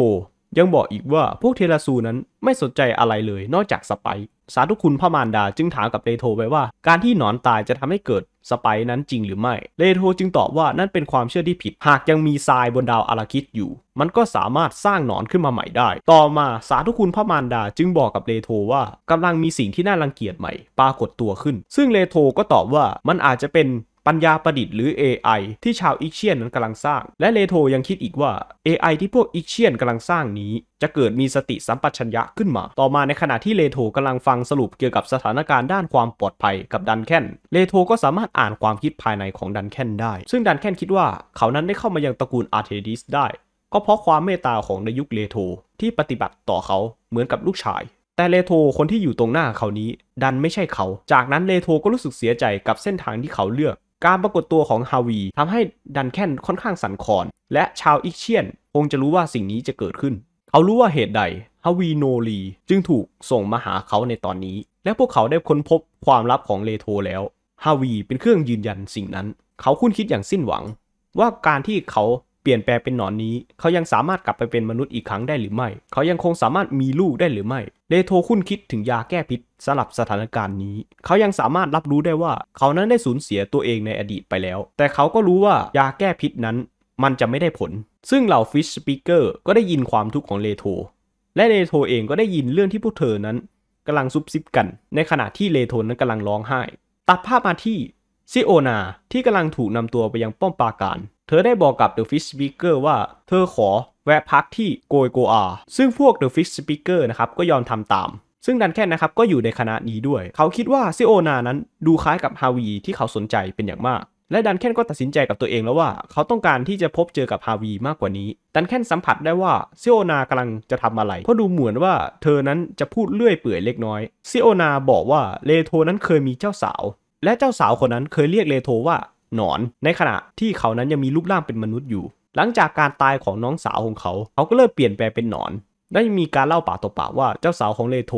[SPEAKER 1] ยังบอกอีกว่า พวกเทราซูนั้นไม่สนใจอะไรเลย นอกจากสไปสาธุคุณพระมารดาจึงถามกับเลโธไปว่า การที่หนอนตายจะทำให้เกิดสไปนั้นจริงหรือไม่เลโธจึงตอบว่านั่นเป็นความเชื่อที่ผิด หากยังมีทรายบนดาวอาราคิดอยู่ มันก็สามารถสร้างหนอนขึ้นมาใหม่ได้ ต่อมาสาธุคุณพระมารดาจึงบอกกับเลโธว่ากำลังมีสิ่งที่น่ารังเกียจใหม่ ปรากฏตัวขึ้น ซึ่งเลโธก็ตอบว่ามันอาจจะเป็นปัญญาประดิษฐ์หรือ AI ที่ชาวอิกเชียนนั้นกำลังสร้าง และเลโธยังคิดอีกว่า AI ที่พวกอิกเชียนกำลังสร้างนี้ จะเกิดมีสติสัมปชัญญะขึ้นมา ต่อมาในขณะที่เลโธกำลังฟังสรุปเกี่ยวกับสถานการณ์ด้านความปลอดภัยกับดันแคนเลโธก็สามารถอ่านความคิดภายในของดันแคนได้ ซึ่งดันแคนคิดว่าเขานั้นได้เข้ามายังตระกูลอาร์เทดิสได้ ก็เพราะความเมตตาของในยุคเลโธที่ปฏิบัติต่อเขาเหมือนกับลูกชาย แต่เลโธคนที่อยู่ตรงหน้าเขานี้ดันไม่ใช่เขา จากนั้นเลโธก็รู้สึกเสียใจกับเส้นทางที่เขาเลือกการปรากฏตัวของฮาวีทำให้ดันแคนค่อนข้างสันคอนและชาวอิกเชียน คงจะรู้ว่าสิ่งนี้จะเกิดขึ้นเขารู้ว่าเหตุใด ฮาวีโนลีจึงถูกส่งมาหาเขาในตอนนี้ และพวกเขาได้ค้นพบความลับของเลโทแล้ว ฮาวีเป็นเครื่องยืนยันสิ่งนั้น เขาคุ้นคิดอย่างสิ้นหวัง ว่าการที่เขาเปลี่ยนแปลงเป็นหนอนนี้ เขายังสามารถกลับไปเป็นมนุษย์อีกครั้งได้หรือไม่ เขายังคงสามารถมีลูกได้หรือไม่เดโทคุ้นคิดถึงยาแก้พิษสำหรับสถานการณ์นี้ เขายังสามารถรับรู้ได้ว่าเขานั้นได้สูญเสียตัวเองในอดีตไปแล้ว แต่เขาก็รู้ว่ายาแก้พิษนั้นมันจะไม่ได้ผล ซึ่งเหล่าฟิชสปีกเกอร์ก็ได้ยินความทุกข์ของเลโทและเลโทเองก็ได้ยินเรื่องที่พวกเธอนั้นกำลังซุบซิบกัน ในขณะที่เลโทนั้นกำลังร้องไห้ ตัดภาพมาที่ซิโอนาที่กำลังถูกนำตัวไปยังป้อมปราการเธอได้บอกกับ The Fish Speaker ว่า เธอขอแวะพักที่โกยโกอาซึ่งพวก The Fish Speaker นะครับก็ยอมทำตาม ซึ่งดันแค่นะครับก็อยู่ในคณะนี้ด้วย เขาคิดว่าซิโอนานั้นดูคล้ายกับฮาวีที่เขาสนใจเป็นอย่างมาก และดันแค่นก็ตัดสินใจกับตัวเองแล้วว่า เขาต้องการที่จะพบเจอกับฮาวีมากกว่านี้ ดันแค่นสัมผัสได้ว่าซิโอนากำลังจะทำอะไร เพราะดูเหมือนว่าเธอนั้นจะพูดเลื่อยเปื่อยเล็กน้อยซิโอนาบอกว่าเลโทนั้นเคยมีเจ้าสาว และเจ้าสาวคนนั้นเคยเรียกเลโทว่าหนอน ในขณะที่เขานั้นยังมีรูปร่างเป็นมนุษย์อยู่ หลังจากการตายของน้องสาวของเขาเขาก็เริ่มเปลี่ยนแปลงเป็นหนอน ได้มีการเล่าปากต่อปากว่าเจ้าสาวของเลโท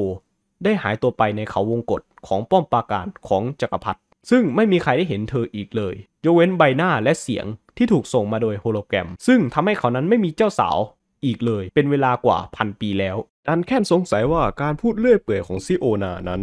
[SPEAKER 1] ได้หายตัวไปในเขาวงกฏของป้อมปราการของจักรพรรดิซึ่งไม่มีใครได้เห็นเธออีกเลยยกเว้นใบหน้าและเสียงที่ถูกส่งมาโดยโฮโลแกรมซึ่งทำให้เขานั้นไม่มีเจ้าสาวอีกเลย เป็นเวลากว่าพันปีแล้วดันแค่นสงสัยว่าการพูดเลื่อยเปื่อยของซิโอนานั้น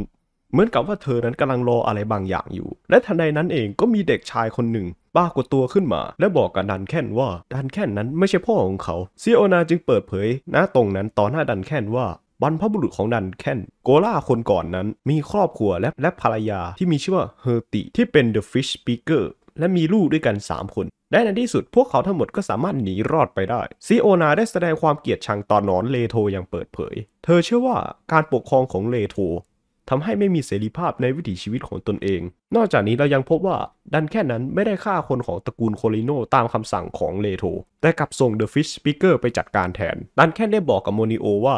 [SPEAKER 1] เหมือนกับว่าเธอนั้นกำลังรออะไรบางอย่างอยู่ และทันใดนั้นเองก็มีเด็กชายคนหนึ่งปากฏตัวขึ้นมาและบอกกับดันแค่นว่าดันแค่นนั้นไม่ใช่พ่อของเขาซีโอนาจึงเปิดเผย หน้าตรงนั้นต่อหน้าดันแค่นว่า บรรพบุรุษของดันแคนโกล่าคนก่อนนั้นมีครอบครัวและและภรรยาที่มีชื่อว่าเฮอร์ติที่เป็นเดอะฟิชสปีกเกอร์และมีลูกด้วยกัน 3 คนและในที่สุดพวกเขาทั้งหมดก็สามารถหนีรอดไปได้ซีโอนาได้แสดงความเกลียดชังต่อนนอนเลโทอย่างเปิดเผย เธอเชื่อว่าการปกครองของเลโททำให้ไม่มีเสรีภาพในวิถีชีวิตของตนเอง นอกจากนี้เรายังพบว่า ดันแค่นั้นไม่ได้ฆ่าคนของตระกูลโคลิโนตามคำสั่งของเลโธแต่กลับส่งเดอะฟิชสปิเกอร์ไปจัดการแทน ดันแค่ได้บอกกับโมนิโอว่า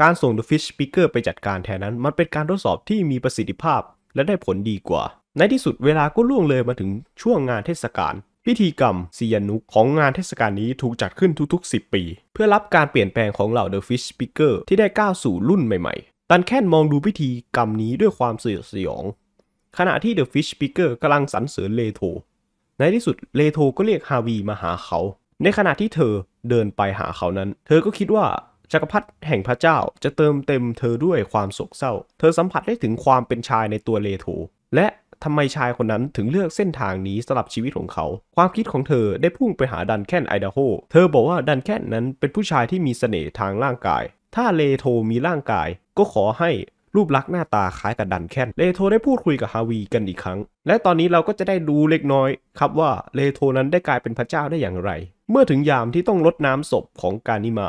[SPEAKER 1] การส่งเดอะฟิชสปิเกอร์ไปจัดการแทนนั้นมันเป็นการทดสอบที่มีประสิทธิภาพ และได้ผลดีกว่า ในที่สุดเวลาก็ล่วงเลยมาถึงช่วงงานเทศกาลพิธีกรรมซียานุกของงานเทศกาลนี้ถูกจัดขึ้นทุก ๆ10ปี เพื่อรับการเปลี่ยนแปลงของเหล่าเดอะฟิชสปิเกอร์ที่ได้ก้าวสู่รุ่นใหม่ตันแค่นมองดูพิธีกรรมนี้ด้วยความเสียสยองขณะที่เดอะฟิชปิเกอร์กำลังสรรเสริญเลโธในที่สุดเลโธก็เรียกฮาวีมาหาเขา ในขณะที่เธอเดินไปหาเขานั้น เธอก็คิดว่าจักรพรรดิแห่งพระเจ้าจะเติมเต็มเธอด้วยความโศกเศร้า เธอสัมผัสได้ถึงความเป็นชายในตัวเลโธและทำไมชายคนนั้นถึงเลือกเส้นทางนี้สำหรับชีวิตของเขา ความคิดของเธอได้พุ่งไปหาดันแคนไอดาโฮเธอบอกว่าดันแคนนั้นเป็นผู้ชายที่มีเสน่ห์ทางร่างกายถ้าเลโทมีร่างกาย ก็ขอให้รูปลักษณ์หน้าตาคล้ายกับดันแค่นเลโทได้พูดคุยกับฮาวีกันอีกครั้ง และตอนนี้เราก็จะได้ดูเล็กน้อย ครับว่าเลโทนั้นได้กลายเป็นพระเจ้าได้อย่างไร เมื่อถึงยามที่ต้องลดน้ำศพของกานิมา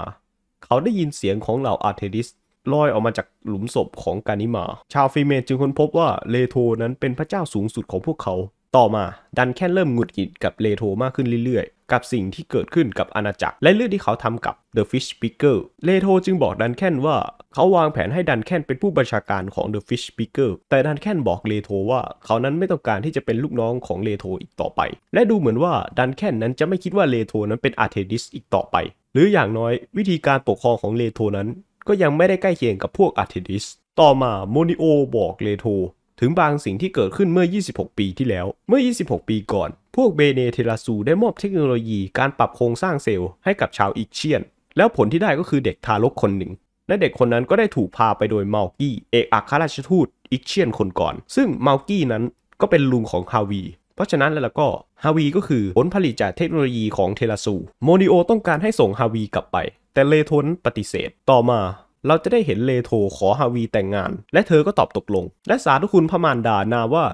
[SPEAKER 1] เขาได้ยินเสียงของเหล่าอาร์เทดิสลอยออกมาจากหลุมศพของกานิมา ชาวฟิเมนจึงค้นพบว่าเลโทนั้นเป็นพระเจ้าสูงสุดของพวกเขา ต่อมาดันแค่เริ่มหงุดหงิดกับเลโทมากขึ้นเรื่อยกับสิ่งที่เกิดขึ้นกับอาณาจักร และเรื่องที่เขาทำกับ The Fish p i c k e r เลโธจึงบอกดันแคนว่าเขาวางแผนให้ดันแคนเป็นผู้บัญชาการของ The Fish p i c k e r แต่ดันแคนบอกเลโธว่า เขานั้นไม่ต้องการที่จะเป็นลูกน้องของเลโธอีกต่อไป และดูเหมือนว่าดันแคนนั้นจะไม่คิดว่าเลโธนั้นเป็นอาร์เทดิสอีกต่อไป หรืออย่างน้อยวิธีการปกครองของเลโธนั้นก็ยังไม่ได้ใกล้เคียงกับพวกอาร์เทดิสต่อมาโมนิโอบอกเลโธถึงบางสิ่งที่เกิดขึ้นเมื่อ 26 ปีที่แล้วเมื่อ 26 ปีก่อนพวกเบเนเทลาซู ได้มอบเทคโนโลยีการปรับโครงสร้างเซลล์ให้กับชาวอิกเชียน แล้วผลที่ได้ก็คือเด็กทารกคนหนึ่ง และเด็กคนนั้นก็ได้ถูกพาไปโดยเมากี้ เอกอัครราชทูตอิกเชียนคนก่อน ซึ่งเมากี้นั้นก็เป็นลุงของฮาวีเพราะฉะนั้นแล้วก็ฮาวีก็คือผลผลิตจากเทคโนโลยีของเทลาซูโมนิโอต้องการให้ส่งฮาวีกลับไป แต่เลโทนปฏิเสธต่อมาเราจะได้เห็นเลโทขอฮาวีแต่งงานและเธอก็ตอบตกลงและสาธุคุณพมานดานาว่า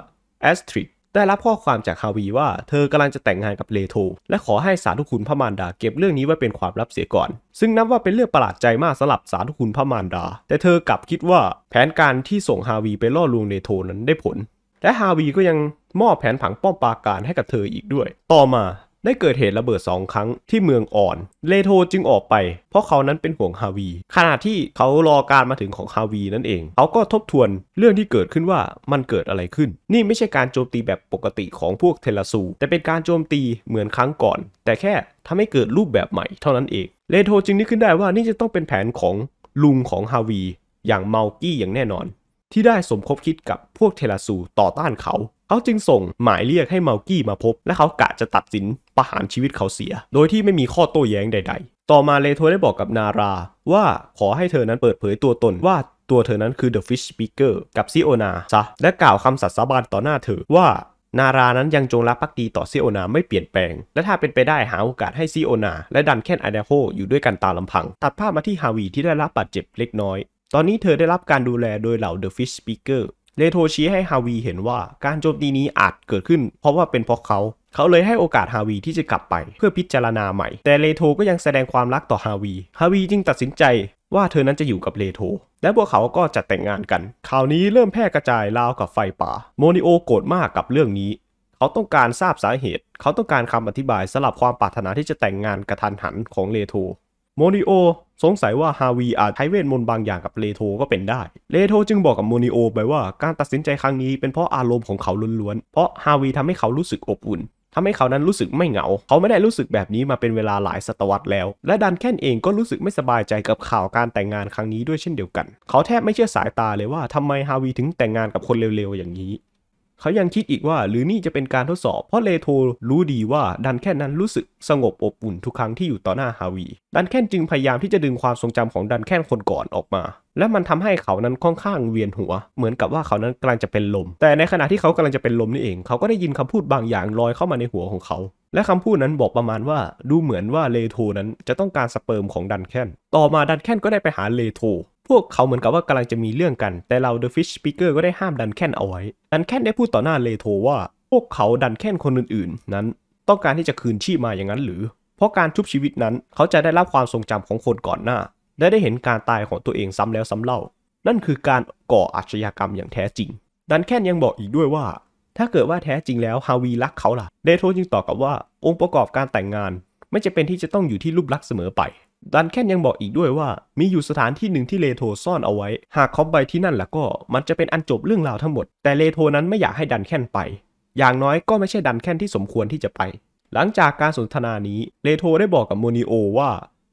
[SPEAKER 1] แอสทริกได้รับข้อความจากฮาวีว่าเธอกำลังจะแต่งงานกับเลโทและขอให้สาธุคุณพระมารดาเก็บเรื่องนี้ไว้เป็นความลับเสียก่อน ซึ่งนับว่าเป็นเรื่องประหลาดใจมากสำหรับสาธุคุณพระมารดา แต่เธอกลับคิดว่าแผนการที่ส่งฮาวีไปล่อลวงเลโทนั้นได้ผล และฮาวีก็ยังมอบแผนผังป้อมปราการให้กับเธออีกด้วยต่อมาได้เกิดเหตุระเบิดสองครั้งที่เมืองอ่อนเลโธจึงออกไป เพราะเขานั้นเป็นห่วงฮาวี ขณะที่เขารอการมาถึงของฮาวีนั่นเอง เขาก็ทบทวนเรื่องที่เกิดขึ้นว่ามันเกิดอะไรขึ้น นี่ไม่ใช่การโจมตีแบบปกติของพวกเทลซู แต่เป็นการโจมตีเหมือนครั้งก่อน แต่แค่ทำให้เกิดรูปแบบใหม่เท่านั้นเองเลโธจึงนึกขึ้นได้ว่านี่จะต้องเป็นแผนของลุงของฮาวีอย่างเมากี้อย่างแน่นอนที่ได้สมคบคิดกับพวกเทลาซูต่อต้านเขา เขาจึงส่งหมายเรียกให้เมากี้มาพบ และเขากะจะตัดสินประหารชีวิตเขาเสีย โดยที่ไม่มีข้อโต้แย้งใดๆ ต่อมาเลโทได้บอกกับนาราว่าขอให้เธอนั้นเปิดเผยตัวตนว่าตัวเธอนั้นคือ The Fish Speaker กับซิโอนา ซะ และกล่าวคำสัตย์สาบานต่อหน้าเธอ ว่า นารานั้นยังจงรักภักดีต่อซิโอนาไม่เปลี่ยนแปลง และถ้าเป็นไปได้หาโอกาสให้ซิโอนา และดันแคนไอเดโฮอยู่ด้วยกันตามลำพังตัดภาพมาที่ฮาวีที่ได้รับบาดเจ็บเล็กน้อยตอนนี้เธอได้รับการดูแลโดยเหล่า The Fish Speaker เลโทชี้ให้ฮาวีเห็นว่าการโจมตีนี้อาจเกิดขึ้นเพราะว่าเป็นเพราะเขา เขาเลยให้โอกาสฮาวีที่จะกลับไปเพื่อพิจารณาใหม่ แต่เลโทก็ยังแสดงความรักต่อฮาวีฮาวีจึงตัดสินใจว่าเธอนั้นจะอยู่กับเลโทและพวกเขาก็จัดแต่งงานกันข่าวนี้เริ่มแพร่กระจายราวกับไฟป่า โมนิโอโกรธมากกับเรื่องนี้ เขาต้องการทราบสาเหตุ เขาต้องการคำอธิบายสำหรับความปรารถนาที่จะแต่งงานกระทันหันของเลโทโมนิโอสงสัยว่าฮาวีอาจใช้เวทมนต์บางอย่างกับเลโทก็เป็นได้ เลโทจึงบอกกับโมนิโอไปว่าการตัดสินใจครั้งนี้เป็นเพราะอารมณ์ของเขาล้วนๆ เพราะฮาวีทำให้เขารู้สึกอบอุ่นทำให้เขานั้นรู้สึกไม่เหงา เขาไม่ได้รู้สึกแบบนี้มาเป็นเวลาหลายศตวรรษแล้ว และดันแค่นเองก็รู้สึกไม่สบายใจกับข่าวการแต่งงานครั้งนี้ด้วยเช่นเดียวกัน เขาแทบไม่เชื่อสายตาเลยว่าทำไมฮาวีถึงแต่งงานกับคนเร็วๆ อย่างนี้เขายังคิดอีกว่าหรือนี่จะเป็นการทดสอบ เพราะเลโทรู้ดีว่าดันแค่นั้นรู้สึกสงบอบอุ่นทุกครั้งที่อยู่ต่อหน้าฮาวีดันแค่นจึงพยายามที่จะดึงความทรงจำของดันแค่นคนก่อนออกมา และมันทำให้เขานั้นค่อนข้างเวียนหัว เหมือนกับว่าเขานั้นกำลังจะเป็นลม แต่ในขณะที่เขากำลังจะเป็นลมนี่เอง เขาก็ได้ยินคำพูดบางอย่างลอยเข้ามาในหัวของเขา และคำพูดนั้นบอกประมาณว่า ดูเหมือนว่าเลโทนั้นจะต้องการสเปิร์มของดันแค่นต่อมาดันแค่นก็ได้ไปหาเลโทพวกเขาเหมือนกับว่ากำลังจะมีเรื่องกัน แต่เรา The Fish Speaker ก็ได้ห้ามดันแคนเอาไว้ ดันแคนได้พูดต่อหน้าเลโทว่า พวกเขาดันแคนคนอื่นๆ นั้น ต้องการที่จะคืนชีพมาอย่างนั้นหรือ เพราะการชุบชีวิตนั้นเขาจะได้รับความทรงจำของคนก่อนหน้าและได้เห็นการตายของตัวเองซ้ำแล้วซ้าเล่า นั่นคือการก่ออาชญากรรมอย่างแท้จริง ดันแคนยังบอกอีกด้วยว่า ถ้าเกิดว่าแท้จริงแล้วฮาวีรักเขาล่ะ เลโทจึงตอบกลับว่าองค์ประกอบการแต่งงาน ไม่จะเป็นที่จะต้องอยู่ที่รูปลักษณ์เสมอไปดันแคนยังบอกอีกด้วยว่า มีอยู่สถานที่หนึ่งที่เลโทซ่อนเอาไว้ หากเขาไปที่นั่นล่ะก็มันจะเป็นอันจบเรื่องราวทั้งหมด แต่เลโทนั้นไม่อยากให้ดันแคนไป อย่างน้อยก็ไม่ใช่ดันแคนที่สมควรที่จะไป หลังจากการสนทนานี้เลโทได้บอกกับโมนิโอว่า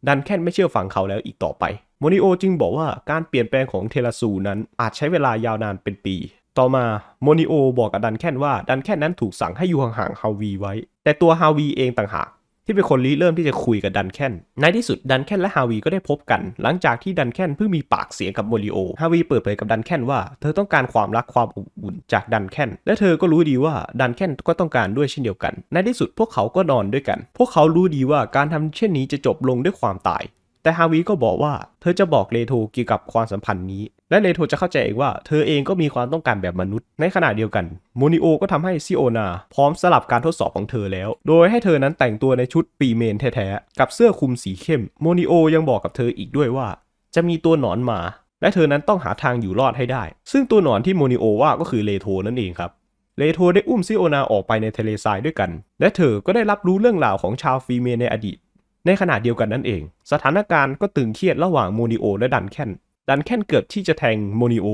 [SPEAKER 1] ดันแคนไม่เชื่อฟังเขาแล้วอีกต่อไปโมนิโอจึงบอกว่าการเปลี่ยนแปลงของเทลาซูนั้นอาจใช้เวลายาวนานเป็นปีต่อมาโมนิโอบอกกับดันแคนว่าดันแคนนั้นถูกสั่งให้อยู่ห่างๆฮาวีไว้แต่ตัวฮาวีเองต่างหากที่เป็นคนรีเริ่มที่จะคุยกับดันแคน ในที่สุดดันแคนและฮาวีก็ได้พบกัน หลังจากที่ดันแคนเพิ่งมีปากเสียงกับโมริโอฮาวีเปิดเผยกับดันแคนว่าเธอต้องการความรักความอบอุ่นจากดันแคนและเธอก็รู้ดีว่าดันแคนก็ต้องการด้วยเช่นเดียวกัน ในที่สุดพวกเขาก็นอนด้วยกัน พวกเขารู้ดีว่าการทำเช่นนี้จะจบลงด้วยความตาย แต่ฮาวีก็บอกว่า เธอจะบอกเลโทเกี่ยวกับความสัมพันธ์นี้และเลโทจะเข้าใจเองว่าเธอเองก็มีความต้องการแบบมนุษย์ ในขณะเดียวกันโมนิโอก็ทำให้ซิโอนา พร้อมสลับการทดสอบของเธอแล้ว โดยให้เธอนั้นแต่งตัวในชุดปีเมนแท้ ๆ กับเสื้อคลุมสีเข้มโมนิโอยังบอกกับเธออีกด้วยว่า จะมีตัวหนอนมาและเธอนั้นต้องหาทางอยู่รอดให้ได้ ซึ่งตัวหนอนที่โมนิโอว่าก็คือเลโทนั่นเองครับเลโทได้อุ้มซิโอนาออกไปในทะเลทรายด้วยกันและเธอก็ได้รับรู้เรื่องราวของชาวฟีเมนในอดีต ในขณะเดียวกันนั่นเอง สถานการณ์ก็ตึงเครียดระหว่างโมนิโอและดันแคนดันแค่นเกือบที่จะแทงโมนิโอ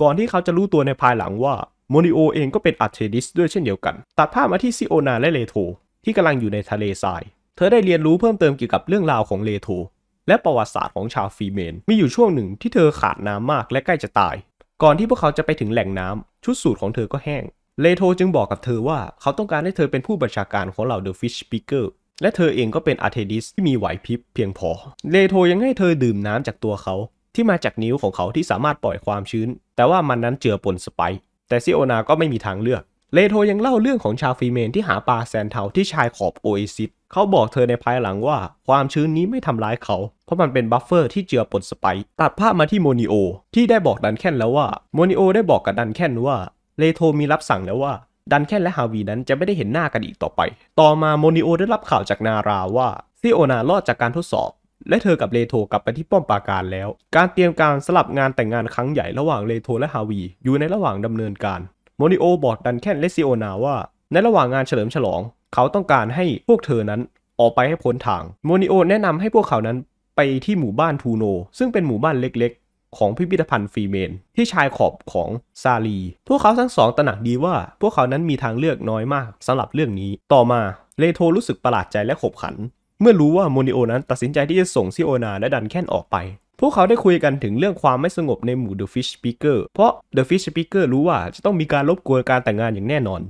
[SPEAKER 1] ก่อนที่เขาจะรู้ตัวในภายหลังว่าโมนิโอเองก็เป็นอัตเทดิสด้วยเช่นเดียวกัน ตัดภาพมาที่ซิโอนาและเลโธที่กำลังอยู่ในทะเลทราย เธอได้เรียนรู้เพิ่มเติมเกี่ยวกับเรื่องราวของเลโธและประวัติศาสตร์ของชาวฟีเมน มีอยู่ช่วงหนึ่งที่เธอขาดน้ำมากและใกล้จะตาย ก่อนที่พวกเขาจะไปถึงแหล่งน้ำชุดสูทของเธอก็แห้ง เลโธจึงบอกกับเธอว่าเขาต้องการให้เธอเป็นผู้บัญชาการของเหล่าเดอะฟิชปิเกอร์ และเธอเองก็เป็นอารเทดิสที่มีไหวพริบเพียงพอ เลโธยังให้เธอดื่มน้ำจากตัวเขาที่มาจากนิ้วของเขาที่สามารถปล่อยความชื้น แต่ว่ามันนั้นเจือปนสไป แต่ซิโอนาก็ไม่มีทางเลือก เลโทยังเล่าเรื่องของชาวฟีเมนที่หาปลาแซนเทาที่ชายขอบโอเอซิส เขาบอกเธอในภายหลังว่า ความชื้นนี้ไม่ทำร้ายเขา เพราะมันเป็นบัฟเฟอร์ที่เจือปนสไปตัดภาพมาที่โมนิโอ ที่ได้บอกดันแคนแล้วว่าโมนิโอได้บอกกับดันแคนว่าเลโทมีรับสั่งแล้วว่าดันแคนและฮาวีนั้นจะไม่ได้เห็นหน้ากันอีกต่อไป ต่อมาโมนิโอได้รับข่าวจากนาราว่าซิโอนารอดจากการทดสอบและเธอกับเลโทกลับไปที่ป้อมปราการแล้ว การเตรียมการสลับงานแต่งงานครั้งใหญ่ระหว่างเลโทและฮาวีอยู่ในระหว่างดำเนินการ โมนิโอบอกดันแคนเลซิโอนาว่า ในระหว่างงานเฉลิมฉลอง เขาต้องการให้พวกเธอนั้นออกไปให้พ้นทางโมนิโอแนะนำให้พวกเขานั้นไปที่หมู่บ้านทูโนซึ่งเป็นหมู่บ้านเล็ก ๆ ของพิพิธภัณฑ์ฟรีเมน ที่ชายขอบของซาลีพวกเขาทั้งสองตระหนักดีว่าพวกเขานั้นมีทางเลือกน้อยมาก สำหรับเรื่องนี้ต่อมาเลโทรู้สึกประหลาดใจและขบขันเมื่อรู้ว่าโมนิโอนั้นตัดสินใจที่จะส่งซิโอนาและดันแคนออกไป พวกเขาได้คุยกันถึงเรื่องความไม่สงบในหมู่เดอะฟิชสปีกเกอร์เพราะเดอะฟิชสปีกเกอร์รู้ว่าจะต้องมีการรบกวนการแต่งงานอย่างแน่นอน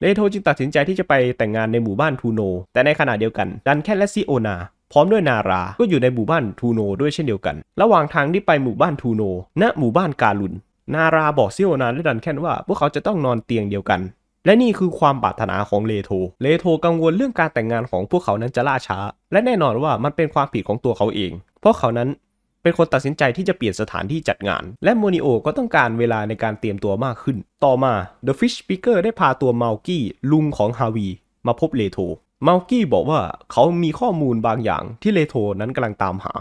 [SPEAKER 1] เลโทจึงตัดสินใจที่จะไปแต่งงานในหมู่บ้านทูโนแต่ในขณะเดียวกัน ดันแคนและซิโอนา พร้อมด้วยนาราก็อยู่ในหมู่บ้านทูโนด้วยเช่นเดียวกัน ระหว่างทางที่ไปหมู่บ้านทูโนณหมู่บ้านกาลุนนาราบอกซิโอนาและดันแคนว่า พวกเขาจะต้องนอนเตียงเดียวกันและนี่คือความปรารถนาของเลโธ เลโธกังวลเรื่องการแต่งงานของพวกเขานั้นจะล่าช้า และแน่นอนว่ามันเป็นความผิดของตัวเขาเอง เพราะเขานั้นเป็นคนตัดสินใจที่จะเปลี่ยนสถานที่จัดงาน และโมนิโอก็ต้องการเวลาในการเตรียมตัวมากขึ้น ต่อมา The Fish Speaker ได้พาตัวเมากี้ลุงของฮาวีมาพบเลโธ เมากี้บอกว่าเขามีข้อมูลบางอย่างที่เลโธนั้นกำลังตามหา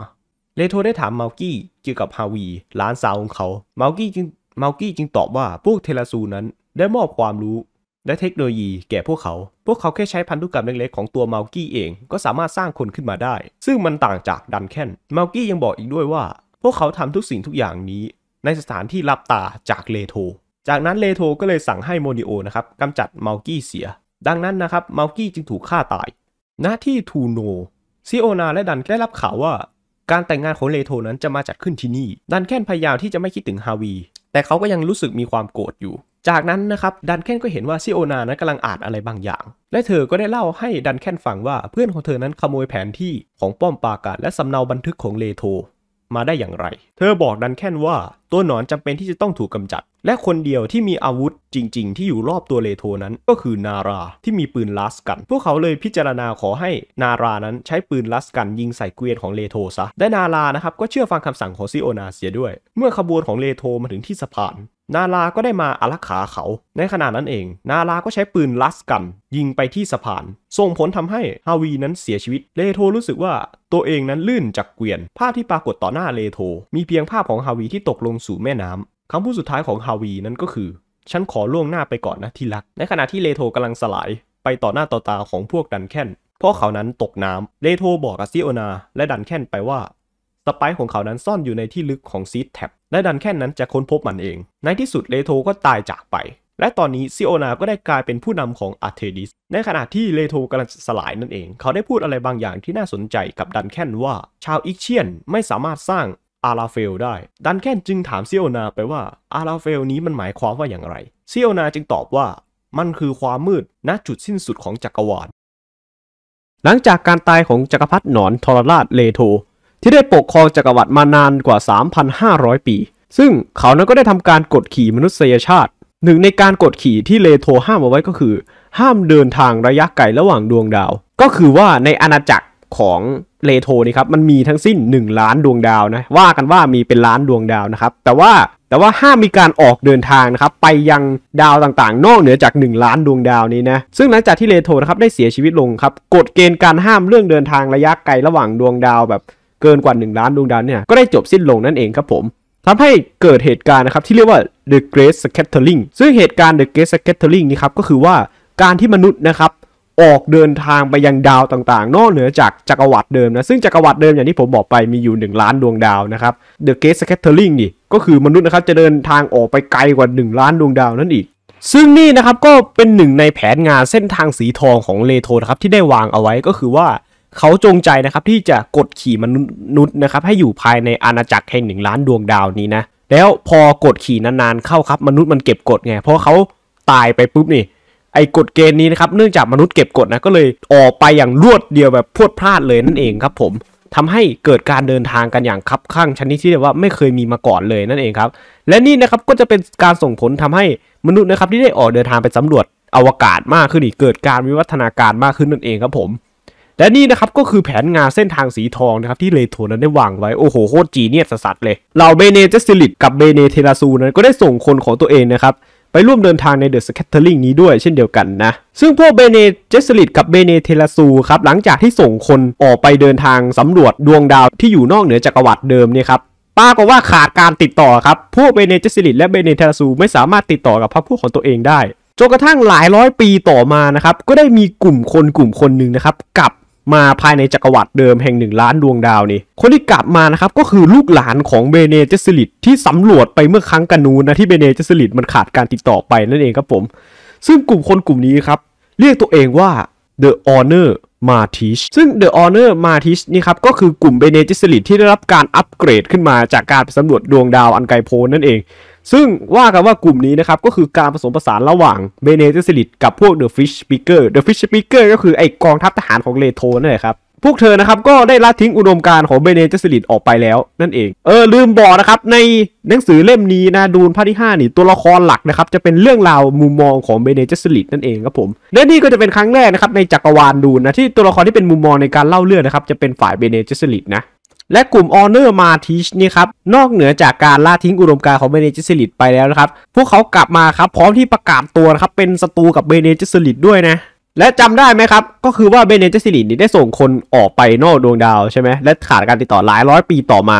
[SPEAKER 1] เลโธได้ถามเมากี้เกี่ยวกับฮาวีหลานสาวของเขา เมากี้จึงเมากี้จึงตอบว่าพวกเทลซูนั้นได้มอบความรู้และเทคโนโลยีแก่พวกเขา พวกเขาแค่ใช้พันธุกรรมเล็กๆของตัวเมากี้เองก็สามารถสร้างคนขึ้นมาได้ ซึ่งมันต่างจากดันแคนเมากี้ยังบอกอีกด้วยว่า พวกเขาทำทุกสิ่งทุกอย่างนี้ ในสถานที่รับตาจากเลโทจากนั้นเลโทก็เลยสั่งให้โมนิโอนะครับกำจัดเมากี้เสีย ดังนั้นนะครับเมากี้จึงถูกฆ่าตาย หน้าที่ทูโนซิโอนา และดันได้รับข่าวว่า การแต่งงานของเลโทนั้นจะมาจัดขึ้นที่นี่ ดันแค่นพยายามที่จะไม่คิดถึงฮาวีแต่เขาก็ยังรู้สึกมีความโกรธอยู่ จากนั้นนะครับดันแค้นก็เห็นว่าซิโอนานั้นกำลังอ่านอะไรบางอย่าง และเธอก็ได้เล่าให้ดันแค้นฟังว่าเพื่อนของเธอนั้นขโมยแผนที่ของป้อมปราการและสำเนาบันทึกของเลโทมาได้อย่างไร เธอบอกดันแค้นว่าตัวหนอนจำเป็นที่จะต้องถูกกาจัดและคนเดียวที่มีอาวุธจริงๆ ที่อยู่รอบตัวเลโทนั้นก็คือนาราที่มีปืนลัสกัน พวกเขาเลยพิจารณาขอให้นารานั้นใช้ปืนลัสกันยิงใส่เกวียนของเลโทซะ ได้นารานะครับก็เชื่อฟังคำสั่งของซิโอนาเสียด้วย เมื่อขบวนของเลโทมาถึงที่สะพาน นาราก็ได้มาอารักขาเขา ในขณะนั้นเอง นาราก็ใช้ปืนลัสกันยิงไปที่สะพาน ส่งผลทำให้ฮาวีนั้นเสียชีวิต เลโทรู้สึกว่าตัวเองนั้นลื่นจากเกวียน ภาพที่ปรากฏต่อหน้าเลโทมีเพียงภาพของฮาวีที่ตกลงสู่แม่น้ำคำพูดสุดท้ายของฮาวีนั้นก็คือ ฉันขอล่วงหน้าไปก่อนนะที่รัก ในขณะที่เลโธกำลังสลายไปต่อหน้าต่อตาของพวกดันแคนพวกเขานั้นตกน้ำเลโธบอกกับซิโอนาและดันแคนไปว่าสปายของเขานั้นซ่อนอยู่ในที่ลึกของซีดแท็บและดันแค่นนั้นจะค้นพบมันเอง ในที่สุดเลโธก็ตายจากไป และตอนนี้ซิโอนาก็ได้กลายเป็นผู้นำของอาร์เทดิสในขณะที่เลโธกำลังสลายนั่นเอง เขาได้พูดอะไรบางอย่างที่น่าสนใจกับดันแค่นว่า ชาวอิกเชียนไม่สามารถสร้างอาราเฟลได้ดันแค่นจึงถามเซียวนาไปว่าอาราเฟลนี้มันหมายความว่าอย่างไรเซียวนาจึงตอบว่ามันคือความมืดณจุดสิ้นสุดของจักรวาลหลังจากการตายของจักรพรรดิหนอนทรราชเลโทที่ได้ปกครองจักรวรรดิมานานกว่า 3,500 ปี ซึ่งเขานั้นก็ได้ทำการกดขี่มนุษยชาติหนึ่งในการกดขี่ที่เลโทห้ามเอาไว้ก็คือ ห้ามเดินทางระยะไกลระหว่างดวงดาว ก็คือว่าในอาณาจักรของเลโทนี่ครับมันมีทั้งสิ้น1 ล้านดวงดาวนะว่ากันว่ามีเป็นล้านดวงดาวนะครับแต่ว่าแต่ว่าห้ามมีการออกเดินทางนะครับไปยังดาวต่างๆ นอกเหนือจาก 1 ล้านดวงดาวนี้นะซึ่งหลังจากที่เลโทนะครับได้เสียชีวิตลงครับกฎเกณฑ์การห้ามเรื่องเดินทางระยะไกลระหว่างดวงดาวแบบเกินกว่า1ล้านดวงดาวเนี่ยก็ได้จบสิ้นลงนั่นเองครับผมทำให้เกิดเหตุการณ์นะครับที่เรียกว่า The Great Scattering ซึ่งเหตุการณ์ The Great Scattering นี่ครับก็คือว่าการที่มนุษย์นะครับออกเดินทางไปยังดาวต่างๆ นอกเหนือจากจักรวรรดิเดิมนะซึ่งจักรวรรดิเดิมอย่างที่ผมบอกไปมีอยู่ 1 ล้านดวงดาวนะครับเดอะเกสแคทเทอร์ลิงนี่ก็คือมนุษย์นะครับจะเดินทางออกไปไกลกว่า1ล้านดวงดาวนั่นอีก ซึ่งนี่นะครับก็เป็นหนึ่งในแผนงานเส้นทางสีทองของเลโทนะครับที่ได้วางเอาไว้ก็คือว่า เขาจงใจนะครับที่จะกดขี่มนุษย์นะครับให้อยู่ภายในอาณาจักรแห่งหนึ่งล้านดวงดาวนี้นะแล้วพอกดขี่นานๆ เข้าครับ มนุษย์มันเก็บกดไงเพราะเขาตายไปปุ๊บนี่ไอ้กฎเกณฑ์นี้นะครับเนื่องจากมนุษย์เก็บกฎนะก็เลยออกไปอย่างรวดเดียวแบบพวดพลาดเลยนั่นเองครับ ผม ทำให้เกิดการเดินทางกันอย่างคับข้างชนิดที่เรียกว่าไม่เคยมีมาก่อนเลยนั่นเองครับ และนี่นะครับก็จะเป็นการส่งผลทำให้มนุษย์นะครับที่ได้ออกเดินทางไปสำรวจอวกาศมากขึ้นอีกเกิดการวิวัฒนาการมากขึ้นนั่นเองครับผมและนี่นะครับก็คือแผนงานเส้นทางสีทองนะครับที่เลโทนั้นได้วางไว้โอ้โหโคตรจีเนียสสัสเลยเหล่าเบเนเจสติลิตกับเบเนเทลาซู นั้นก็ได้ส่งคนของตัวเองนะครับไปร่วมเดินทางในเดอะสแคตเทอริงนี้ด้วยเช่นเดียวกันนะ ซึ่งพวกเบเนเจสลิดกับเบเนเทลาซูครับหลังจากที่ส่งคนออกไปเดินทางสำรวจดวงดาวที่อยู่นอกเหนือจักรวรรดิเดิมเนี่ยครับปรากฏว่าขาดการติดต่อครับพวกเบเนเจสลิดและเบเนเทลาซู ไม่สามารถติดต่อกับพรรคพวกของตัวเองได้จนกระทั่งหลายร้อยปีต่อมานะครับก็ได้มีกลุ่มคนกลุ่มคนหนึ่งนะครับกลับมาภายในจักรวรรดิเดิมแห่งหนึ่งล้านดวงดาวนี่คนที่กลับมานะครับก็คือลูกหลานของเบเนเจสลิดที่สำรวจไปเมื่อครั้งกันนูนนะที่เบเนเจสลิดมันขาดการติดต่อไปนั่นเองครับผม ซึ่งกลุ่มคนกลุ่มนี้ครับเรียกตัวเองว่า The Honor มาทิชซึ่ง The Honor มาทิชนี่ครับก็คือกลุ่มเบเนจิสลิดที่ได้รับการอัปเกรดขึ้นมาจากการไปสำรวจดวงดาวอันไกลโพ้นนั่นเองซึ่งว่ากันว่ากลุ่มนี้นะครับก็คือการผสมผสานระหว่างเบเนเจสลิตกับพวกเดอะฟิชปิเกอร์เดอะฟิชปิเกอร์ก็คือไอกองทัพทหารของเลโทนั่นแหละครับพวกเธอนะครับก็ได้ละทิ้งอุดมการของเบเนเจสลิตออกไปแล้วนั่นเองเออลืมบอกนะครับในหนังสือเล่มนี้นะดูนภาคที่5นี่ตัวละครหลักนะครับจะเป็นเรื่องราวมุมมองของเบเนเจสลิตนั่นเองครับผมและนี่ก็จะเป็นครั้งแรกนะครับในจักรวาลดูนนะที่ตัวละครที่เป็นมุมมองในการเล่าเรื่องนะครับจะเป็นฝ่ายเบเนเจสลิตนะและกลุ่มออเนอร์มาทิชนี่ครับนอกเหนือจากการล่าทิ้งอุดมการของเบเนจิสลิดไปแล้วนะครับพวกเขากลับมาครับพร้อมที่ประกาศตัวนะครับเป็นศัตรูกับเบเนจิสลิดด้วยนะและจำได้ไหมครับ ก็คือว่าเบเนจิสลิดนี่ได้ส่งคนออกไปนอกดวงดาวใช่ไหมและขาดการติดต่อหลายร้อยปีต่อมา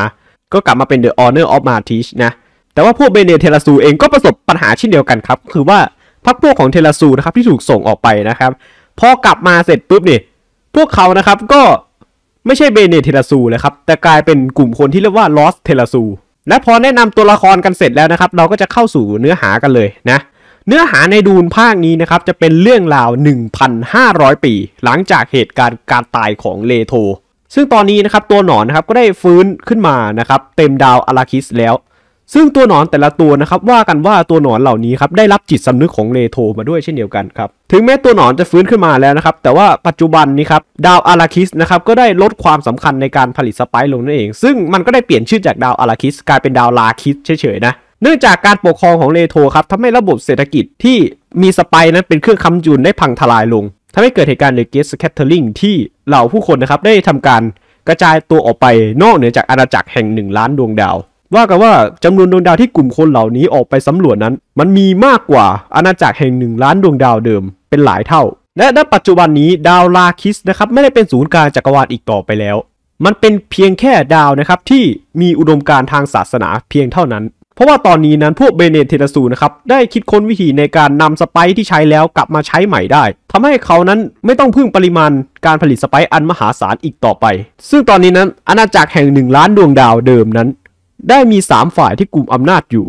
[SPEAKER 1] ก็กลับมาเป็นเดอะออเนอร์ออฟมาทิชนะแต่ว่าพวกเบเนเทลาซูเองก็ประสบปัญหาเช่นเดียวกันครับคือว่าพักพวกของเทลาซูนะครับที่ถูกส่งออกไปนะครับพอกลับมาเสร็จปุ๊บนี่ พวกเขานะครับก็ไม่ใช่เบเนเทลซูเลยครับแต่กลายเป็นกลุ่มคนที่เรียกว่าลอสเทลซู และพอแนะนำตัวละครกันเสร็จแล้วนะครับเราก็จะเข้าสู่เนื้อหากันเลยนะเนื้อหาในดูนภาคนี้นะครับจะเป็นเรื่องราว 1,500 ปีหลังจากเหตุการณ์การตายของเลโทซึ่งตอนนี้นะครับตัวหนอนนะครับก็ได้ฟื้นขึ้นมานะครับเต็มดาวอาราคิสแล้วซึ่งตัวหนอนแต่ละตัวนะครับว่ากันว่าตัวหนอนเหล่านี้ครับได้รับจิตสำนึกของเลโทมาด้วยเช่นเดียวกันครับถึงแม้ตัวหนอนจะฟื้นขึ้นมาแล้วนะครับแต่ว่าปัจจุบันนี้ครับดาวอาราคิสนะครับก็ได้ลดความสำคัญในการผลิตสไปร์ลงนั่นเอง ซึ่งมันก็ได้เปลี่ยนชื่อจากดาวอาราคิสกลายเป็นดาวลาคิสเฉยๆนะเนื่องจากการปกครองของเลโทครับทำให้ระบบเศรษฐกิจที่มีสไปร์นั้นเป็นเครื่องค้ำจุนได้พังทลายลงทำให้เกิดเหตุการณ์เลเกสแคทเทอริงที่เหล่าผู้คนนะครับได้ทำการกระจายตัวออกไปนอกเหนือจากอาณาจักรแห่งหนึ่งล้านดวงดาวว่ากันว่าจำนวนดวงดาวที่กลุ่มคนเหล่านี้ออกไปสำรวจนั้น มันมีมากกว่าอาณาจักรแห่งหนึ่งล้านดวงดาวเดิม เป็นหลายเท่า และณปัจจุบันนี้ดาวลาคิสนะครับไม่ได้เป็นศูนย์กลางจักรวาลอีกต่อไปแล้ว มันเป็นเพียงแค่ดาวนะครับที่มีอุดมการทางศาสนาเพียงเท่านั้น เพราะว่าตอนนี้นั้นพวกเบเนเทนสูนะครับได้คิดค้นวิธีในการนำสไปที่ใช้แล้วกลับมาใช้ใหม่ได้ ทำให้เขานั้นไม่ต้องพึ่งปริมาณการผลิตสไปอันมหาศาลอีกต่อไป ซึ่งตอนนี้นั้นอาณาจักรแห่งหนึ่งล้านดวงดาวเดิมนั้นได้มี 3 ฝ่ายที่กลุ่มอำนาจอยู่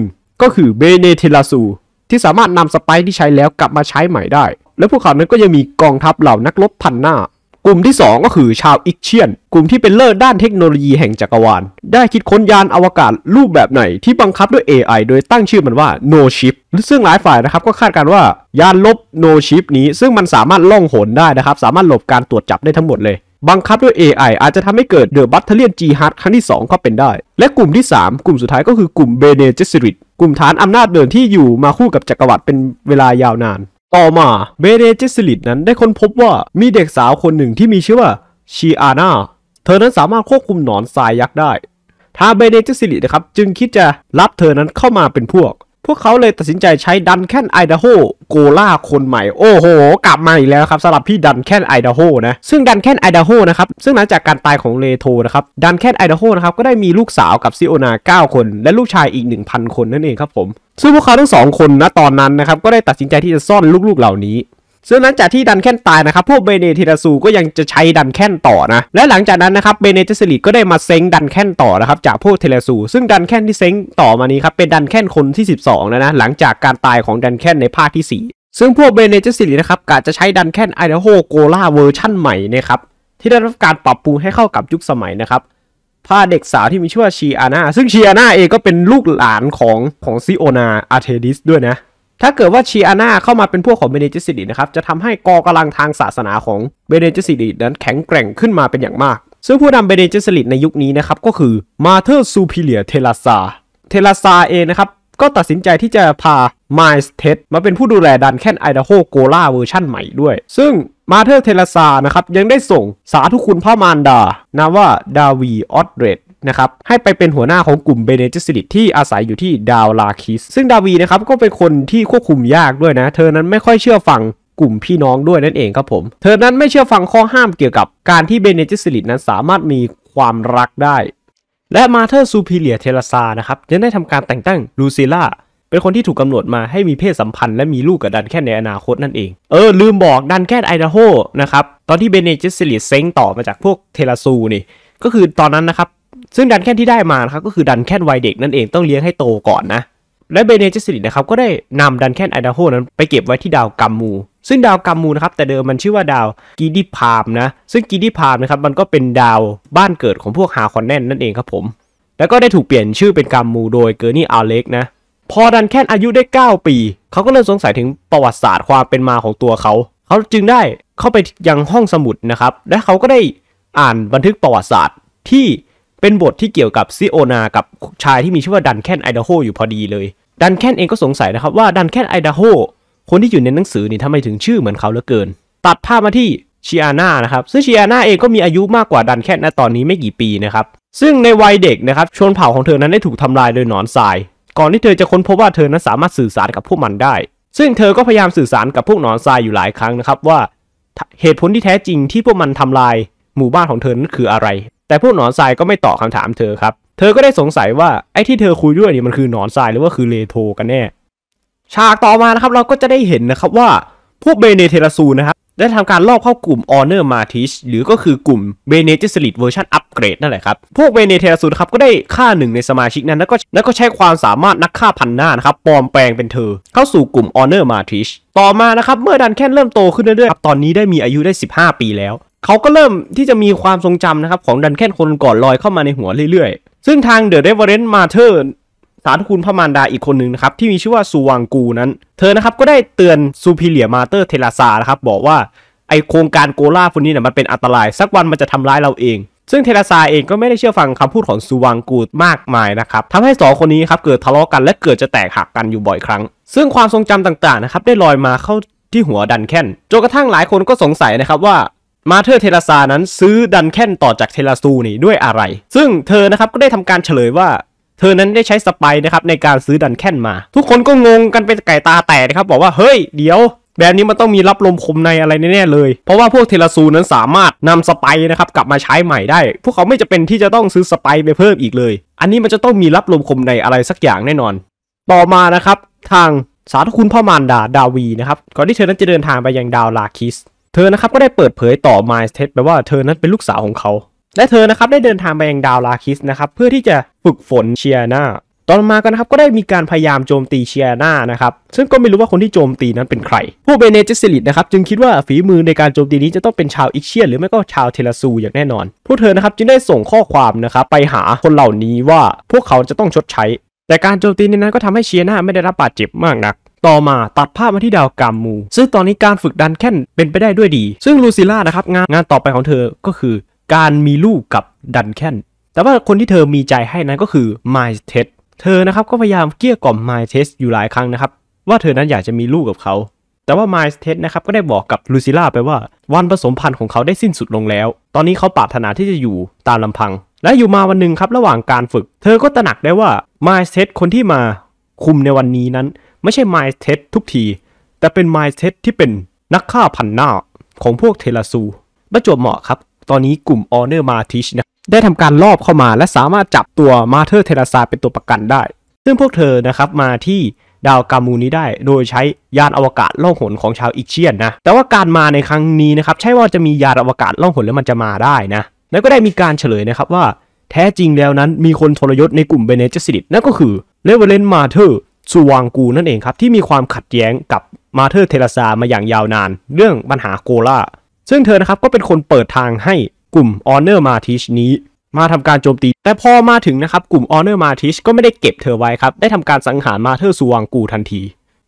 [SPEAKER 1] 1. ก็คือเบเนเทลาซูที่สามารถนำสไปที่ใช้แล้วกลับมาใช้ใหม่ได้ และพวกเขานั้นก็ยังมีกองทัพเหล่านักรบพันหน้า กลุ่มที่ 2 ก็คือชาวอิกเชียนกลุ่มที่เป็นเลิศด้านเทคโนโลยีแห่งจักรวาลได้คิดค้นยานอวกาศรูปแบบไหนที่บังคับด้วย AI โดยตั้งชื่อมันว่า No Ship ซึ่งหลายฝ่ายนะครับก็คาดการว่ายานลบ No Ship นี้ ซึ่งมันสามารถล่องหนได้นะครับสามารถหลบการตรวจจับได้ทั้งหมดเลยบังคับด้วย AI อาจจะทำให้เกิดเดอะบัตเทเลียนจีฮัทครั้งที่ 2 ก็เป็นได้ และกลุ่มที่ 3 กลุ่มสุดท้ายก็คือกลุ่มเบเนเจสริตกลุ่มฐานอำนาจเดิมที่อยู่มาคู่กับจักรวรรดิเป็นเวลายาวนาน ต่อมาเบเนเจสริตนั้นได้ค้นพบว่ามีเด็กสาวคนหนึ่งที่มีชื่อว่าชีอาน่าเธอนั้นสามารถควบคุมหนอนทรายยักษ์ได้ทาเบเนเจสริตนะครับจึงคิดจะรับเธอนั้นเข้ามาเป็นพวกพวกเขาเลยตัดสินใจใช้ดันแคนไอดาโฮโกล่าคนใหม่ โอ้โห กลับมาอีกแล้วครับสำหรับพี่ดันแคนไอดาโฮนะซึ่งดันแคนไอดาโฮนะครับซึ่งหลังจากการตายของเลโทนะครับดันแคนไอดาโฮนะครับก็ได้มีลูกสาวกับซิโอนา 9 คนและลูกชายอีก 1,000 คนนั่นเองครับผมซึ่งพวกเขาทั้งสองคนนะตอนนั้นนะครับก็ได้ตัดสินใจที่จะซ่อนลูกๆเหล่านี้ซึ่งหลังจากที่ดันแค่นตายนะครับ พวกเบเนเทราซูก็ยังจะใช้ดันแค่นต่อนะ และหลังจากนั้นนะครับ เบเนเทสลิดก็ได้มาเซ้งดันแค่นต่อนะครับ จากพวกเทเลซู ซึ่งดันแค่นที่เซ้งต่อมานี้ครับเป็นดันแค่นคนที่ 12แล้วนะหลังจากการตายของดันแค่นในภาคที่ 4 ซึ่งพวกเบเนเจสิลินะครับกะจะใช้ดันแค่นไอเดโฮโกล่าเวอร์ชั่นใหม่นะครับที่ได้รับการปรับปรุงให้เข้ากับยุคสมัยนะครับ ผ้าเด็กสาวที่มีชื่อว่าชีอาน่าซึ่งชีอาน่าเองก็เป็นลูกหลานของของซิโอนาอารเทดิสด้วยนะถ้าเกิดว่าชีอาน่าเข้ามาเป็นพวกของเบเนจิสิดีนะครับจะทำให้กองกาลังทางศาสนาของเบเนจิสิดีนั้นแข็งแกร่งขึ้นมาเป็นอย่างมาก ซึ่งผู้นำเบเนจิสิดีในยุคนี้นะครับก็คือมาเธอร์ซูพิเลียเทลาซาเทลาซาเองนะครับก็ตัดสินใจที่จะพาไมส์เท็ดมาเป็นผู้ดูแลดันแคนไอเดโฮโกลาเวอร์ชั่นใหม่ด้วย ซึ่งมาเธอร์เทลาซานะครับยังได้ส่งสาธุคุณพ่อมารดา นาว่าดาวีออตเรดนะครับให้ไปเป็นหัวหน้าของกลุ่มเบเนเจสิลิตที่อาศัยอยู่ที่ดาวลาคิสซึ่งดาวีนะครับก็เป็นคนที่ควบคุมยากด้วยนะ เธอนั้นไม่ค่อยเชื่อฟังกลุ่มพี่น้องด้วยนั่นเองครับผม เธอนั้นไม่เชื่อฟังข้อห้ามเกี่ยวกับการที่เบเนเจสิลิตนั้นสามารถมีความรักได้ และมาเธอร์ซูพิเลียเทลซานะครับยังได้ทำการแต่งตั้งลูซิล่า เป็นคนที่ถูกกาหนดมาให้มีเพศสัมพันธ์และมีลูกกับดันแค่ในอนาคตนั่นเองเออลืมบอกดันแค่ไอดาโฮนะครับตอนที่เบเนจิสิลิยเซ้งต่อมาจากพวกเทลาซูนี่ก็คือตอนนั้นนะครับซึ่งดันแค่ที่ได้มานะครับก็คือดันแค่วัยเด็กนั่นเองต้องเลี้ยงให้โตก่อนนะ และเบเนเจสติตนะครับก็ได้นำดันแค่ไอดาโฮนั้น ไปเก็บไว้ที่ดาวกัมมู ซึ่งดาวกัมมูนะครับแต่เดิมมันชื่อว่าดาวกีดิพามนะ ซึ่งกีดิพามนะครับมันก็เป็นดาวบ้านเกิดของพวกฮาคอนแนนนั่นเองครับผม แล้วก็ได้ถูกเปลี่ยนชื่อเป็นกัมมูโดยเกอร์นี่อาเล็กนะพอดันแค่อายุได้ 9 ปี เขาก็เริ่มสงสัยถึงประวัติศาสตร์ความเป็นมาของตัวเขา เขาจึงได้เข้าไปยังห้องสมุดนะครับและเขาก็ได้อ่านบันทึกประวัติศาสตร์ที่เป็นบทที่เกี่ยวกับซิโอนากับชายที่มีชื่อว่าดันแคนไอดาโฮอยู่พอดีเลย ดันแคนเองก็สงสัยนะครับว่าดันแคนไอดาโฮคนที่อยู่ในหนังสือนี่ทำไมถึงชื่อเหมือนเขาเหลือเกิน ตัดภาพมาที่ชิอาน่านะครับซึ่งชิอาน่าเองก็มีอายุมากกว่าดันแคนนตอนนี้ไม่กี่ปีนะครับ ซึ่งในวัยเด็กนะครับ ชนเผ่าของเธอนั้นได้ถูกทำลายโดยหนอนทราย ก่อนที่เธอจะค้นพบว่าเธอนั้นสามารถสื่อสารกับพวกมันได้ ซึ่งเธอก็พยายามสื่อสารกับพวกหนอนทรายอยู่หลายครั้งนะครับว่า เหตุผลที่แท้จริงที่พวกมันทำลาย หมู่บ้านของเธอนั้นคืออะไรแต่พู้หนอนทรายก็ไม่ตอบคาถามเธอครับเธอก็ได้สงสัยว่า ไอ้ที่เธอคุยด้วยนี่มันคือหนอนทรายหรือว่าคือเลโทกันแน่ฉากต่อมานะครับเราก็จะได้เห็นนะครับว่า พวกเบเนเทราซูนะครับได้ทำการลอบเข้ากลุ่มออเนอร์มาทิชหรือก็คือกลุ่มเบเน t i สลิดเวอร์ชันอัปเกรดนั่นแหละครับพวกเ e เ e t i s l i t ครับก็ได้ฆ่าหนึ่งในสมาชิกนั้นแล้วก็แล้วก็ใช้ความสามารถนักฆ่าพันหน้านะครับปลอมแปลงเป็นเธอ เข้าสู่กลุ่มออเนอร์มาทิชต่อมานะครับเมื่อดันแค่เริ่มโตขึ้นเรื่อยๆครับตอนนี้ได้มีอายุได้ 15 ปีแล้วเขาก็เริ่มที่จะมีความทรงจำนะครับของดันแค่นคนก่อนลอยเข้ามาในหัวเรื่อยๆ ซึ่งทางเดอะเรเวอเรนต์มาเธอสารคุณพระมารดาอีกคนหนึ่งนะครับที่มีชื่อว่าสุวังกูนั้น เธอนะครับก็ได้เตือนซูพิเลียมาเตอร์เทลาซานะครับบอกว่าไอโครงการโกล่าฟุนนี้เนี่ยมันเป็นอันตราย สักวันมันจะทำร้ายเราเอง ซึ่งเทลาซาเองก็ไม่ได้เชื่อฟังคำพูดของซูวังกูมากมายนะครับทำให้สองคนนี้ครับเกิดทะเลาะกันและเกิดจะแตกหักกันอยู่บ่อยครั้ง ซึ่งความทรงจำต่างๆนะครับได้ลอยมาเข้าที่หัวดันแค่นจนกระทั่งหลายคนก็สงสัยนะครับว่ามาเธอเทราซานั้นซื้อดันแค่นต่อจากเทราซูนี่ด้วยอะไร ซึ่งเธอนะครับก็ได้ทำการเฉลยว่า เธอนั้นได้ใช้สไปนะครับในการซื้อดันแค่นมา ทุกคนก็งงกันเป็นไก่ตาแตกนะครับ บอกว่าเฮ้ยเดี๋ยวแบบนี้มันต้องมีรับลมคมในอะไรแน่เลย เพราะว่าพวกเทลซูนั้นสามารถนำสไปนะครับกลับมาใช้ใหม่ได้ พวกเขาไม่จะเป็นที่จะต้องซื้อสไปไปเพิ่มอีกเลย อันนี้มันจะต้องมีรับลมคมในอะไรสักอย่างแน่นอน ต่อมานะครับทางสาธุคุณพ่อมารดาดาวีนะครับก่อนที่เธอนั้นจะเดินทางไปยังดาวลาคิสเธอนะครับก็ได้เปิดเผยต่อมายสเตทไปว่าเธอนั้นเป็นลูกสาวของเขา และเธอนะครับได้เดินทางไปยังดาวลาคิสนะครับเพื่อที่จะฝึกฝนเชียนาตอนมากันะครับก็ได้มีการพยายามโจมตีเชียนานะครับ ซึ่งก็ไม่รู้ว่าคนที่โจมตีนั้นเป็นใคร พวกเบเนเจสลิดนะครับจึงคิดว่าฝีมือในการโจมตีนี้จะต้องเป็นชาวอิกเชียหรือไม่ก็ชาวเทลซูอย่างแน่นอน พวกเธอนะครับจึงได้ส่งข้อความนะครับไปหาคนเหล่านี้ว่าพวกเขาจะต้องชดใช้ แต่การโจมตีนี้นั้นก็ทำให้เชียนาไม่ได้รับบาดเจ็บมากนักต่อมาตัดภาพมาที่ดาวกามมู ซึ่งตอนนี้การฝึกดันแค่นเป็นไปได้ด้วยดี ซึ่งลูซิล่านะครับงานงานต่อไปของเธอก็คือ การมีลูกกับดันแค่น แต่ว่าคนที่เธอมีใจให้นั้นก็คือไมล์เทสเธอนะครับก็พยายามเกลี้ยกล่อมไมล์เทสอยู่หลายครั้งนะครับ ว่าเธอนั้นอยากจะมีลูกกับเขา แต่ว่าไมล์เทสนะครับก็ได้บอกกับลูซิล่าไปว่าวันผสมพันธุ์ของเขาได้สิ้นสุดลงแล้วตอนนี้เขาปรารถนาที่จะอยู่ตามลำพัง และอยู่มาวันหนึ่งครับระหว่างการฝึก เธอก็ตระหนักได้ว่าไมล์เทสคนที่มาคุมในวันนี้นั้นไม่ใช่ m ม n ์เท t ทุกที แต่เป็น m ม n ์เท t ที่เป็นนักฆ่าพันหน้า ของพวกเทลซู ประจวบเหมาะครับ ตอนนี้กลุ่มออเนอร์มาทิชนะ ได้ทำการลอบเข้ามา และสามารถจับตัวมาเธอร์เทลซาเป็นตัวประกันได้ ซึ่งพวกเธอนะครับมาที่ดาวกามูนี้ได้ โดยใช้ยานอวกาศล่องหนของชาวอิเชียนนะ แต่ว่าการมาในครั้งนี้นะครับ ใช่ว่าจะมียานอวกาศล่องหนแล้วมันจะมาได้นะแล้วก็ได้มีการเฉลยนะครับว่า แท้จริงแล้วนั้นมีคนทรยศในกลุ่มเบเนจจสิตนั่นก็คือเลเวเลนมาเธอร์ซูวังกูนั่นเองครับ ที่มีความขัดแย้งกับมาเธอร์เทเลซามาอย่างยาวนานเรื่องปัญหาโกลาซึ่งเธอนะครับก็เป็นคนเปิดทางให้กลุ่มออเนอร์มาทิชนี้มาทำการโจมตี แต่พอมาถึงนะครับ กลุ่มออเนอร์มาทิชก็ไม่ได้เก็บเธอไว้ครับ ได้ทำการสังหารมาเธอร์สวังกูทันที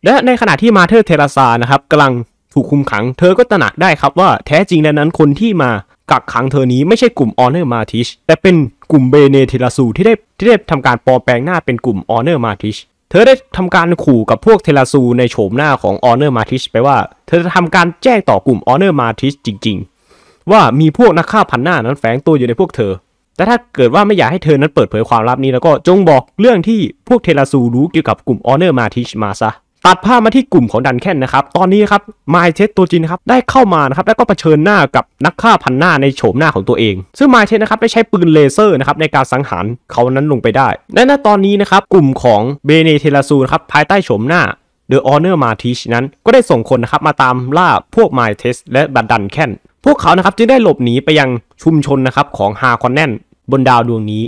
[SPEAKER 1] และในขณะที่มาเธอร์เทรลซา นะครับกำลังถูกคุมขังเธอก็ตระหนักได้ครับว่าแท้จริงแล้วนั้น คนที่มากักขังเธอนี้ไม่ใช่กลุ่มออเนอร์มาทิชแต่เป็นกลุ่มเบเนเทลาซูที่ได้ที่ได้ทำการปลอมแปลงหน้าเป็นกลุ่มออเนอร์มาทิชธอได้ทำการขู่กับพวกเทลาซูในโฉมหน้าของออเนอร์มาทิชไปว่าเธอจะทำการแจ้งต่อกลุ่มออเนอร์มาทิชจริงๆ ว่ามีพวกนักฆ่าพันหน้านั้นแฝงตัวอยู่ในพวกเธอ แต่ถ้าเกิดว่าไม่อยากให้เธอนั้นเปิดเผยความลับนี้แล้วก็จงบอกเรื่องที่พวกเทลาซูรู้เกี่ยวกับกลุ่มออเนอร์มาทิชมาซะตัดภาพมาที่กลุ่มของดันแคนนะครับ ตอนนี้ครับไมเชสตัวจริงครับได้เข้ามานะครับแล้วก็เผชิญหน้ากับนักฆ่าพันหน้าในโฉมหน้าของตัวเอง ซึ่งไมเชสนะครับได้ใช้ปืนเลเซอร์นะครับในการสังหารเขานั้นลงไปได้ และณตอนนี้นะครับกลุ่มของเบเนเทลาซูนะครับภายใต้โฉมหน้าเดอะออเนอร์มาทิชนั้น ก็ได้ส่งคนนะครับมาตามล่าพวกไมเทสและบัดดันแคนพวกเขานะครับจึงได้หลบหนีไปยังชุมชนนะครับของฮาคอนแนนบนดาวดวงนี้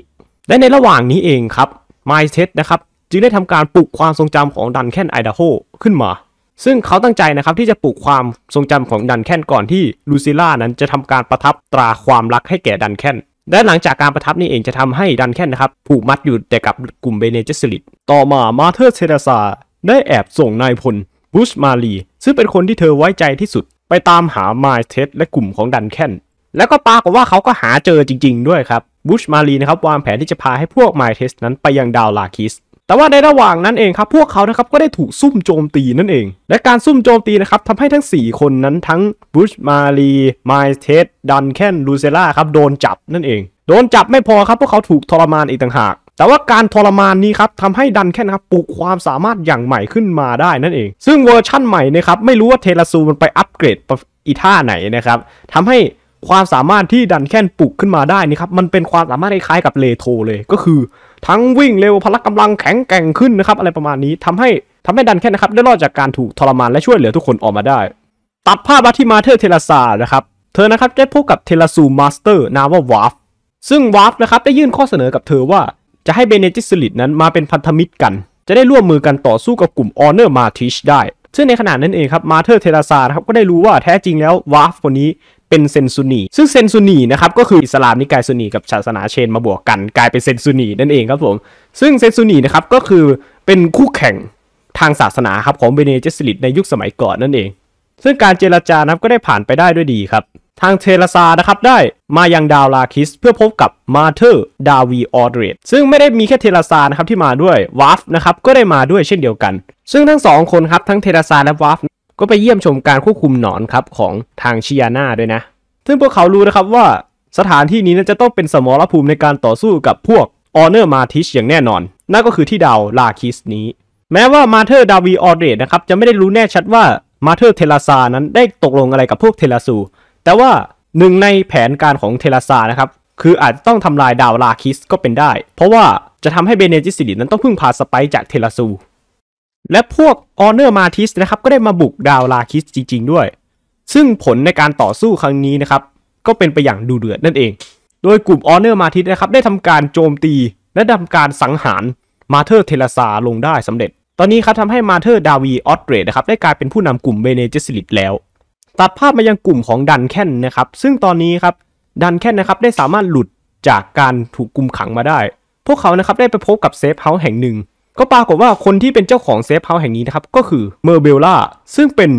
[SPEAKER 1] และในระหว่างนี้เองครับไมเทสนะครับจึงได้ทำการปลุกความทรงจำของดันแคนไอดาโฮขึ้นมา ซึ่งเขาตั้งใจนะครับที่จะปลุกความทรงจำของดันแคนก่อนที่ลูซิล่านั้นจะทำการประทับตราความรักให้แก่ดันแคนและหลังจากการประทับนี้เองจะทำให้ดันแคนนะครับ ผูกมัดอยู่แต่กับกลุ่มเบเนเจสลิต ต่อมามาเธอร์เซราซาได้แอบส่งนายพลบุชมาลีซึ่งเป็นคนที่เธอไว้ใจที่สุดไปตามหาไมล์เทสและกลุ่มของดันแคนแล้วก็ปรากฏว่าเขาก็หาเจอจริง ๆด้วยครับบุชมาลีนะครับวางแผนที่จะพาให้พวกไมล์เทสนั้นไปยังดาวลาคิสแต่ว่าในระหว่างนั้นเองครับ พวกเขานะครับก็ได้ถูกซุ่มโจมตีนั่นเอง และการซุ่มโจมตีนะครับทำให้ทั้ง 4 คนนั้นทั้งบุชมาลีไมสเทสดันแคนลูเซล่าครับโดนจับนั่นเอง โดนจับไม่พอครับ พวกเขาถูกทรมานอีกต่างหาก แต่ว่าการทรมานนี้ครับทำให้ดันแค่นะครับปลูกความสามารถอย่างใหม่ขึ้นมาได้นั่นเอง ซึ่งเวอร์ชั่นใหม่นะครับไม่รู้ว่าเทลซูมันไปอัปเกรดอีท่าไหนนะครับทำให้ความสามารถที่ดันแค่นปลูกขึ้นมาได้นี่ครับมันเป็นความสามารถคล้ายกับเลโทเลยก็คือทั้งวิ่งเร็ว พละกำลังแข็งแกร่งขึ้นนะครับอะไรประมาณนี้ ทำให้ทำให้ดันแค่นะครับได้รอดจากการถูกทรมานและช่วยเหลือทุกคนออกมาได้ ตัดภาพมาที่มาเธอเทลซานะครับเธอนะครับได้พบกับเทลซูมาสเตอร์ นามว่าวาร์ฟซึ่งวาร์ฟนะครับได้ยื่นข้อเสนอกับเธอว่าจะให้เบเนจิสลิดนั้นมาเป็นพันธมิตรกัน จะได้ร่วมมือกันต่อสู้กับกลุ่มออเนอร์มาทิชได้ ซึ่งในขณะนั้นเองครับมาเธอเทลซาครับก็ได้รู้ว่าแท้จริงแล้ววาร์ฟคนนี้เป็นเซนซุนี ซึ่งเซนซุนีนะครับก็คือ อิสลามนิกายซุนีกับศาสนาเชนมาบวกกัน กลายเป็นเซนซุนีนั่นเองครับผม ซึ่งเซนซุนีนะครับก็คือเป็นคู่แข่งทางศาสนาครับ ของเบเนเจสลิตในยุคสมัยก่อนนั่นเอง ซึ่งการเจรจานะครับก็ได้ผ่านไปได้ด้วยดีครับ ทางเทเลซานะครับได้มายังดาวลาคิสเพื่อพบกับมาเธอร์ดาวีออเดรด ซึ่งไม่ได้มีแค่เทเลซานะครับที่มาด้วยวาฟนะครับก็ได้มาด้วยเช่นเดียวกัน ซึ่งทั้งสองคนครับทั้งเทเลซาและวาฟก็ไปเยี่ยมชมการควบคุมหนอนครับ ของทางชิยาน่าด้วยนะ ซึ่งพวกเขารู้นะครับว่าสถานที่นี้นจะต้องเป็นสมรภูมิในการต่อสู้กับพวกออเนอร์มาทิชอย่างแน่นอน นั่นก็คือที่ดาวลาคิสนี้ แม้ว่ามาเธอร์ดาวีออเดตนะครับจะไม่ได้รู้แน่ชัดว่ามาเธอร์เทลาซานั้นได้ตกลงอะไรกับพวกเทลาซู แต่ว่าหนึ่งในแผนการของเทลาซานะครับคืออาจจะต้องทำลายดาวลาคิสก็เป็นได้ เพราะว่าจะทำให้เบเนจิสิลินั้นต้องพึ่งพาสไปจากเทลาซูและพวกออเนอร์มาทิสนะครับก็ได้มาบุกดาวลาคิสจริงๆ ด้วย ซึ่งผลในการต่อสู้ครั้งนี้นะครับก็เป็นไปอย่างดูเดือดนั่นเอง โดยกลุ่มออเนอร์มาทิสนะครับได้ทำการโจมตี และํำการสังหารมาเธอร์เทลซาลงได้สำเร็จ ตอนนี้ครับทำให้มาเธอร์ดาวีออสเตรดนะครับได้กลายเป็นผู้นำกลุ่มเบเนเจสลิตแล้ว ตัดภาพมายังกลุ่มของดันแคนนะครับซึ่งตอนนี้ครับดันแคนนะครับได้สามารถหลุดจากการถูกกุมขังมาได้ พวกเขานะครับได้ไปพบกับเซฟเฮาส์แห่งหนึ่งก็ปรากฏว่าคนที่เป็นเจ้าของเซฟเฮาส์แห่งนี้นะครับ ก็คือเมอร์เบลล่าซึ่งเป็น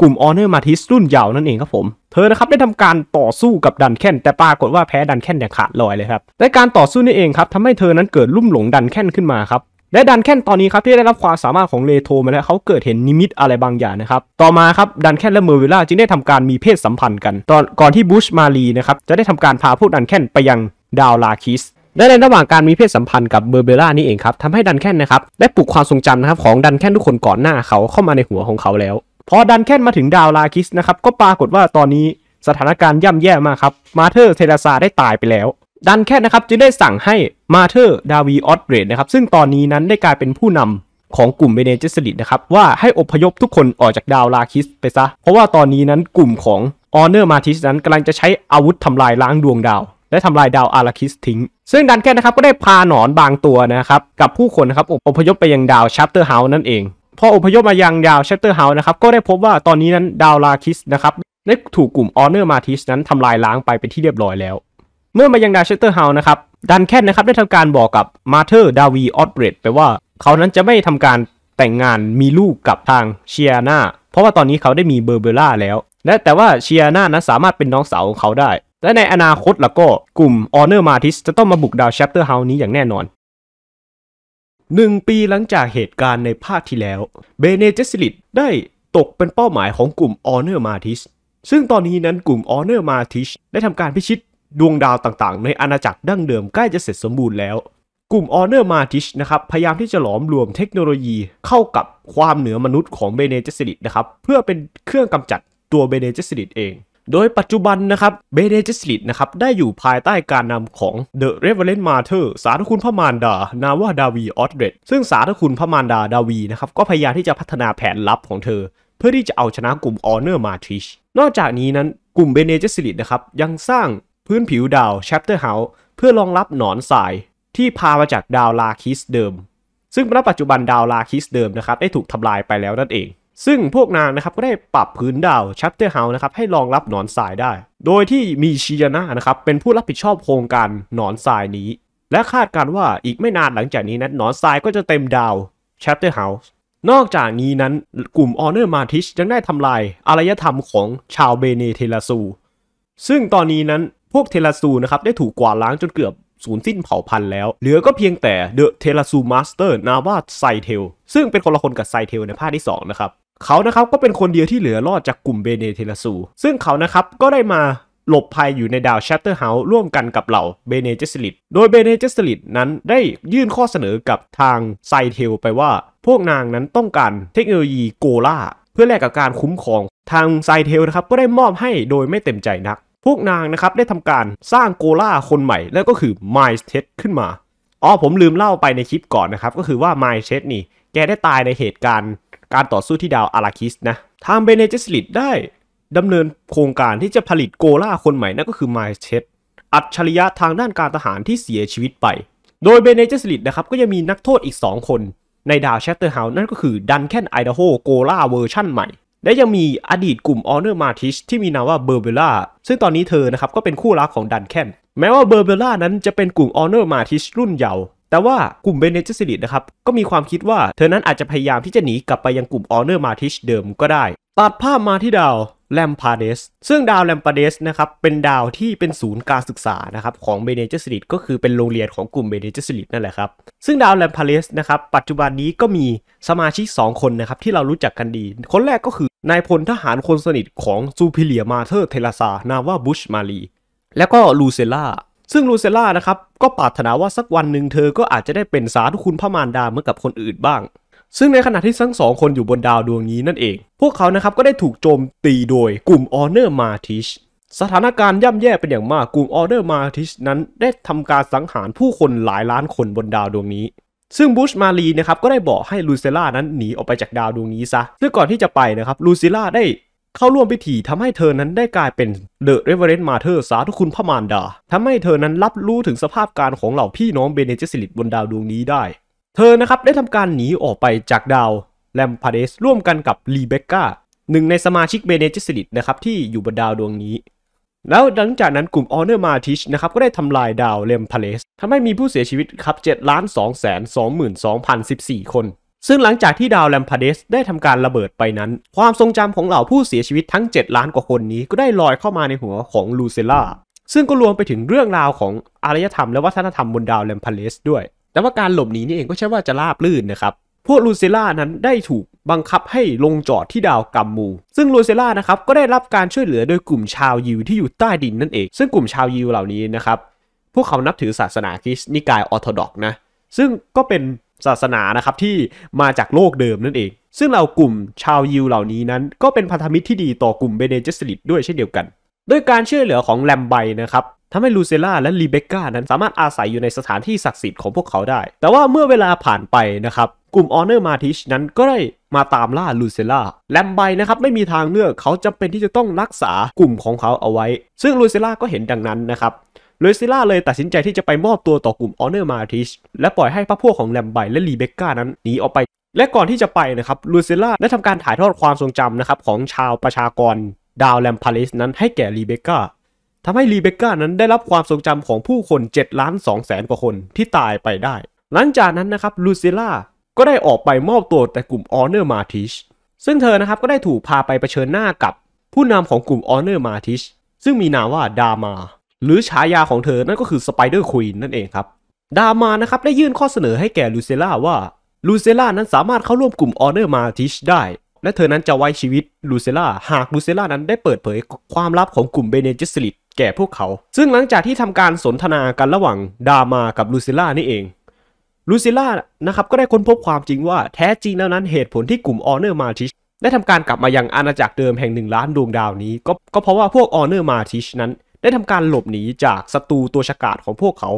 [SPEAKER 1] กลุ่มออเนอร์มาทิสรุ่นยาวนั่นเองครับผม เธอนะครับได้ทำการต่อสู้กับดันแคนแต่ปรากฏว่าแพ้ดันแคนอย่างขาดลอยเลยครับ และการต่อสู้นี่เองครับทำให้เธอนั้นเกิดลุ่มหลงดันแคนขึ้นมาครับ และดันแคนตอนนี้ครับ ที่ได้รับความสามารถของเลโทมาแล้วเขาเกิดเห็นนิมิตอะไรบางอย่างนะครับต่อมาครับดันแคนและเมอร์วิลล่าจึงได้ทำการมีเพศสัมพันธ์กัน ตอนก่อนที่บูชมาลีนะครับจะได้ทำการพาพวกดันแคนไปยังดาวลาคิสและในระหว่างการมีเพศสัมพันธ์กับเบอร์เบล่านี่เองครับทำให้ดันแคนนะครับ ได้ปลุกความทรงจำนะครับของ ดันแคนทุกคนก่อนหน้าเขาเข้ามาในหัวของเขาแล้ว พอดันแคนมาถึงดาวลาคิสนะครับก็ปรากฏว่าตอนนี้สถานการณ์ย่ำแย่มากครับมาเธอร์เทราซาได้ตายไปแล้ว ดันแคนนะครับจึงได้สั่งให้มาเธอร์ดาวีออสเบรดนะครับซึ่งตอนนี้นั้นได้กลายเป็นผู้นำของกลุ่มเบเนเจสลิดนะครับว่าให้อพยพทุกคนออกจากดาวลาคิสไปซะเพราะว่าตอนนี้นั้นกลุ่มของออเนอร์มาทิสนั้นกำลังจะใช้อาวุธทำลายล้างดวงดาวและทำลายดาวอาราคิสทิ้ง ซึ่งดันแค่นะครับก็ได้พาหนอนบางตัวนะครับกับผู้คนนะครับอพยพไปยังดาวชัปเตอร์เฮาส์นั่นเอง พออพยพมายังดาวชัปเตอร์เฮาส์นะครับก็ได้พบว่าตอนนี้นั้น ดาวลาคิสนะครับได้ถูกกลุ่มออเนอร์มาทิสนั้นทำลายล้างไปเป็นที่เรียบร้อยแล้ว เมื่อมายังดาวชัปเตอร์เฮาส์นะครับดันแค่นะครับได้ทำการบอกกับมาเธอร์ดาวี ออสเบรดไปว่าเขานั้นจะไม่ทำการแต่งงานมีลูกกับทางเชียนา เพราะว่าตอนนี้เขาได้มีเบอร์เบล่าแล้ว และแต่ว่าเชียนานั้นสามารถเป็นน้องสาวของเขาได้และในอนาคตแล้วก็กลุ่ม Honor Martis จะต้องมาบุกดาว Chapter House นี้อย่างแน่นอนหนึ่งปีหลังจากเหตุการณ์ในภาคที่แล้วเบเนเจสลิตได้ตกเป็นเป้าหมายของกลุ่ม Honor Martis ซึ่งตอนนี้นั้นกลุ่ม Honor Martis ได้ทำการพิชิตดวงดาวต่างๆ ในอาณาจักรดั้งเดิมใกล้จะเสร็จสมบูรณ์แล้ว กลุ่ม Honor Martis นะครับพยายามที่จะหลอมรวมเทคโนโลยีเข้ากับความเหนือมนุษย์ของเบเนเจสลิตนะครับเพื่อเป็นเครื่องกำจัดตัวเบเนเจสลิตเองโดยปัจจุบันนะครับเบเดจิสลิดนะครับได้อยู่ภายใต้การนำของเดอะเรเว e n มาเธอร์สารคุณพระมารดา นาว่าดาวีออสเดรดซึ่งสารคุณพระมารดา ดาวีนะครับก็พยายามที่จะพัฒนาแผนลับของเธอ เพื่อที่จะเอาชนะกลุ่มออเนอร์มาทริชนอกจากนี้นั้นกลุ่มเบเนเจสลิดนะครับยังสร้างพื้นผิวดาวแชปเตอร์เฮาส์เพื่อรองรับหนอนสายที่พามาจากดาวลาคิสเดิม ซึ่งณปัจจุบันดาวลาคิสเดิมนะครับได้ถูกทำลายไปแล้วนั่นเองซึ่งพวกนางนะครับก็ได้ปรับพื้นดาวชัปเตอร์เฮาส์นะครับให้รองรับหนอนทรายได้ โดยที่มีชิยานะนะครับเป็นผู้รับผิดชอบโครงการหนอนทรายนี้ และคาดการว่าอีกไม่นานหลังจากนี้นั้นหนอนทรายก็จะเต็มดาวชัปเตอร์เฮาส์นอกจากนี้นั้นกลุ่มออเนอร์มาทิชยังได้ทำลายอารยธรรมของชาวเบเนเทลาซู ซึ่งตอนนี้นั้นพวกเทลาซูนะครับได้ถูกกวาดล้างจนเกือบสูญสิ้นเผ่าพันธุ์แล้ว เหลือก็เพียงแต่เดอะเทลาซูมาสเตอร์นาวาไซเทล ซึ่งเป็นคนละคนกับไซเทลในภาคที่2นะครับเขานะครับก็เป็นคนเดียวที่เหลือรอดจากกลุ่มเบเนเทลซูซึ่งเขานะครับก็ได้มาหลบภัยอยู่ในดาวแชตเตอร์เฮาส์ร่วมกันกับเหล่าเบเนเจสลิดโดยเบเนเจสลิดนั้นได้ยื่นข้อเสนอกับทางไซเทลไปว่า พวกนางนั้นต้องการเทคโนโลยีโกล่า เพื่อแลกกับการคุ้มครองทางไซเทลนะครับก็ได้มอบให้โดยไม่เต็มใจนักพวกนางนะครับได้ทำการสร้างโกล่าคนใหม่แล้วก็คือไมล์เทสขึ้นมาอ๋อผมลืมเล่าไปในคลิปก่อนนะครับก็คือว่าไมล์เทสนี่ แกได้ตายในเหตุการณ์การต่อสู้ที่ดาวอาราคิสนะ ทางเบเนเจสลิดได้ดำเนินโครงการที่จะผลิตโกล่าคนใหม่นั่นก็คือไมเชตอัจฉริยะทางด้านการทหารที่เสียชีวิตไป โดยเบเนเจสลิดนะครับก็ยังมีนักโทษอีก 2 คนในดาวแชตเตอร์เฮาส์นั่นก็คือดันแคนไอเดโฮโกล่าเวอร์ชั่นใหม่ และยังมีอดีตกลุ่มออเนอร์มาทิชที่มีนามว่าเบอร์เบล่าซึ่งตอนนี้เธอนะครับก็เป็นคู่รักของดันแคนแม้ว่าเบอร์เบล่านั้นจะเป็นกลุ่มออเนอร์มาทิชรุ่นเยาว์แต่ว่ากลุ่มเบเนเจสซิลิตนะครับก็มีความคิดว่าเธอนั้นอาจจะพยายามที่จะหนีกลับไปยังกลุ่มออเนอร์มาทิชเดิมก็ได้ตัดภาพมาที่ดาวแลมพาเดสซึ่งดาวแลมพาเดสนะครับเป็นดาวที่เป็นศูนย์การศึกษานะครับของเบเนเจอริสลิตก็คือเป็นโรงเรียนของกลุ่มเบเนเจอริสลิตนั่นแหละครับ ซึ่งดาวแลมพาเดสนะครับปัจจุบันนี้ก็มีสมาชิก 2 คนนะครับที่เรารู้จักกันดีคนแรกก็คือนายพลทหารคนสนิทของซูพิเลียมาเธอร์เทลาซานาวาบุชมาลีและก็ลูเซล่าซึ่งลูเซล่านะครับ ก็ปรารถนาว่าสักวันหนึ่งเธอก็อาจจะได้เป็นสาธุคุณพระมารดาเหมือนกับคนอื่นบ้าง ซึ่งในขณะที่ทั้งสองคนอยู่บนดาวดวงนี้นั่นเอง พวกเขานะครับก็ได้ถูกโจมตีโดยกลุ่มออเนอร์มาทิชสถานการณ์ย่ำแย่เป็นอย่างมากกลุ่มออเดอร์มาทิชนั้นได้ทำการสังหารผู้คนหลายล้านคนบนดาวดวงนี้ ซึ่งบูชมาลีนะครับก็ได้บอกให้ลูเซล่านั้นหนีออกไปจากดาวดวงนี้ซะซึ่งก่อนที่จะไปนะครับลูเซล่าได้เข้าร่วมพิธีทำให้เธอนั้นได้กลายเป็นเดอะเรเวอเรนต์มาเธอร์สาธุคุณพระมารดา ทำให้เธอนั้นรับรู้ถึงสภาพการของเหล่าพี่น้องเบเนเจสิลิตบนดาวดวงนี้ได้ เธอนะครับได้ทำการหนีออกไปจากดาวแลมพาเดสร่วมกันกับรีเบคก้า หนึ่งในสมาชิกเบเนเจสิลิตนะครับที่อยู่บนดาวดวงนี้ แล้วหลังจากนั้นกลุ่มออเนอร์มาทิชนะครับก็ได้ทำลายดาวเลมพาเลสทำให้มีผู้เสียชีวิตครับ7ล้าน2 2 2 0 1 4คนซึ่งหลังจากที่ดาวแลมพาเดสได้ทำการระเบิดไปนั้น ความทรงจำของเหล่าผู้เสียชีวิตทั้ง 7 ล้านกว่าคนนี้ก็ได้ลอยเข้ามาในหัวของลูเซล่าซึ่งก็รวมไปถึงเรื่องราวของอารยธรรมและวัฒนธรรมบนดาวแลมพาเดสด้วย แต่ว่าการหลบหนีนี่เองก็ใช่ว่าจะราบลื่นนะครับ พวกลูเซล่านั้นได้ถูกบังคับให้ลงจอดที่ดาวกัมมู ซึ่งลูเซล่านะครับก็ได้รับการช่วยเหลือโดยกลุ่มชาวยิวที่อยู่ใต้ดินนั่นเอง ซึ่งกลุ่มชาวยิวเหล่านี้นะครับพวกเขานับถือศาสนาคริสต์นิกายออร์โธดอกนะซึ่งก็เป็นศาสนานะครับที่มาจากโลกเดิมนั่นเอง ซึ่งเรากลุ่มชาวยิวเหล่านี้นั้น ก็เป็นพันธมิตรที่ดีต่อกลุ่มเบเนเจสลิตด้วยเช่นเดียวกัน ด้วยการช่วยเหลือของแลมไบนะครับทำให้ลูเซล่าและรีเบคก้านั้นสามารถอาศัยอยู่ในสถานที่ศักดิ์สิทธิ์ของพวกเขาได้ แต่ว่าเมื่อเวลาผ่านไปนะครับ กลุ่มออเนอร์มาทิชนั้นก็ได้มาตามล่าลูเซล่าแลมไบนะครับไม่มีทางเลือกเขาจำเป็นที่จะต้องรักษากลุ่มของเขาเอาไว้ ซึ่งลูเซล่าก็เห็นดังนั้นนะครับลยซิล่าเลยตัดสินใจที่จะไปมอบตัวต่อกลุ่มออเนอร์มาติชและปล่อยให้พระพวกของแลมไบและรีเบคก้านั้นหนีออกไป และก่อนที่จะไปนะครับลูซิล่าได้ทำการถ่ายทอดความทรงจำนะครับของชาวประชากรดาวแลมพาริสนั้นให้แก่รีเบคก้าทำให้รีเบคก้านั้นได้รับความทรงจำของผู้คน7ล้าน2แสนกว่าคนที่ตายไปได้ หลังจากนั้นนะครับลูซิล่าก็ได้ออกไปมอบตัวแต่กลุ่มออเนอร์มาติชซึ่งเธอนะครับก็ได้ถูกพาไปเผชิญหน้ากับผู้นำของกลุ่มออเนอร์มาติชซึ่งมีนามว่าดามาหรือฉายาของเธอนั่นก็คือสไปเดอร์ควีนนั่นเองครับ ดามานะครับได้ยื่นข้อเสนอให้แก่ลูเซล่าว่าลูเซล่านั้นสามารถเข้าร่วมกลุ่มออเนอร์มาทิชได้ และเธอนั้นจะไว้ชีวิตลูเซล่าหากลูเซล่านั้นได้เปิดเผยความลับของกลุ่มเบเนจิสลิตแก่พวกเขา ซึ่งหลังจากที่ทำการสนทนากันระหว่างดามากับลูเซล่านี่เอง ลูเซล่านะครับก็ได้ค้นพบความจริงว่า แท้จริงแล้วนั้นเหตุผลที่กลุ่มออเนอร์มาทิชได้ทำการกลับมายังอาณาจักรเดิมแห่งหนึ่งล้านดวงดาวนี้ ก็ก็เพราะว่าพวกออเนอร์มาทิชนั้นได้ทำการหลบหนีจากศัตรูตัวฉกาจของพวกเขา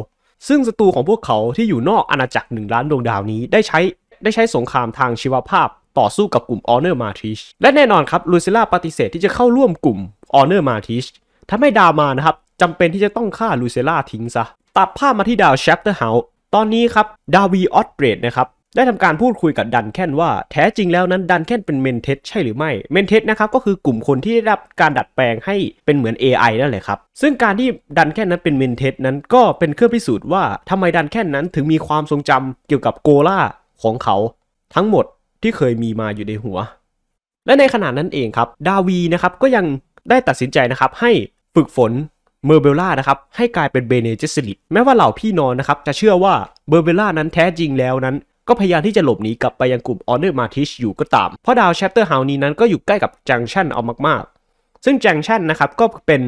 [SPEAKER 1] ซึ่งศัตรูของพวกเขาที่อยู่นอกอาณาจักรหนึ่งล้านดวงดาวนี้ ได้ใช้ได้ใช้สงครามทางชีวภาพต่อสู้กับกลุ่มออเนอร์มาทิช และแน่นอนครับลูซิล่าปฏิเสธที่จะเข้าร่วมกลุ่มออเนอร์มาทิชทำให้ดาวมานะครับจำเป็นที่จะต้องฆ่าลูเซล่าทิ้งซะตัดภาพมาที่ดาวแชปเตอร์เฮาส์ตอนนี้ครับดาวีออสเบรดนะครับได้ทำการพูดคุยกับดันแคนว่าแท้จริงแล้วนั้นดันแคนเป็นเมนเทสใช่หรือไม่เมนเทสนะครับก็คือกลุ่มคนที่ได้รับการดัดแปลงให้เป็นเหมือน AI นั่นแหละครับ ซึ่งการที่ดันแคนนั้นเป็นเมนเทสนั้นก็เป็นเครื่องพิสูจน์ว่าทำไมดันแคนนั้นถึงมีความทรงจำเกี่ยวกับโกล่าของเขา ทั้งหมดที่เคยมีมาอยู่ในหัว และในขณะนั้นเองครับดาวีนะครับก็ยังได้ตัดสินใจนะครับให้ฝึกฝนเมอร์เบลล่านะครับให้กลายเป็นเบเนเจสลิตแม้ว่าเหล่าพี่นอนนะครับจะเชื่อว่าเบอร์เบลล่านั้นแท้จริงแล้วนั้นก็พยายามที่จะหลบหนีกลับไปยังกลุ่มออเนอร์มาทิชอยู่ก็ตาม เพราะดาวแชปเตอร์เฮานี้นั้นก็อยู่ใกล้กับจังชันเอามากๆ ซึ่งจังชันนะครับก็เป็น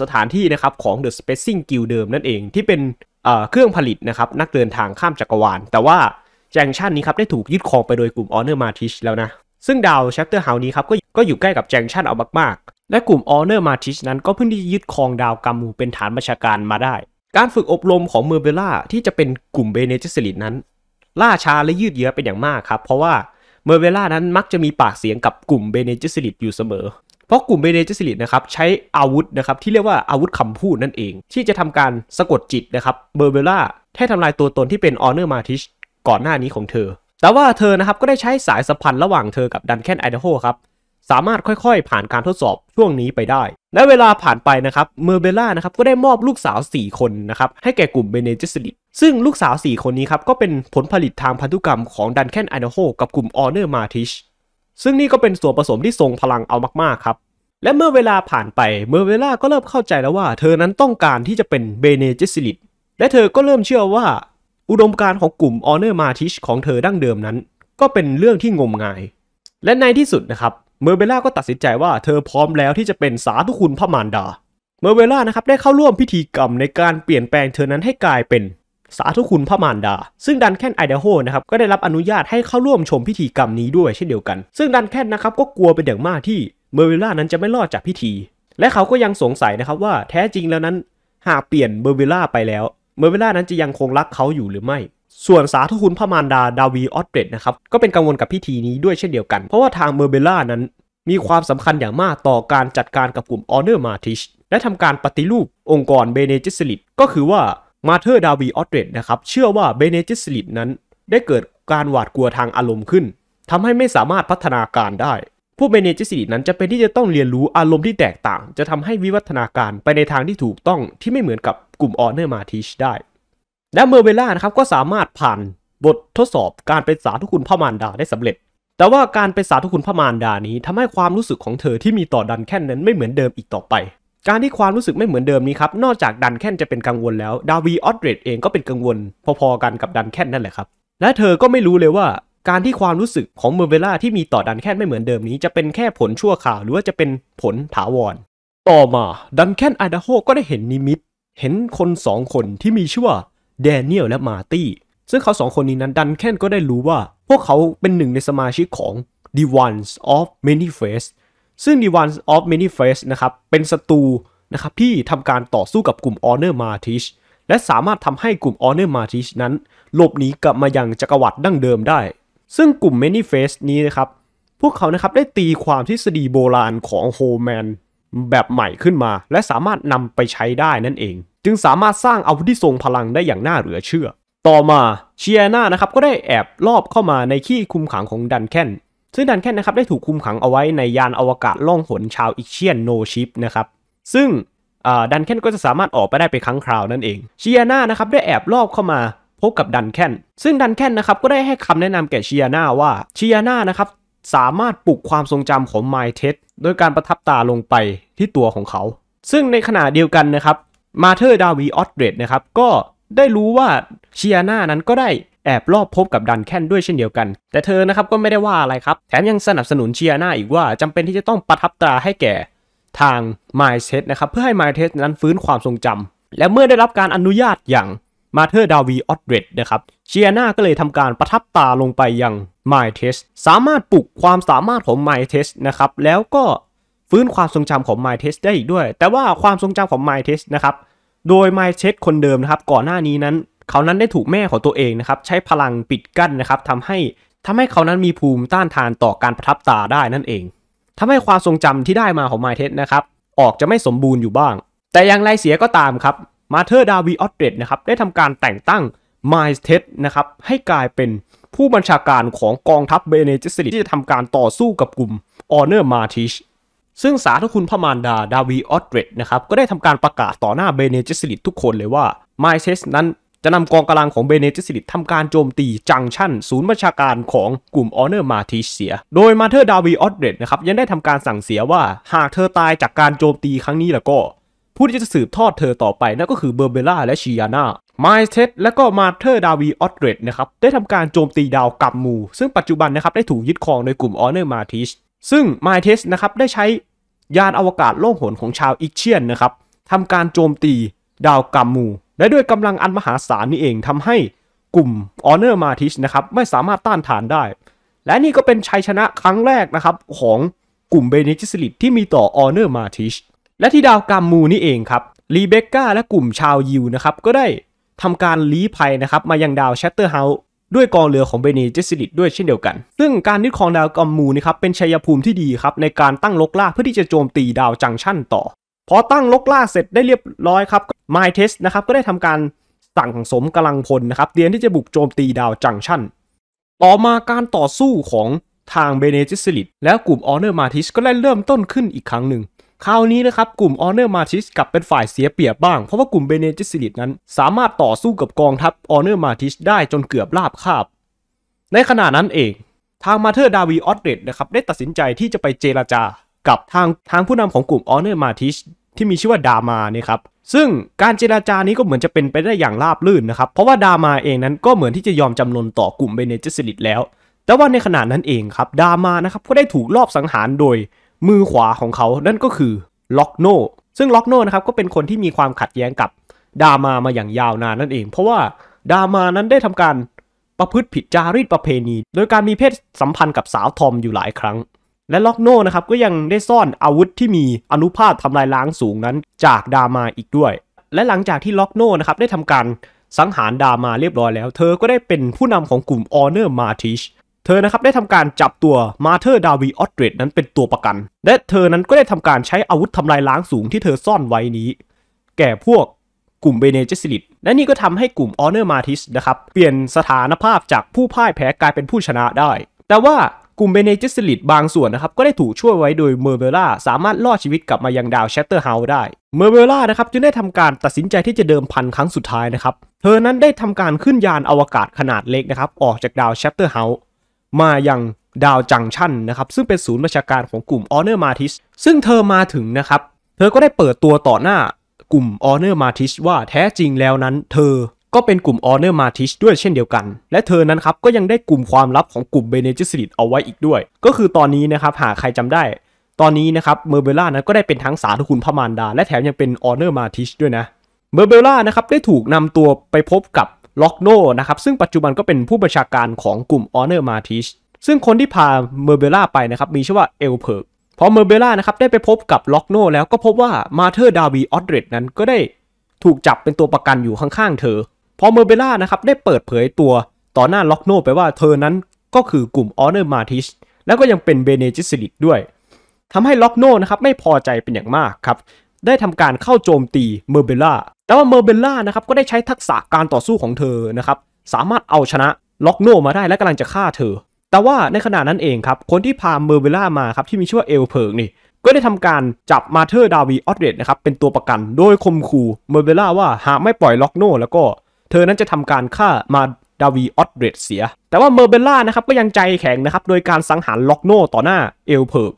[SPEAKER 1] สถานที่นะครับของ The Spacing Guild เดิมนั่นเองที่เป็นเครื่องผลิตนะครับนักเดินทางข้ามจักรวาลแต่ว่าจังชันนี้ครับได้ถูกยึดครองไปโดยกลุ่มออเนอร์มาทิชแล้วนะ ซึ่งดาวแชปเตอร์เฮานี้ครับก็อยู่ใกล้กับจังชันเอามากๆ และกลุ่มออเนอร์มาทิชนั้นก็เพิ่งที่ยึดครองดาวกามูเป็นฐานบัญชาการมาได้ การฝึกอบรมของเมอร์เบล่าที่จะเป็นกลุ่มเบเนจิสลิดนั้นล่าช้าและยืดเยื้อเป็นอย่างมากครับ เพราะว่าเมอร์เวล่านั้นมักจะมีปากเสียงกับกลุ่มเบเนจิสลิตอยู่เสมอ เพราะกลุ่มเบเนจิสลิตนะครับใช้อาวุธนะครับที่เรียกว่าอาวุธคำพูดนั่นเอง ที่จะทำการสะกดจิตนะครับเมอร์เวล่าแท้ทำลายตัวตนที่เป็นออเนอร์มาทิชก่อนหน้านี้ของเธอ แต่ว่าเธอนะครับก็ได้ใช้สายสัมพันธ์ระหว่างเธอกับดันแคนไอเดโฮครับ สามารถค่อยๆ ผ่านการทดสอบช่วงนี้ไปได้ และเวลาผ่านไปนะครับเมอร์เบล่านะครับก็ได้มอบลูกสาว 4 คนนะครับให้แก่กลุ่มเบเนจิสลิตซึ่งลูกสาว4คนนี้ครับ ก็เป็นผลผลิตทางพันธุกรรมของดันแคนไอโนโฮกับกลุ่มออเนอร์มาติชซึ่งนี่ก็เป็นส่วนผสมที่ทรงพลังเอามาก ๆ ครับ และเมื่อเวลาผ่านไปเมื่อเวลาก็เริ่มเข้าใจแล้วว่าเธอนั้นต้องการที่จะเป็นเบเนเจสิลิตและเธอก็เริ่มเชื่อว่า อุดมการของกลุ่มออเนอร์มาติชของเธอดั้งเดิมนั้น ก็เป็นเรื่องที่งมงาย และในที่สุดนะครับเมอร์เบล่าก็ตัดสินใจว่าเธอพร้อมแล้วที่จะเป็นสาธุคุณพระมารดา เมอร์เบล่านะครับได้เข้าร่วมพิธีกรรมในการเปลี่ยนแปลงเธอนั้นให้กลายเป็นสาธุคุณพระมารดา ซึ่งดันแคนไอเดโฮนะครับ ก็ได้รับอนุญาตให้เข้าร่วมชมพิธีกรรมนี้ด้วยเช่นเดียวกัน ซึ่งดันแคนนะครับก็กลัวเป็นอย่างมากที่เมอร์วิล่านั้นจะไม่รอดจากพิธี และเขาก็ยังสงสัยนะครับว่าแท้จริงแล้วนั้นหากเปลี่ยนเมอร์วิล่าไปแล้วเมอร์วิล่านั้นจะยังคงรักเขาอยู่หรือไม่ ส่วนสาธุคุณพระมารดาดาวีออสเตรดนะครับก็เป็นกังวลกับพิธีนี้ด้วยเช่นเดียวกัน เพราะว่าทางเมอร์เบล่านั้นมีความสำคัญอย่างมากต่อการจัดการกับกลุ่มออเนอร์มาทิชและทำการปฏิรูปองค์กรเบเนจิสลิตก็คือว่ามาเธอร์ดาวีออสเรดนะครับ เชื่อว่าเบเนจิสลิดนั้น ได้เกิดการหวาดกลัวทางอารมณ์ขึ้น ทำให้ไม่สามารถพัฒนาการได้ ผู้เบเนจิสลิดนั้นจะเป็นที่จะต้องเรียนรู้อารมณ์ที่แตกต่าง จะทำให้วิวัฒนาการไปในทางที่ถูกต้องที่ไม่เหมือนกับกลุ่มออเนอร์มาทิชได้ และเมอร์เวล่านะครับ ก็สามารถผ่านบททดสอบการเป็นสาธุคุณพมารดาได้สำเร็จ แต่ว่าการเป็นสาธุคุณพมารดานี้ทำให้ความรู้สึกของเธอที่มีต่อดันแค่นั้นไม่เหมือนเดิมอีกต่อไปการที่ความรู้สึกไม่เหมือนเดิมนี้ครับ นอกจากดันแค่นจะเป็นกังวลแล้วดาวีออดเรดเองก็เป็นกังวลพอๆ กันกับดันแค่นนั่นแหละครับ และเธอก็ไม่รู้เลยว่าการที่ความรู้สึกของเมอร์เวล่าที่มีต่อดันแค่นไม่เหมือนเดิมนี้จะเป็นแค่ผลชั่วข่าวหรือว่าจะเป็นผลถาวร ต่อมา ดันแคนไอดาโฮก็ได้เห็นนิมิตเห็นคนสองคนที่มีชื่อว่าแดเนียลและมาตี้ซึ่งเขาสองคนนี้นั้นดันแคนก็ได้รู้ว่า พวกเขาเป็นหนึ่งในสมาชิกของ The Ones of Many Faces ซึ่งด i วา n of Many f a c e นะครับเป็นศัตรูนะครับที่ทำการต่อสู้กับกลุ่ม Honor Martish และสามารถทำให้กลุ่ม Honor Martish นั้นหลบหนีกลับมายังจักรวรรดิดั้งเดิมได้ ซึ่งกลุ่ม Many f a c e นี้นะครับพวกเขานะครับได้ตีความทฤษฎีโบราณของโฮแมนแบบใหม่ขึ้นมา และสามารถนำไปใช้ได้นั่นเอง จึงสามารถสร้างอาวุธที่ทรงพลังได้อย่างน่าเหลือเชื่อ ต่อมาเชียนานะครับก็ได้แอบลอบเข้ามาในขี้คุมขังของดันแคนซึ่งดันแค่นะครับได้ถูกคุมขังเอาไว้ในยานอวกาศล่องหนชาวอิเชียนโนชิปนะครับซึ่งดันแคนก็จะสามารถออกไปได้ไปครั้งคราวนั่นเองชียนานะครับได้แอบลอบเข้ามาพบกับดันแคนซึ่งดันแคนนะครับก็ได้ให้คำแนะนำแก่ชชียนาว่าชียนานะครับสามารถปลุกความทรงจำของไมเทสโดยการประทับตาลงไปที่ตัวของเขา ซึ่งในขณะเดียวกันนะครับมาเธอร์ดาวีออสเดรดนะครับก็ได้รู้ว่าชชียนานั้นก็ได้แอบลอบพบกับดันแคนด้วยเช่นเดียวกัน แต่เธอนะครับก็ไม่ได้ว่าอะไรครับ แถมยังสนับสนุนเชียร์หน้าอีกว่าจำเป็นที่จะต้องประทับตราให้แก่ ทางไม n d s ตนะครับเพื่อให้ไม n d s ตนั้นฟื้นความทรงจำและเมื่อได้รับการอนุญาตอย่างมาเธอร์ดาวีออดเรดนะครับเชียร์หน้าก็เลยทำการประทับตาลงไปยังไม n d s e สามารถปลุกความสามารถของไม n d s e นะครับแล้วก็ฟื้นความทรงจำของไม n d s e ได้อีกด้วย แต่ว่าความทรงจำของไม n d s e นะครับโดยไม n d s e คนเดิมนะครับก่อนหน้านี้นั้นเขานั้นได้ถูกแม่ของตัวเองนะครับ ใช้พลังปิดกั้นนะครับทำให้ทำให้เขานั้นมีภูมิต้านทานต่อการประทับตาได้นั่นเองทำให้ความทรงจำที่ได้มาของไมเทสนะครับ ออกจะไม่สมบูรณ์อยู่บ้าง แต่อย่างไรเสียก็ตามครับมาเธอร์ดาวีออสเดดนะครับ ได้ทำการแต่งตั้งไมเทสนะครับ ให้กลายเป็นผู้บัญชาการของกองทัพเบเนจิสติที่จะทำการต่อสู้กับกลุ่มออเนอร์มาทิชซึ่งสาธุคุณพมานดาดาวีออสเรดนะครับก็ได้ทำการประกาศต่อหน้าเบเนจิสติทุกคนเลยว่าไมเทสนั้นจะนำกองกาลังของเบเนเิสิลิตทำการโจมตีจังชั่นศูนย์บัญชาการของกลุ่มออเนอร์มาทิเสีย โดยมาเธอร์ดาวีออสเดรดนะครับยังได้ทำการสั่งเสียว่าหากเธอตายจากการโจมตีครั้งนี้แล้วก็ ผู้ที่จะสืบทอดเธอต่อไป นั่นก็คือเบอร์เบล่าและชิยาน่าไมเทสและก็มาเธอร์ดาวีออสเดรดนะครับได้ทำการโจมตีดาวกัมมู ซึ่งปัจจุบันนะครับได้ถูกยึดครองโดยกลุ่มออเนอร์มาทิชซึ่งไมเทสนะครับได้ใช้ยานอวกาศโล่งหนของชาวอิกเชียนนะครับทำการโจมตีดาวกัมมูและด้วยกำลังอันมหาศาลนี้เองทำให้กลุ่มออเนอร์มาทิชนะครับไม่สามารถต้านทานได้ และนี่ก็เป็นชัยชนะครั้งแรกนะครับของกลุ่มเบเนจิสลิตที่มีต่อออเนอร์มาทิชและที่ดาวกามมูนี่เองครับรีเบคก้าและกลุ่มชาวยิวนะครับก็ได้ทำการลี้ภัยนะครับมายังดาวแชตเตอร์เฮาส์ด้วยกองเรือของเบเนเจสิลิตด้วยเช่นเดียวกัน ซึ่งการยึดครองดาวกอมมูนี่ครับเป็นชัยภูมิที่ดีครับในการตั้งลกล่าเพื่อที่จะโจมตีดาวจังชั่นต่อพอตั้งลกล่าเสร็จได้เรียบร้อยครับ My Test นะครับก็ได้ทำการสั่งสมกำลังพลนะครับเตรียมที่จะบุกโจมตีดาวจังชั่น ต่อมาการต่อสู้ของทางเบเนจิสลิตและกลุ่มออเนอร์มาติสก็ได้เริ่มต้นขึ้นอีกครั้งหนึ่ง คราวนี้นะครับกลุ่มออเนอร์มาติสกลับเป็นฝ่ายเสียเปรียบบ้าง เพราะว่ากลุ่มเบเนจิสลิตนั้น สามารถต่อสู้กับกองทัพออเนอร์มาติสได้จนเกือบราบคาบในขณะนั้นเองทางมาเธอร์ดาวีออสเดตนะครับได้ตัดสินใจที่จะไปเจราจา กับทางทางผู้นำของกลุ่มออเนอร์มาติสที่มีชื่อว่าดามานี่ครับซึ่งการเจราจานี้ก็เหมือนจะเป็นไปได้อย่างราบรื่นนะครับเพราะว่าดามาเองนั้นก็เหมือนที่จะยอมจำนนต่อกลุ่มเบเนเจสลิตแล้ว แต่ว่าในขณะนั้นเองครับดามานะครับก็ได้ถูกลอบสังหารโดยมือขวาของเขานั่นก็คือล็อกโนซึ่งล็อกโนนะครับก็เป็นคนที่มีความขัดแย้งกับดามามาอย่างยาวนานนั่นเองเพราะว่าดามานั้นได้ทำการประพฤติผิดจารีตประเพณี โดยการมีเพศสัมพันธ์กับสาวทอมอยู่หลายครั้งและล็อกโนนะครับก็ยังได้ซ่อนอาวุธที่มีอนุภาพทำลายล้างสูงนั้นจากดามาอีกด้วย และหลังจากที่ล็อกโนนะครับได้ทำการสังหารดามาเรียบร้อยแล้ว เธอก็ได้เป็นผู้นำของกลุ่มออเนอร์มาทิชเธอนะครับ ได้ทำการจับตัวมาเธอร์ ดาวีออสเดรดนั้นเป็นตัวประกัน และเธอนั้นก็ได้ทำการใช้อาวุธทำลายล้างสูงที่เธอซ่อนไว้นี้ แก่พวกกลุ่มเบเนเจสิลิตและนี่ก็ทำให้กลุ่มออเนอร์มาทิชนะครับเปลี่ยนสถานภาพจากผู้พ่ายแพ้กลายเป็นผู้ชนะได้ แต่ว่ากลุ่มเบเนเจสลิดบางส่วนนะครับก็ได้ถูกช่วยไว้โดยเมอร์เบล่าสามารถรอดชีวิตกลับมายังดาวแชตเตอร์เฮาส์ได้เมอร์เบล่านะครับจึงได้ทำการตัดสินใจที่จะเดิมพันครั้งสุดท้ายนะครับเธอนั้นได้ทำการขึ้นยานอวกาศขนาดเล็กนะครับออกจากดาวแชตเตอร์เฮาส์มายังดาวจังชันนะครับซึ่งเป็นศูนย์ประชาการของกลุ่มออเนอร์มาทิสซึ่งเธอมาถึงนะครับเธอก็ได้เปิดตัวต่อหน้ากลุ่มออเนอร์มาทิสว่าแท้จริงแล้วนั้น เธอก็เป็นกลุ่มออเนอร์มาติชด้วยเช่นเดียวกัน และเธอนั้นครับก็ยังได้กลุ่มความลับของกลุ่มเบเนจิสติตเอาไว้อีกด้วย ก็คือตอนนี้นะครับหากใครจำได้ ตอนนี้นะครับเมอร์เบล่านั้นก็ได้เป็นทั้งสาธุคุณพมานดา และแถมยังเป็นออเนอร์มาติชด้วยนะ เมอร์เบล่านะครับได้ถูกนำตัวไปพบกับล็อกโนนะครับซึ่งปัจจุบันก็เป็นผู้บัญชาการของกลุ่มออเนอร์มาติช ซึ่งคนที่พาเมอร์เบล่าไปนะครับมีชื่อว่าเอลเพิร์กพอเมอร์เบล่านะครับได้ไปพบกับล็อกโนแล้วก็พบว่ามาเธอร์ดาวีออดเรดนั้นก็ได้ถูกจับเป็นตัวประกันอยู่ข้างๆเธอพอเมอร์เบล่านะครับได้เปิดเผยตัวต่อหน้าล็อกโนไปว่าเธอนั้นก็คือกลุ่มออเนอร์มาติชแล้วก็ยังเป็นเบเนจิสลิดด้วยทำให้ล็อกโนนะครับไม่พอใจเป็นอย่างมากครับได้ทำการเข้าโจมตีเมอร์เบล่าแต่ว่าเมอร์เบล่านะครับก็ได้ใช้ทักษะการต่อสู้ของเธอนะครับสามารถเอาชนะล็อกโนมาได้และกำลังจะฆ่าเธอ แต่ว่าในขณะนั้นเองครับคนที่พาเมอร์เบล่ามาครับที่มีชื่อว่าเอลเพิร์กนี่ ก็ได้ทำการจับมาเธอร์ดาวีออเดตนะครับเป็นตัวประกันโดยคมคู่เมอร์เบล่าว่าหากไม่ปล่อยล็อกโนแล้วก็เธอนั้นจะทำการฆ่ามาดาวีออตเรดเสีย แต่ว่าเมอร์เบลล่านะครับก็ยังใจแข็งนะครับโดยการสังหารล็อกโนต่อหน้าเอลเพิร์ก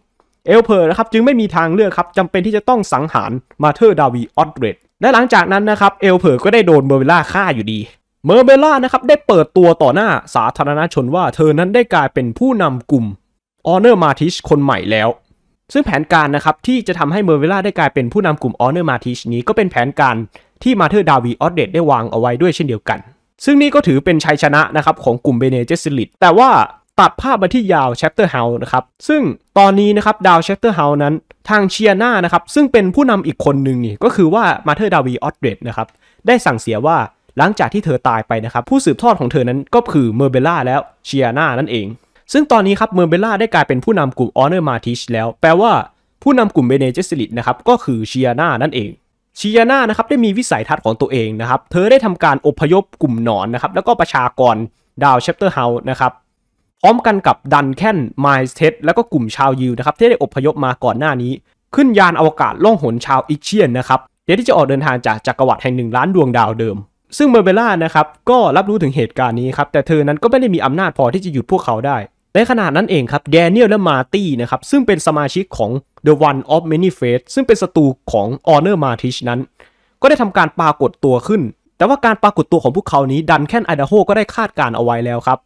[SPEAKER 1] เอลเพิร์กนะครับจึงไม่มีทางเลือกครับจำเป็นที่จะต้องสังหารมาเธอร์ดาวีออตเรดและหลังจากนั้นนะครับเอลเพิร์กก็ได้โดนเมอร์เบลล่าฆ่าอยู่ดี เมอร์เบล่านะครับได้เปิดตัวต่อหน้าสาธารณชนว่า เธอนั้นได้กลายเป็นผู้นำกลุ่มออเนอร์มาทิชคนใหม่แล้ว ซึ่งแผนการนะครับที่จะทำให้เมอร์เบล่าได้กลายเป็นผู้นำกลุ่มออเนอร์มาทิชนี้ก็เป็นแผนการที่มาเธอดาวีออสเดตได้วางเอาไว้ด้วยเช่นเดียวกัน ซึ่งนี่ก็ถือเป็นชัยชนะนะครับของกลุ่มเบเนเจสลิต แต่ว่าตัดภาพมาที่ยาวแชปเตอร์เฮา์นะครับ ซึ่งตอนนี้นะครับดาวแชปเตอร์เฮา์นั้น ทางเชียร์นานะครับซึ่งเป็นผู้นำอีกคนหนึ่งนี่ก็คือว่ามาเธอดาวีออสเดตนะครับได้สั่งเสียว่าหลังจากที่เธอตายไปนะครับผู้สืบทอดของเธอนั้นก็คือเมอร์เบล่าแล้วเชียร์นานั่นเอง ซึ่งตอนนี้ครับเมอร์เบล่าได้กลายเป็นผู้นำกลุ่มออเนอร์มาทิชแล้วแปลว่าผู้นำกลุ่มเบเนเจสลิตนะครับก็คือเชียร์นานั่นเองชิยาน่านะครับได้มีวิสัยทัศน์ของตัวเองนะครับเธอได้ทำการอพยพกลุ่มหนอนนะครับแล้วก็ประชากรดาวเชปเตอร์เฮาส์นะครับพร้อมกันกับดันแคนไมล์เทสแล้วก็กลุ่มชาวยิวนะครับที่ได้อพยพมาก่อนหน้านี้ ขึ้นยานอวกาศล่องหนชาวอิเชียนนะครับเดี๋ยวที่จะออกเดินทางจากจักรวรรดิแห่งหนึ่งล้านดวงดาวเดิม ซึ่งเมอร์เบล่านะครับก็รับรู้ถึงเหตุการณ์นี้ครับแต่เธอนั้นก็ไม่ได้มีอำนาจพอที่จะหยุดพวกเขาได้ในขณะนั้นเองครับแดเนียลและมาตี้นะครับซึ่งเป็นสมาชิกของ The One of Many f a t e ซึ่งเป็นศัตรูของ Honor m a r t i ิ h นั้น ก็ได้ทำการปรากฏตัวขึ้น แต่ว่าการปรากฏตัวของพวกเขานี้ดันแค่นไอดาโฮก็ได้คาดการเอาไว้แล้วครับ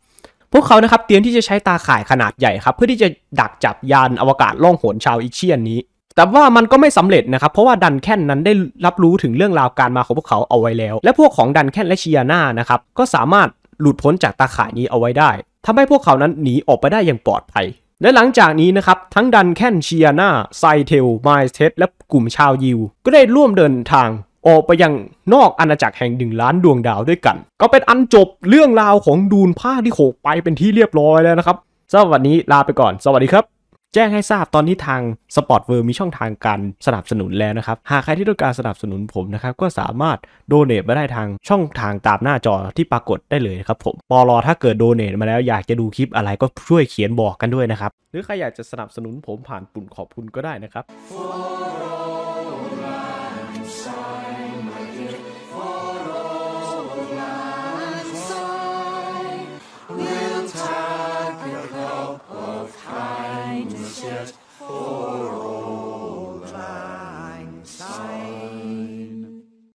[SPEAKER 1] พวกเขานะครับเตรียมที่จะใช้ตาข่ายขนาดใหญ่ครับเพื่อที่จะดักจับยานอวกาศล่องหนชาวอิเชียนนี้ แต่ว่ามันก็ไม่สำเร็จนะครับเพราะว่าดันแค่นนั้นได้รับรู้ถึงเรื่องราวการมาของพวกเขาเอาไว้แล้วและพวกของดันแค่นและเชียนานะครับก็สามารถหลุดพ้นจากตาข่ายนี้เอาไว้ได้ทำให้พวกเขานั้นหนีออกไปได้อย่างปลอดภัย และหลังจากนี้นะครับ ทั้งดันแคนเชียนาไซเทลไมสเทสและกลุ่มชาวยิวก็ได้ร่วมเดินทาง ออกไปยังนอกอาณาจักรแห่งหนึ่งล้านดวงดาวด้วยกัน ก็เป็นอันจบเรื่องราวของดูนภาคที่หกไปเป็นที่เรียบร้อยแล้วนะครับ สวันนี้ลาไปก่อน สวัสดีครับแจ้งให้ทราบตอนนี้ทางสปอร์ตเวิร์มีช่องทางการสนับสนุนแล้วนะครับ หากใครที่ต้องการสนับสนุนผมนะครับก็สามารถโดเนตมาได้ทางช่องทางตามหน้าจอที่ปรากฏได้เลยครับ ผมปอรอถ้าเกิดโดเนตมาแล้วอยากจะดูคลิปอะไรก็ช่วยเขียนบอกกันด้วยนะครับหรือใครอยากจะสนับสนุนผมผ่านปุ่นขอบคุณก็ได้นะครับ